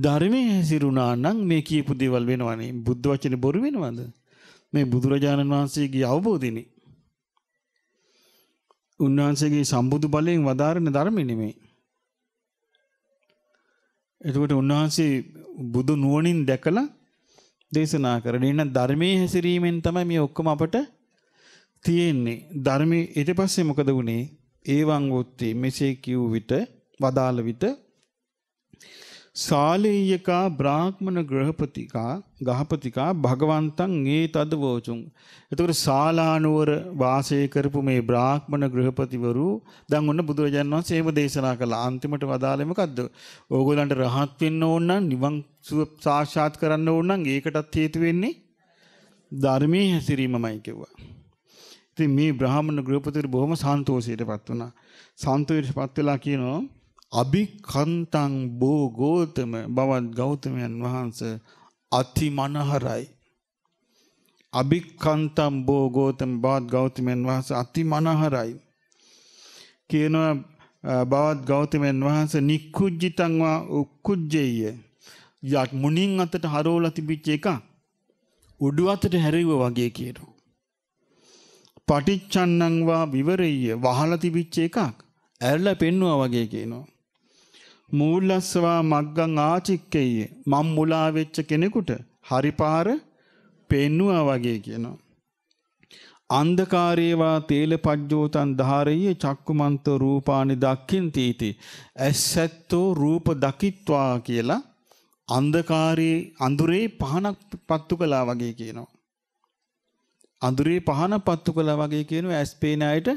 ධර්මයේ හැසිරුණා නම් මේ කියපු දේවල් වෙනවනේ. බුද්ධ වචනේ බොරු වෙනවද? මේ බුදුරජාණන් වහන්සේගේ අවබෝධිනේ. උන්වහන්සේගේ සම්බුදු බලයෙන් වදාරන ධර්මෙ නෙමෙයි. එතකොට උන්වහන්සේ බුදු නුවණින් දැකලා දේශනා කරන. එහෙනම් ධර්මයේ හැසිරීමෙන් තමයි මේ ඔක්කොම අපට තියෙන්නේ. ධර්මයේ ඊට පස්සේ මොකද වුනේ? ඒවං උත්ති මෙසේ කිව් විට වදාළ විට සාලේයකා බ්‍රාහ්මණ ග්‍රහපතිකා ගහපතිකා භගවන්තං ඒ තද වෝචුන්. එතකොට සාලානුවර වාසය කරපු මේ බ්‍රාහ්මණ ගෘහපතිවරු දැන් ඔන්න බුදුරජාණන් වහන්සේ එහෙම දේශනා කළා. අන්තිමට වදාළේ මොකද්ද? ඕගොල්ලන්ට රහත් වෙන්න ඕන නම් නිවන් සාක්ෂාත් කරන්න ඕන නම් ඒකටත් හේතු වෙන්නේ ධර්මයේ හැසිරීමමයි කිව්වා. ඉතින් මේ බ්‍රාහමණ ගෘහපතිට බොහොම සන්තෝෂයටපත් වුණා. සන්තෝෂයටපත් වෙලා කියනවා අභිකන්තං බෝ ගෝතම බවත් ගෞතමයන් වහන්ස අතිමනහරයි. අභිකන්තම් බෝ ගෝතම බවත් ගෞතමයන් වහන්ස අතිමනහරයි. කියනවා බවත් ගෞතමයන් වහන්ස නික්කුජ්ජිතංවා උක්කුජ්ජෙය. යක් මුණින් අතට හරෝලා තිබිච්ච එකක් උඩු අතට හැරෙව්වා වගේ කියනවා. පටිච්චන්නං වා විවරෙය්‍ය වහලා තිබිච්ච එකක් ඇරලා පෙන්නවා වගේ කියනවා. මූලස්සවා මග්ගං ආචික්කෙය්‍ය මම් මුලා වෙච්ච කෙනෙකුට හරිපාර පෙන්නවා වගේ කියනවා. අන්ධකාරේවා තේල පජ්ජෝතන් ධාරයේ චක්කුමන්ත රූපානි දක්කින් තීති ඇස්සැත්තෝ රූප දකිත්වා කියලා අන්ධකාරයේ අඳුරේ පහනක් පත්තු කළා වගේ කියනවා. අඳුරේ පහන පත්තු කළා වගේ කියනවා ඇස් පේන අයට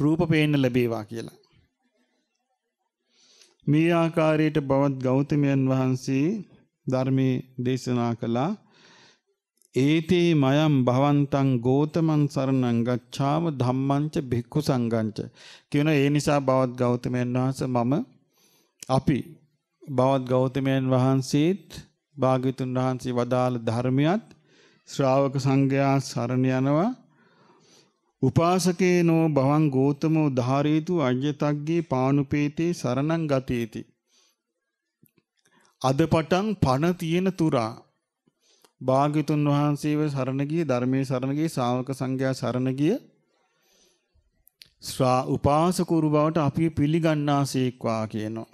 රූප පේන්න ලැබේවා කියලා. මේ ආකාරයට බවත් ගෞතමයන් වහන්සේ ධර්මයේ දේශනා කළා. ඒතේ මයම් භවන්තං ගෝතමන් සරණං ගච්ඡාම ධම්මංච භික්ඛු සංඝංච කියන ඒ නිසා බවත් ගෞතමයන් වහන්සේ මම අපි බවත් ගෞතමයන් වහන්සේත් භාග්‍යතුන් වහන්සේ වදාළ ධර්මයත් ශ්‍රාවක සංඝයා සරණ යනවා උපාසකේනෝ භවං ගෝතමෝ ධාරීතු අජ්‍යතග්ගේ පානුපේතේ සරණං ගතේති අද පටන් පණ තියෙන තුරා භාග්‍යතුන් වහන්සේව සරණ ගිය ධර්මයේ සරණ ගිය ශ්‍රාවක සංඝයා සරණ ගිය ශ්‍රා උපාසකවරු බවට අපි පිළිගන්නාසේක්වා කියනවා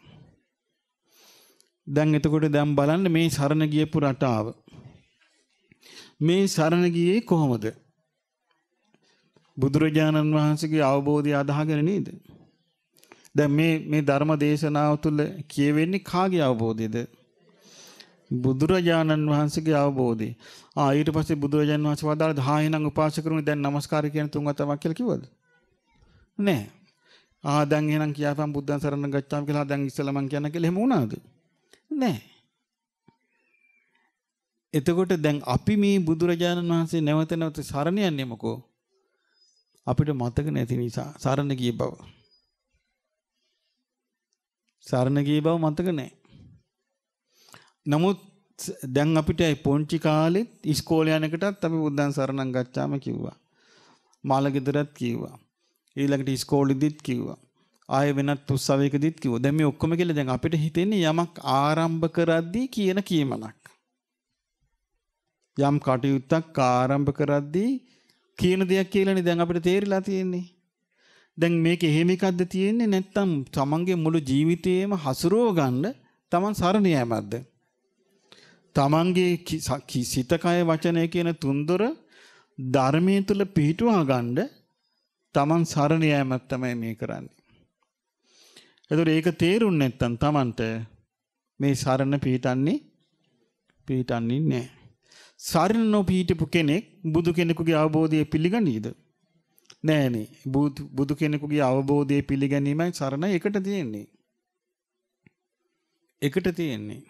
දැන් එතකොට දැන් බලන්න මේ සරණ ගියපු රටාව මේ සරණ ගියේ කොහොමද? බුදුරජාණන් වහන්සේගේ අවබෝධය අදාහගෙන නේද? දැන් මේ මේ ධර්ම දේශනාව තුළ කියවෙන්නේ කාගේ අවබෝධයද? බුදුරජාණන් වහන්සේගේ අවබෝධය. ආ ඊට පස්සේ බුදුරජාණන් වහන්සේ වදාළ 10 නම් උපාසකරුනි දැන් নমස්කාර කියන තුන් වතාවක් කියලා කිව්වද? නෑ. ආ දැන් එහෙනම් කියාපම් බුද්ධන් සරණ ගච්ඡාම් කියලා දැන් ඉස්සෙල්ලා මං කියන්න කියලා එහෙම වුණාද? නෑ. එතකොට දැන් අපි මේ බුදුරජාණන් වහන්සේ නැවත නැවත සරණ යන්නේ මොකෝ? අපිට මතක නැති නිසා සරණ ගිය බව. සරණ ගිය බව මතක නැහැ. නමුත් දැන් අපිට පොන්චි කාලෙත් ඉස්කෝලේ යනකටත් අපි බුද්ධන් සරණං ගච්ඡාම කිව්වා. මාළ ගෙදරත් කිව්වා. ඊළඟට ඉස්කෝලේදිත් කිව්වා. ආය වෙනත් උත්සවයකදීත් කිව්වා. දැන් මේ ඔක්කොම කියලා දැන් අපිට හිතෙන්නේ යමක් ආරම්භ කරද්දී කියන කීමනක්. යම් කටයුත්තක් ආරම්භ කරද්දී කියන දෙයක් කියලානේ දැන් අපිට තේරිලා තියෙන්නේ. දැන් මේක එහෙම එකක්ද තියෙන්නේ නැත්නම් තමන්ගේ මුළු ජීවිතේම හසුරව ගන්න තමන් සරණ යෑමක්ද? තමන්ගේ සිත කය වචනය කියන තුන්දොර ධර්මයේ තුල පිහිටුවා ගන්න තමන් සරණ යෑමක් තමයි මේ කරන්නේ. එතකොට ඒක තේරුම් නැත්නම් තමන්ට මේ සරණ පිහිටන්නේ පිහිටන්නේ නැහැ. සාරින නොපිහිටපු කෙනෙක් බුදු කෙනෙකුගේ අවබෝධය පිළිගනීද? නෑනේ. බුදු කෙනෙකුගේ අවබෝධය පිළිගැනීමයි සරණ එකට තියෙන්නේ. එකට තියෙන්නේ.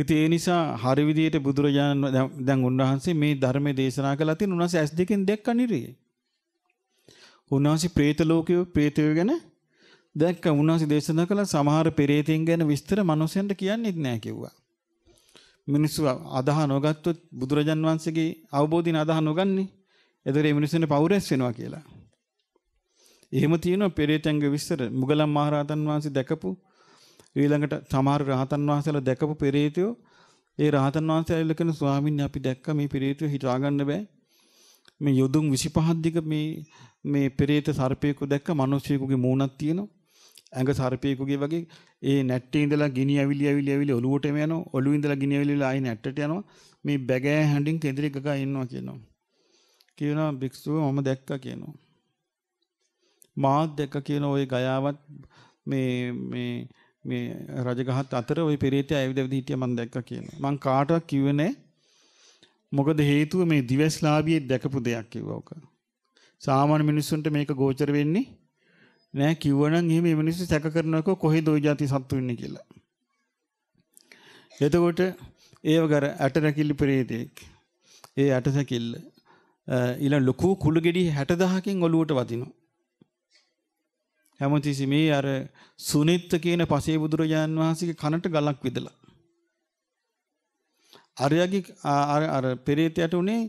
ඉතින් ඒ නිසා හරි විදියට බුදුරජාණන් දැන් උන්වහන්සේ මේ ධර්මයේ දේශනා කළා තියෙන උන්වහන්සේ ඇස් දෙකෙන් දැක්ක නිරේ. උන්වහන්සේ പ്രേත ලෝකයේ പ്രേතය ගැන දැක්ක උන්වහන්සේ දේශනා කළා සමහර පෙරේතයන් ගැන විස්තර මිනිසෙන්ට කියන්නෙත් නෑ කිව්වා. මිනිස්සු අදාහ නොගත්තොත් බුදුරජාන් වහන්සේගේ අවබෝධින අදාහ නොගන්නේ. එතකොට මේ මිනිස්සුන්ට පෞරස් වෙනවා කියලා. එහෙම තියෙනවා පෙරේතංග විස්තර මුගලන් මහරහතන් වහන්සේ දැකපු ඊළඟට සමහර රහතන් වහන්සේලා දැකපු පෙරේතයෝ ඒ රහතන් වහන්සේ ඇවිල්ලා කියන ස්වාමීන් අපි දැක්ක මේ පෙරේතයෝ හිතා ගන්න බෑ. මේ යොදුන් 25 දිග මේ මේ පෙරේත සර්පයෙකු දැක්ක මිනිසෙකුගේ මූණක් තියෙනවා. ඇඟ සර්පේකුගේ වගේ ඒ නැට්ටේ ඉඳලා ගිනි ඇවිලි ඇවිලි ඇවිලි ඔලුවටම යනවා ඔලුව ඉඳලා ගිනි ඇවිලි ආයි නැට්ටට යනවා මේ බැගෑ හැඬින් කෙඳිරි ගගා ඉන්නවා කියනවා කියනවා භික්ෂුව මම දැක්කා කියනවා මාත් දැක්කා කියන ওই ගයාවත් මේ මේ මේ රජගහත් අතර ওই පෙරේතය ඇවිද ඇවිද හිටියා මම දැක්කා කියනවා මං කාටවත් කිව්වේ නැහැ මොකද හේතුව මේ දිවස්ලාභියේ දැකපු දෙයක් කිව්වා ඔක සාමාන්‍ය මිනිස්සුන්ට මේක ගෝචර වෙන්නේ නෑ කිව්වනම් එහෙම මේ මිනිස්සු සැක කරනකො කොහෙද ওই જાති සත්තු ඉන්නේ කියලා. එතකොට ඒව කර ඇට රැකිලි ප්‍රේතෙක්. ඒ ඇට සැකිල්ල ඊළඟ ලොකු කුළු ගෙඩි 60000කින් ඔලුවට වදිනවා. හැමතිස්සෙම මේ අර සුනිත්ත කියන පසේ බුදුරජාන් වහන්සේගේ කනට ගලක් විදලා. අරයාගේ අර අර පෙරේතයට උනේ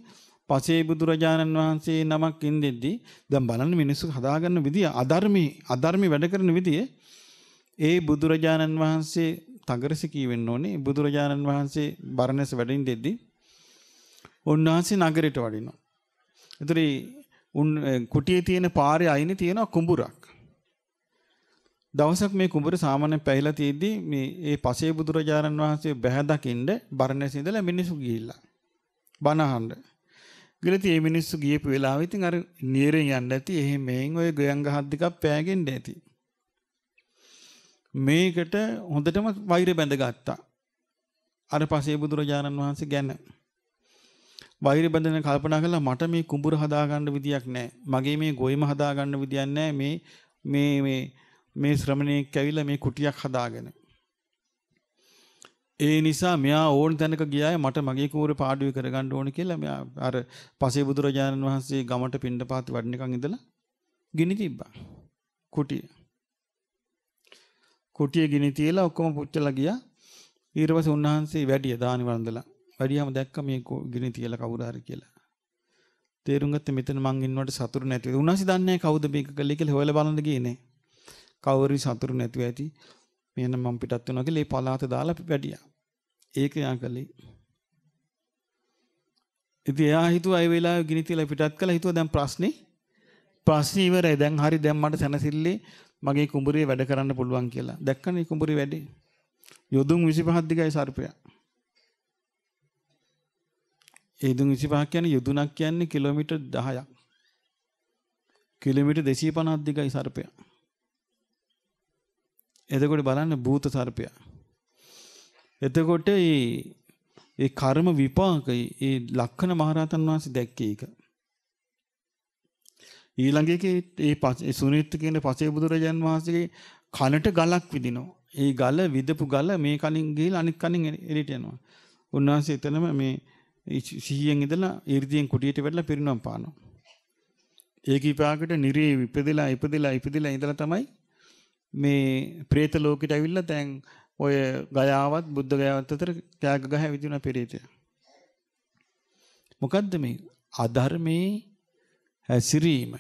පසේ බුදුරජාණන් වහන්සේ නමක් ඉන්දෙද්දී දැන් බලන්න මිනිස්සු හදාගන්න විදිය අධර්මී අධර්මී වැඩ කරන විදිය ඒ බුදුරජාණන් වහන්සේ තගරසි කියවෙන්න ඕනේ බුදුරජාණන් වහන්සේ බරණැස වැඩින්දෙද්දී උන්වහන්සේ නගරයට වඩිනවා. ඒතරි උන් කුටියේ තියෙන පාරේ අයිනේ තියෙන කුඹුරක්. දවසක් මේ කුඹුර සාමාන්‍යයෙන් පැහිලා තියෙද්දි මේ ඒ පසේ බුදුරජාණන් වහන්සේ බැහැ දකින්න බරණැස ඉඳලා මිනිස්සු ගිහිල්ලා බණ අහන්න කියලා තියෙ මිනිස්සු ගියපු වෙලාව ඉතින් අර නියරෙන් යන්න ඇති එහෙ මෙහෙන් ඔය ගොයන් ගහක් දෙකක් පෑගෙන්න ඇති මේකට හොඳටම වෛර බැඳගත්තා අර පසේ බුදුරජාණන් වහන්සේ ගැන වෛර බැඳෙන කල්පනා කළා මට මේ කුඹුර හදාගන්න විදියක් නැහැ මගේ මේ ගොයම හදාගන්න විදියක් නැහැ මේ මේ මේ මේ ශ්‍රමණයෙක් ඇවිල්ලා මේ කුටියක් හදාගෙන ඒ නිසා මෙයා ඕන තැනක ගියාය මට මගේ කූර පාඩුවේ කරගන්න ඕන කියලා මෙයා අර පසේ බුදුරජාණන් වහන්සේ ගමට පිණ්ඩපාත වඩිනකන් ඉඳලා ගිනි තිබ්බා. කුටිය. කුටිය ගිනි තියලා ඔක්කොම පුච්චලා ගියා. ඊට පස්සේ උන්වහන්සේ වැඩිය දානි වන්දලා. වැඩියම දැක්ක මේ ගිනි තියලා කවුරු හරි කියලා. තේරුම් ගත්ත මෙතන මං ඉන්නවට සතුරු නැති. උන්වහන්සේ දන්නේ කවුද මේක කළේ කියලා හොයලා බලන්න ගියේ නේ. කවුරු සතුරු නැතුව ඇති. මෙන්න මම පිටත් වෙනවා කියලා ඒ පලාත දාලා වැඩියා. ඒක යා කළේ. ඉතින් එයා හිතුවා ඒ වෙලාවේ ගිනි තියලා පිටත් කළා හිතුවා දැන් ප්‍රශ්නේ ප්‍රශ්නේ ඉවරයි දැන් හරි දැන් මට සැනසෙල්ලේ මගේ කුඹුරේ වැඩ කරන්න පුළුවන් කියලා. දැක්කනේ කුඹුරේ වැඩේ. යොදුන් 25 දිගයි සර්පයා. ඒ යොදුන් 25 කියන්නේ යොදුනක් කියන්නේ කිලෝමීටර් 10ක්. කිලෝමීටර් 250 දිගයි සර්පයා. එතකොට බලන්න භූත සර්පයා. එතකොට ඒ ඒ කර්ම විපාක ඒ ලක්ෂණ මහරහතන් වහන්සේ දැක්කේ ඒක. ඊළඟ එකේ ඒ සුනිත් කියන පසේ බුදුරජාන් වහන්සේගේ කනට ගලක් විදිනවා. ඒ ගල විදපු ගල මේ කලින් ගිහලා අනිත් කලින් එළියට යනවා. උන්වහන්සේ එතනම මේ සිහියෙන් ඉඳලා 이르දීන් කුටියට වැටලා පිරිනම් පානවා. ඒක විපාකට නිරේ ඉපදෙලා ඉපදෙලා ඉපදෙලා ඉඳලා තමයි මේ പ്രേත ලෝකෙට ඇවිල්ලා දැන් ඔය ගයාවත් බුද්ධ ගයාවත් අතර ත්‍යාග ගහ ඇවිදින පෙරේතය. මොකද්ද මේ අධර්මයේ හැසිරීම.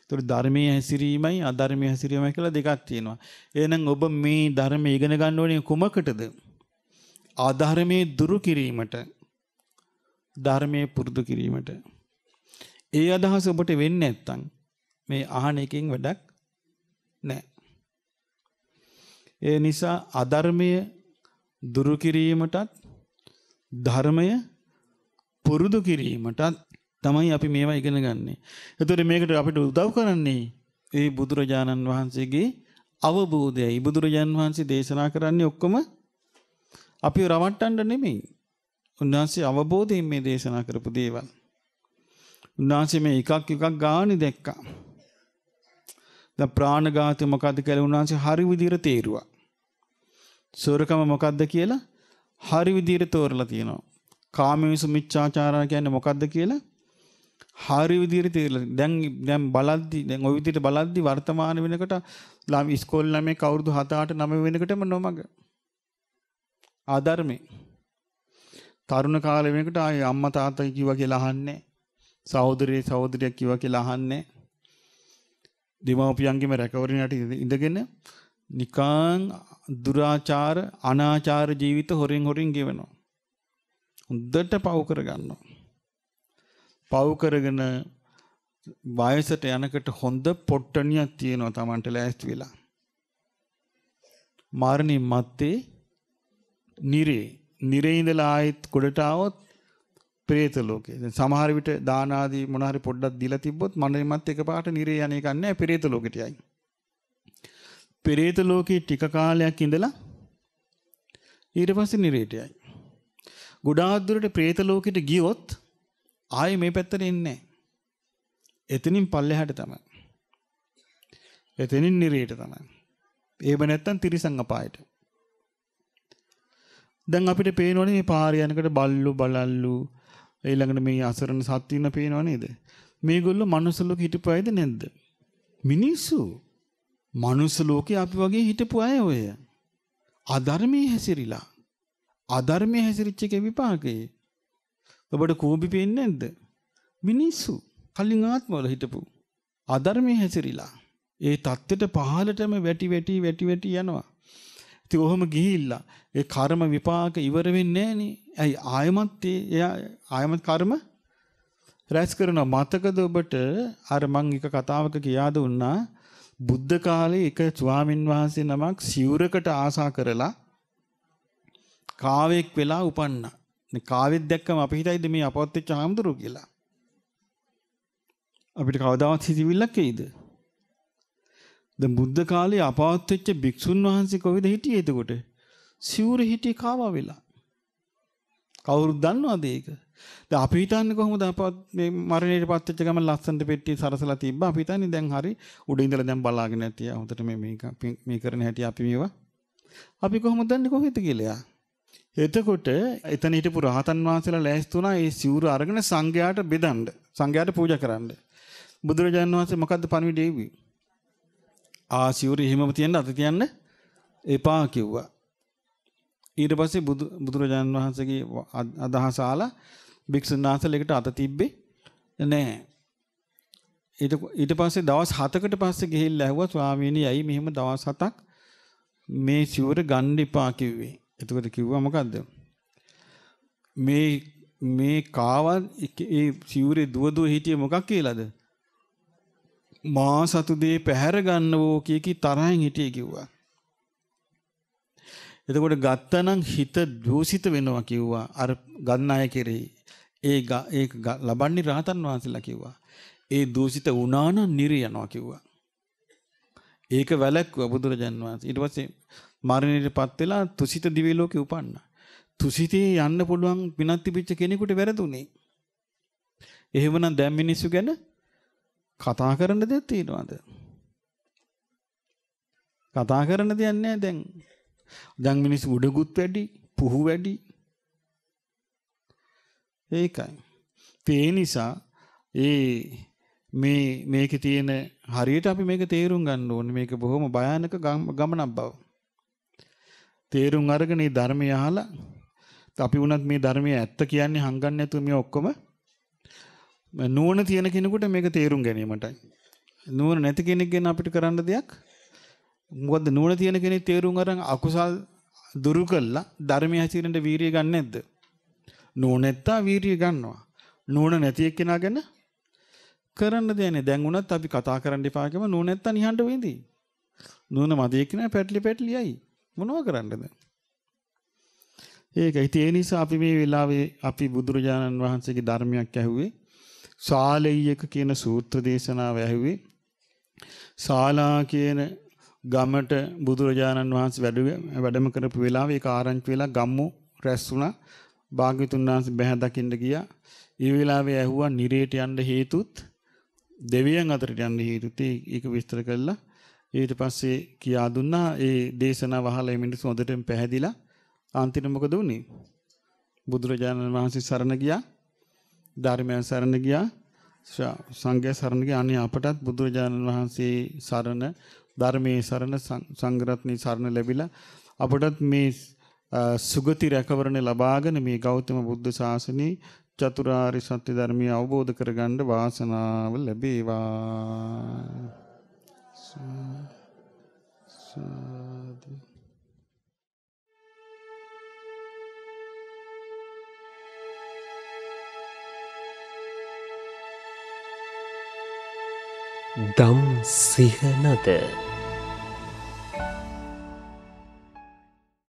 ඒතර ධර්මයේ හැසිරීමයි අධර්මයේ හැසිරීමයි කියලා දෙකක් තියෙනවා. එහෙනම් ඔබ මේ ධර්මය ඉගෙන ගන්න ඕනේ කුමකටද? අධර්මයේ දුරු කිරීමට. ධර්මයේ පුරුදු කිරීමට. ඒ අදහස ඔබට වෙන්නේ නැත්තම් මේ අහන එකෙන් වැඩක් නැහැ. ඒ නිසා අධර්මය දුරු කිරීමටත් ධර්මය පුරුදු කිරීමටත් තමයි අපි මේවා ඉගෙන ගන්නේ. එතකොට මේකට අපිට උදව් කරන්නේ ඒ බුදුරජාණන් වහන්සේගේ අවබෝධයයි. බුදුරජාණන් වහන්සේ දේශනා කරන්නේ ඔක්කොම අපි රවට්ටන්න නෙමෙයි. උන්වහන්සේ අවබෝධයෙන් මේ දේශනා කරපු දේවල්. උන්වහන්සේ මේ එකක් එකක් ගානේ දැක්කා. දැන් ප්‍රාණඝාතය මොකද්ද කියලා උන්වහන්සේ හරි විදිහට තේරුවා. සොරකම මොකද්ද කියලා හරි විදිහට තෝරලා තියෙනවා. කාමවිසු මිච්ඡාචාරා කියන්නේ මොකද්ද කියලා හරි විදිහට තේරලා දැන් දැන් බලද්දි දැන් ওই විදිහට බලද්දි වර්තමාන වෙනකොට ළම ඉස්කෝලේ ළමයි කවුරුදු 7 8 9 වෙනකොටම නොමග ආධර්මේ තරුණ කාලේ වෙනකොට ආයේ අම්මා තාත්තා කිව්වා කියලා අහන්නේ සහෝදරේ සහෝදරියක් කිව්වා කියලා අහන්නේ දෙමව්පියන්ගේම රැකවරණයට ඉඳගෙන නිකාං දුරාචාර අනාචාර ජීවිත හොරෙන් හොරින් ගෙවනවා. හොඳට පව් කරගන්නවා. පව් කරගෙන වයසට යනකොට හොඳ පොට්ටනියක් තියෙනවා Tamanට ලෑස්ති වෙලා. මරණින් මත්තේ නිරේ නිරේ ඉඳලා ආයෙත් ගොඩට આવොත් പ്രേත ලෝකේ. දැන් සමහර විට දාන ආදී මොන හරි පොඩ්ඩක් දීලා තිබ්බොත් මනෙමත් එකපාරට නිරේ යන්නේ කන්නේ ප්‍රේත ලෝකෙට යයි. ප්‍රේත ලෝකේ ටික කාලයක් ඉඳලා ඊට පස්සේ නිරේට යයි. ගොඩාක් දුරට ප්‍රේත ලෝකෙට ගියොත් ආයේ මේ පැත්තට එන්නේ නැහැ. එතනින් පල්ලෙහාට තමයි. එතනින් නිරේට තමයි. එහෙම නැත්තම් තිරිසං අපායට. දැන් අපිට පේනවනේ මේ පාර යනකොට බල්ලු බලල්ලු ඊළඟට මේ අසරණ සත්ත්වින පේනව නේද? මේගොල්ලෝ මනුස්ස ලෝකෙ හිටපු අයද නැද්ද? මිනිස්සු මනුස්ස ලෝකෙ අපි වගේ හිටපු අය ඔය. අධර්මයේ හැසිරිලා. අධර්මයේ හැසිරිච්ච එකේ විපාකේ. ඔබට කෝපි පේන්නේ නැද්ද? මිනිස්සු කලින් ආත්මවල හිටපු අධර්මයේ හැසිරිලා. ඒ தත්ත්වෙට පහළටම වැටි වැටි වැටි වැටි යනවා. ඉතින් ඔහොම ගිහිල්ලා ඒ කර්ම විපාක ඉවර වෙන්නේ නැහනේ. ඇයි ආයමත් එයා ආයමත් කර්ම රැස් කරනවා මතකද ඔබට අර මං එක කතාවක කියා දුන්නා බුද්ධ කාලේ එක ස්වාමින් වහන්සේ නමක් සිවුරකට ආසා කරලා කාවෙක් වෙලා උපන්නා. කාවෙත් දැක්කම අපි හිතයිද මේ අපවත්ච්ච හාමුදුරුව කියලා. අපිට කවදාවත් හිතවිල්ලක් එයිද? දැන් බුද්ධ කාලේ අපවත්ච්ච භික්ෂුන් වහන්සේ කොහෙද හිටියේ එතකොට? සිවුර හිටියේ කාවා වෙලා. කවුරුත් දන්නවද ඒක? දැන් අපි හිතන්නේ කොහොමද අපවත් මේ මරණයට පත්වෙච්ච ගමන් ලස්සනට පෙට්ටිය සරසලා තිබ්බා. අපි හිතන්නේ දැන් හරි උඩ ඉඳලා දැන් බලාගෙන ඇතිය. හොඳට මේ මේ කරන හැටි අපි මේවා. අපි කොහොමද දන්නේ කොහෙද කියලා? එතකොට එතන හිටපු රහතන් වහන්සේලා ලෑස්ති වුණා ඒ සිවුර අරගෙන සංඝයාට බෙදන්න. සංඝයාට පූජා කරන්න. බුදුරජාණන් වහන්සේ මොකද්ද පණිවිඩය ආ සිවුර එහෙමම තියන්න අත තියන්න එපා කිව්වා. ඊට පස්සේ බුදුරජාණන් වහන්සේගේ අදහස ආලා භික්ෂුන් වහන්සේලෙකට අත තිබ්බේ නෑ. ඊට පස්සේ දවස් 7කට පස්සේ ගිහිල්ලා ඇහුවා ස්වාමීනි ඇයි මෙහෙම දවස් 7ක් මේ සිවුර ගන්න එපා කිව්වේ. එතකොට කිව්වා මොකද්ද? මේ මේ කාවත් ඒ සිවුරේ දුව දුව හිටියේ මොකක් කියලාද? මා සතු දේ පැහැර ගන්නවෝ කිය කි තරහින් හිටියේ කිව්වා. එතකොට ගත්තනම් හිත දූෂිත වෙනවා කිව්වා අර ගන්න අය කෙරෙහි. ඒ ඒක ලබන්නේ රහතන් වහන්සේලා කිව්වා. ඒ දූෂිත වුණා නම් නිරියනවා කිව්වා. ඒක වැළැක්වුවා බුදුරජාන් වහන්සේ. ඊට පස්සේ මරණයටපත් වෙලා තුසිත දිව්‍ය ලෝකේ උපන්නා. තුසිතේ යන්න පුළුවන් පිනක් තිබිච්ච කෙනෙකුට වැරදුනේ. එහෙමනම් දැන් මිනිස්සු ගැන කතා කරන්න දෙයක් තියෙනවද? කතා කරන්න දෙයක් නැහැ දැන්. දැන් මිනිස්සු උඩගුත් වැඩි, පුහු වැඩි. ඒකයි. ඒ නිසා ඒ මේ මේකේ තියෙන හරියට අපි මේක තේරුම් ගන්න ඕනේ. මේක බොහොම භයානක ගමනක් බව. තේරුම් අරගෙන මේ ධර්මය අහලා අපි වුණත් මේ ධර්මයේ ඇත්ත කියන්නේ හංගන්නේ නැතුව මේ ඔක්කොම නුවණ තියෙන කෙනෙකුට මේක තේරුම් ගැනීමටයි. නුවණ නැති කෙනෙක් ගැන අපිට කරන්න දෙයක් මොකද්ද නුවණ තියෙන කෙනෙක් තේරුම් අරන් අකුසල් දුරු කළා ධර්මයේ හැසිරෙන්න වීරිය ගන්න නැද්ද? නුවණැත්තා වීරිය ගන්නවා. නුවණ නැති එක්කෙනා ගැන කරන්න දෙන්නේ. දැන් උනත් අපි කතා කරන්න එපා කියම නුවණැත්තා නිහඬ වෙඳී. නුවණ මදි එක්කෙනා පැටලි පැටලියයි. මොනව කරන්නද? ඒකයි ඒ නිසා අපි මේ වෙලාවේ අපි බුදුරජාණන් වහන්සේගේ ධර්මයක් ඇහුවේ සාලෙය්‍යක කියන සූත්‍ර දේශනාව ඇහුවේ සාලා කියන ගමට බුදුරජාණන් වහන්සේ වැඩම කරපු වෙලාවේ ඒක ආරංචි වෙලා ගම්මු රැස් වුණා. භාග්‍යතුන් වහන්සේ බැහැ දකින්න ගියා. ඒ වෙලාවේ ඇහුවා නිරේට යන්න හේතුත් දෙවියන් අතරට යන්න හේතුත් ඒක විස්තර කළා. ඊට පස්සේ කියා දුන්නා ඒ දේශනාව අහලා මේ මිනිස්සු හොඳටම පැහැදිලා අන්තිම මොකද වුනේ? බුදුරජාණන් වහන්සේ සරණ ගියා. ධර්මයන් සරණ ගියා. සංඝයා සරණ ගියා. අනේ අපටත් බුදුරජාණන් වහන්සේ සරණ ධර්මයේ සරණ සංග්‍රහත්නි සරණ ලැබිලා අපටත් මේ සුගති රැකවරණ ලබාගෙන මේ ගෞතම බුද්ධ ශාසනයේ චතුරාර්ය සත්‍ය ධර්මය අවබෝධ කරගන්න වාසනාව ලැබේවා සාදු දම් සිහනද